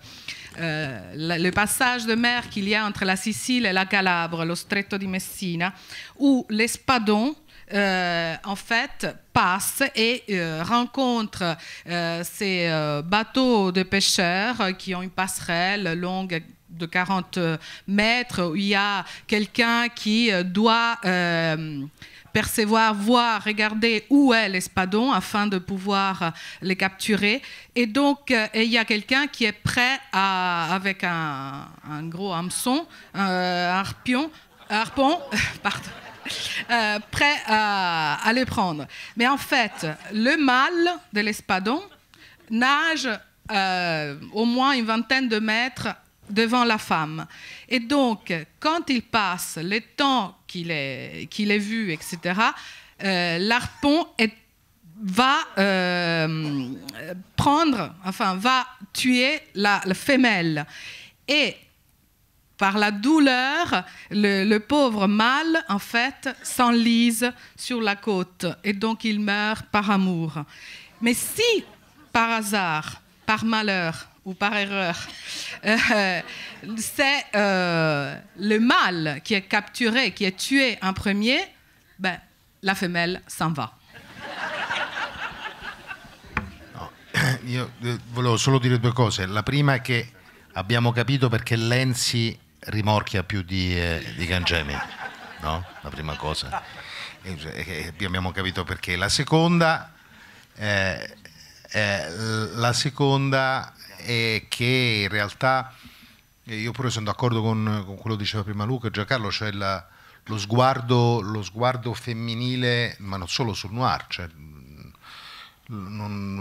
eh, le passage de mer qu'il y a entre la Sicile et la Calabre, le stretto di Messina, où l'Espadon, eh, en fait, passe et eh, rencontre ces bateaux de pêcheurs qui ont une passerelle longue de 40 mètres, où il y a quelqu'un qui doit percevoir, voir, regarder où est l'espadon afin de pouvoir euh, les capturer. Et donc, euh, il y a quelqu'un qui est prêt à, avec un, gros hameçon, euh, un harpion, harpon, pardon, prêt à, les prendre. Mais en fait, le mâle de l'espadon nage au moins une vingtaine de mètres devant la femme. Et donc, quand il passe le temps qu'il est, qu'il est vu, etc., euh, l'arpon va euh, prendre, enfin, va tuer la, femelle. Et par la douleur, le pauvre mâle, en fait, s'enlise sur la côte. Et donc, il meurt par amour. Mais si, par hasard, par malheur, ou par erreur. Euh, c'est euh, le mâle qui est capturé, qui est tué en premier, ben, la femelle s'en va. No, io eh, volevo solo dire due cose. La prima è che abbiamo capito perché Lenzi rimorchia più di, eh, di Gangemi, no? La prima cosa. E, e, e abbiamo capito perché. La seconda, eh, eh, la seconda è che in realtà io pure sono d'accordo con, con, quello che diceva prima Luca e Giancarlo, cioè la, lo, sguardo, lo, sguardo, femminile, ma non solo sul noir, cioè, non,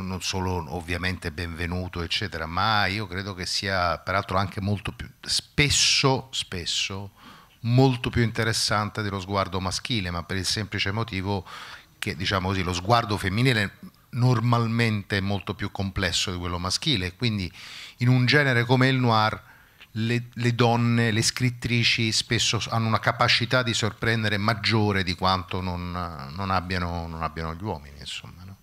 non, solo ovviamente benvenuto, eccetera, ma io credo che sia peraltro anche molto più, spesso, spesso, molto più interessante dello sguardo maschile, ma per il semplice motivo che diciamo così, lo sguardo femminile normalmente molto più complesso di quello maschile, quindi in un genere come il noir le, le, donne, le scrittrici spesso hanno una capacità di sorprendere maggiore di quanto non, non, abbiano, non abbiano, gli uomini. Insomma, no?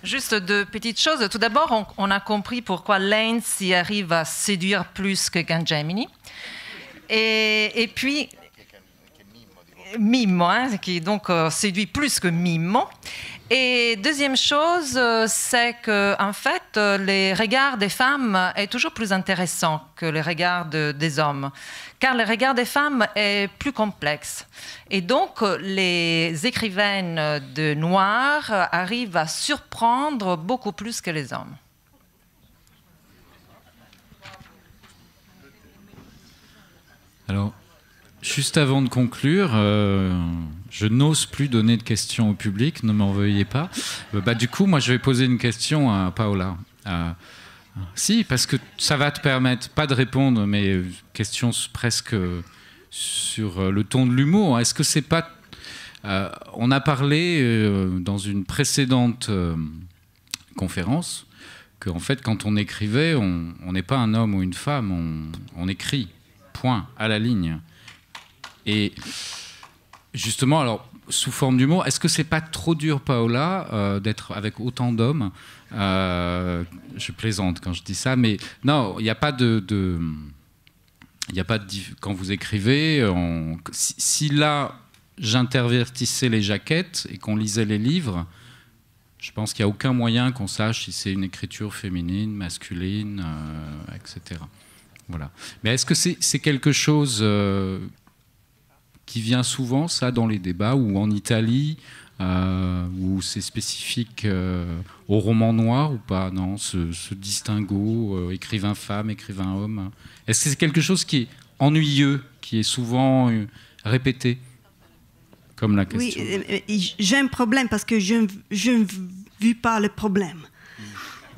Juste deux petites choses. Tout d'abord, on, on, a compris pourquoi Lane s'y arrive à séduire plus que Gangemini. Et, et puis, mime, hein, qui donc euh, séduit plus que mimant. Et deuxième chose, euh, c'est que en fait, euh, les regards des femmes est toujours plus intéressant que les regards des hommes, car le regard des femmes est plus complexe. Et donc, les écrivaines de noir arrivent à surprendre beaucoup plus que les hommes. Alors, Juste avant de conclure, euh, je n'ose plus donner de questions au public, ne m'en veuillez pas. Euh, bah, du coup, moi, je vais poser une question à Paola. Euh, si, parce que ça va te permettre, pas de répondre, mais questions presque sur le ton de l'humour. Est-ce que c'est pas. on a parlé dans une précédente conférence qu'en fait, quand on écrivait, on n'est pas un homme ou une femme, on écrit, point, à la ligne. Et justement, alors, sous forme d'humour, est-ce que c'est pas trop dur, Paola, euh, d'être avec autant d'hommes euh, Je plaisante quand je dis ça, mais non, il n'y a pas de, il n'y a pas de quand vous écrivez, si, là j'intervertissais les jaquettes et qu'on lisait les livres, je pense qu'il n'y a aucun moyen qu'on sache si c'est une écriture féminine, masculine, euh, etc. Voilà. Mais est-ce que c'est quelque chose qui vient souvent, ça, dans les débats, ou en Italie, euh, ou c'est spécifique euh, au roman noir ou pas Non, ce, ce distinguo, euh, écrivain femme, écrivain homme. Hein. Est-ce que c'est quelque chose qui est ennuyeux, qui est souvent euh, répété Comme la question. Oui, j'ai un problème parce que je, je ne vis pas le problème.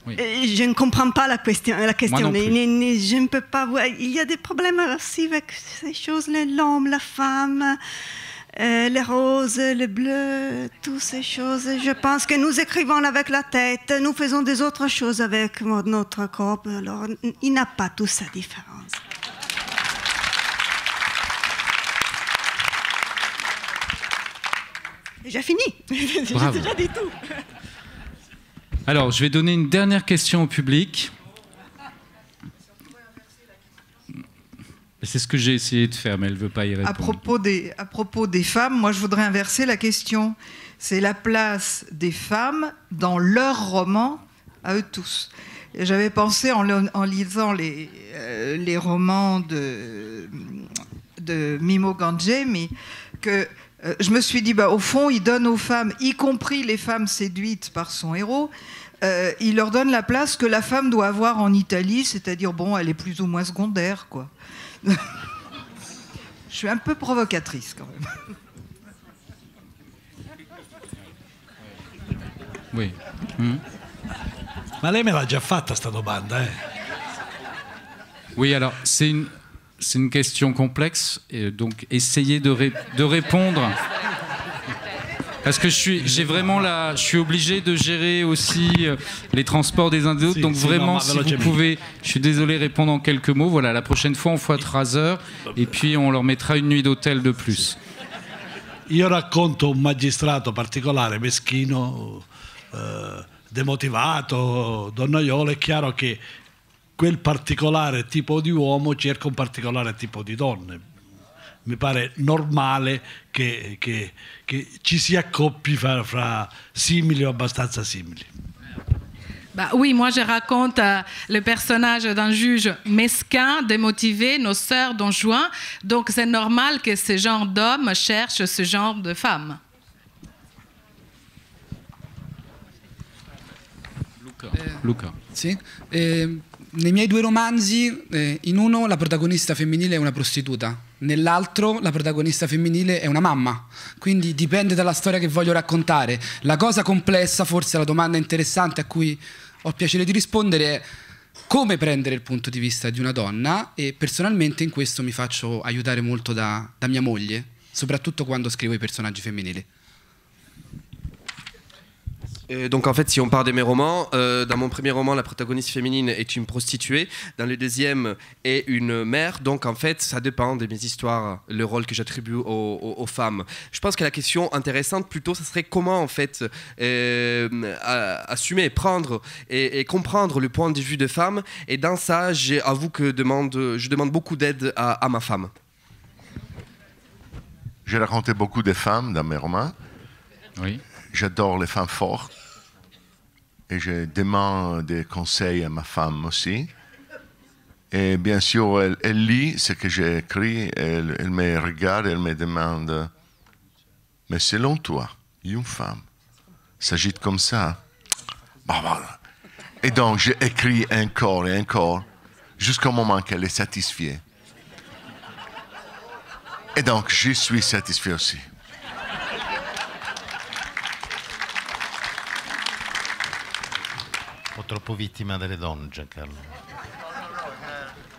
Je ne comprends pas la question. La question. Je ne peux pas Il y a des problèmes aussi avec ces choses, l'homme, la femme. Euh, les roses, le bleu, toutes ces choses. Je pense que nous écrivons avec la tête, nous faisons des autres choses avec notre corps. Alors, il n'a pas toute sa différence. J'ai fini. J'ai déjà dit tout. Alors, je vais donner une dernière question au public. C'est ce que j'ai essayé de faire, mais elle ne veut pas y répondre. À propos, des, femmes, moi je voudrais inverser la question. C'est la place des femmes dans leur roman à eux tous. J'avais pensé en, lisant euh, les, romans de, de Mimo Ganjemi que euh, je me suis dit, bah, au fond, il donne aux femmes, y compris les femmes séduites par son héros, euh, il leur donne la place que la femme doit avoir en Italie, c'est-à-dire, bon, elle est plus ou moins secondaire, quoi. je suis un peu provocatrice, quand même. Oui. Mmh. Ma me l'a déjà eh. Oui, alors, c'est une... C'est une question complexe, et donc essayez de, répondre. Parce que je suis, j'ai vraiment la, je suis obligé de gérer aussi euh, les transports des uns des autres. donc vraiment, si vous pouvez, je suis désolé, répondre en quelques mots. Voilà, la prochaine fois, on fera trois heures, et puis on leur mettra une nuit d'hôtel de plus. Io racconto un magistrato particolare, meschino, démotivé, eh, demotivato, donnaiolo. chiaro quel particolare tipo di uomo un particolare tipo de donne. Mi pare normale che, ci si accoppi fra, fra simili o abbastanza simili. Bah oui, moi je raconte euh, le personnage d'un juge mesquin, démotivé, nos sœurs d'un Donc c'est normal que ce genre d'homme cherche ce genre de femme. Luca. Eh, eh, nei miei due romanzi, eh, in uno la protagonista femminile è una prostituta, nell'altro la protagonista femminile è una mamma, quindi dipende dalla storia che voglio raccontare. La cosa complessa, forse la domanda interessante a cui ho piacere di rispondere è come prendere il punto di vista di una donna e personalmente in questo mi faccio aiutare molto da, da mia moglie, soprattutto quando scrivo i personaggi femminili. Euh, donc en fait, si on part de mes romans, euh, dans mon premier roman, la protagoniste féminine est une prostituée, dans le deuxième est une mère, donc en fait, ça dépend de mes histoires, le rôle que j'attribue aux, femmes. Je pense que la question intéressante plutôt, ce serait comment en fait euh, assumer, prendre et, comprendre le point de vue de femmes, et dans ça, j'avoue que demande, je demande beaucoup d'aide à, à ma femme. J'ai raconté beaucoup des femmes dans mes romans. Oui j'adore les femmes fortes et je demande des conseils à ma femme aussi. Et bien sûr, elle, lit ce que j'ai écrit, elle, me regarde, elle me demande, mais selon toi, une femme s'agite comme ça bah, bah. Et donc, j'ai écrit encore et encore, jusqu'au moment qu'elle est satisfaite. Et donc, je suis satisfait aussi. po' troppo vittima delle donne, Giancarlo.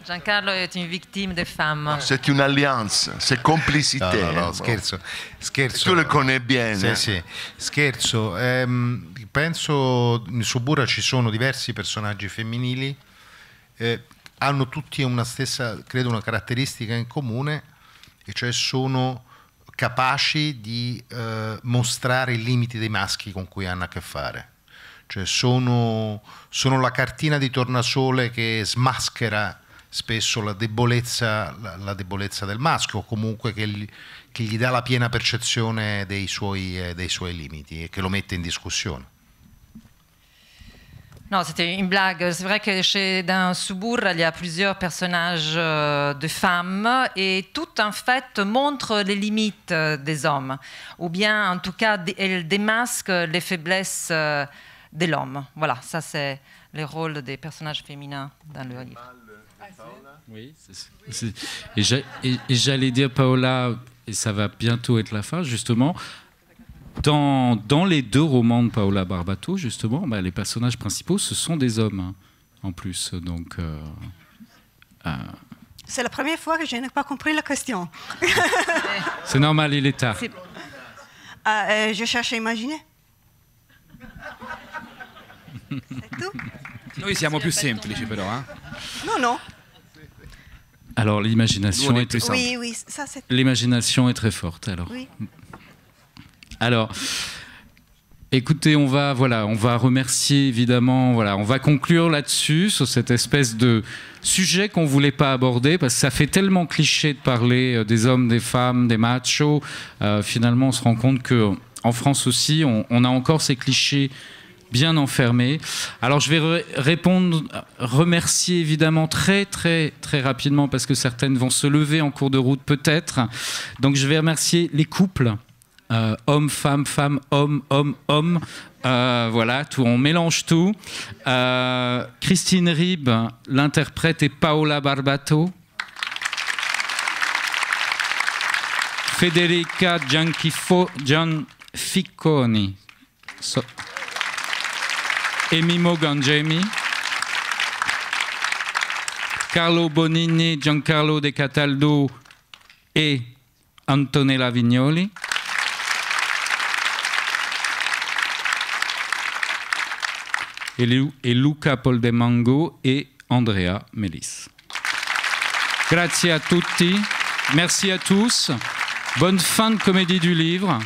Giancarlo è una victime des femme eh. C'est une alliance, c'est No, no, no, scherzo, scherzo. Tu le connais bene Sì, sì. Scherzo, ehm, penso in Subura ci sono diversi personaggi femminili, eh, hanno tutti una stessa, credo, una caratteristica in comune, e cioè sono capaci di eh, mostrare i limiti dei maschi con cui hanno a che fare cioè sono, sono, la cartina di tornasole che smaschera spesso la debolezza, la, la debolezza del maschio o comunque che gli, che gli, dà la piena percezione dei suoi, eh, dei suoi limiti e che lo mette in discussione. Non, c'était une blague. C'est vrai que chez, dans Subour, il y a plusieurs personnages euh, de femmes et tout en fait montre les limites euh, des hommes. Ou bien, en tout cas, elles démasquent les faiblesses. Euh, de l'homme. Voilà, ça c'est le rôle des personnages féminins dans le livre. Oui, et j'allais dire Paola, et ça va bientôt être la fin justement. Dans, dans les deux romans de Paola Barbato, justement, bah, les personnages principaux, ce sont des hommes, hein, en plus. Donc, euh, euh, c'est la première fois que je n'ai pas compris la question. C'est normal, il est tard. Ah, euh, je cherche à imaginer. Noi siamo plus semplici però. Eh? Non, non. Alors l'imagination est, Oui, l'imagination est très forte alors. Alors écoutez, on va voilà, on va remercier évidemment, voilà, on va conclure là-dessus sur cette espèce de sujet qu'on voulait pas aborder parce que ça fait tellement cliché de parler euh, des hommes, des femmes, des machos. Euh, finalement, on se rend compte que en France aussi, on, on a encore ces clichés bien enfermé. Alors je vais répondre, remercier évidemment très très très rapidement parce que certaines vont se lever en cours de route peut-être. Donc je vais remercier les couples. Euh, hommes, femmes, femmes, hommes, hommes, hommes. Euh, voilà, tout, on mélange tout. Euh, Christine Rib, l'interprète, et Paola Barbato. Federica Gianficconi. Emimo Gangemi, Carlo Bonini, Giancarlo De Cataldo et Antonella Vignoli. Et, Luca Poldemango et Andrea Melis. Grazie a tutti, merci à tous, bonne fin de comédie du livre.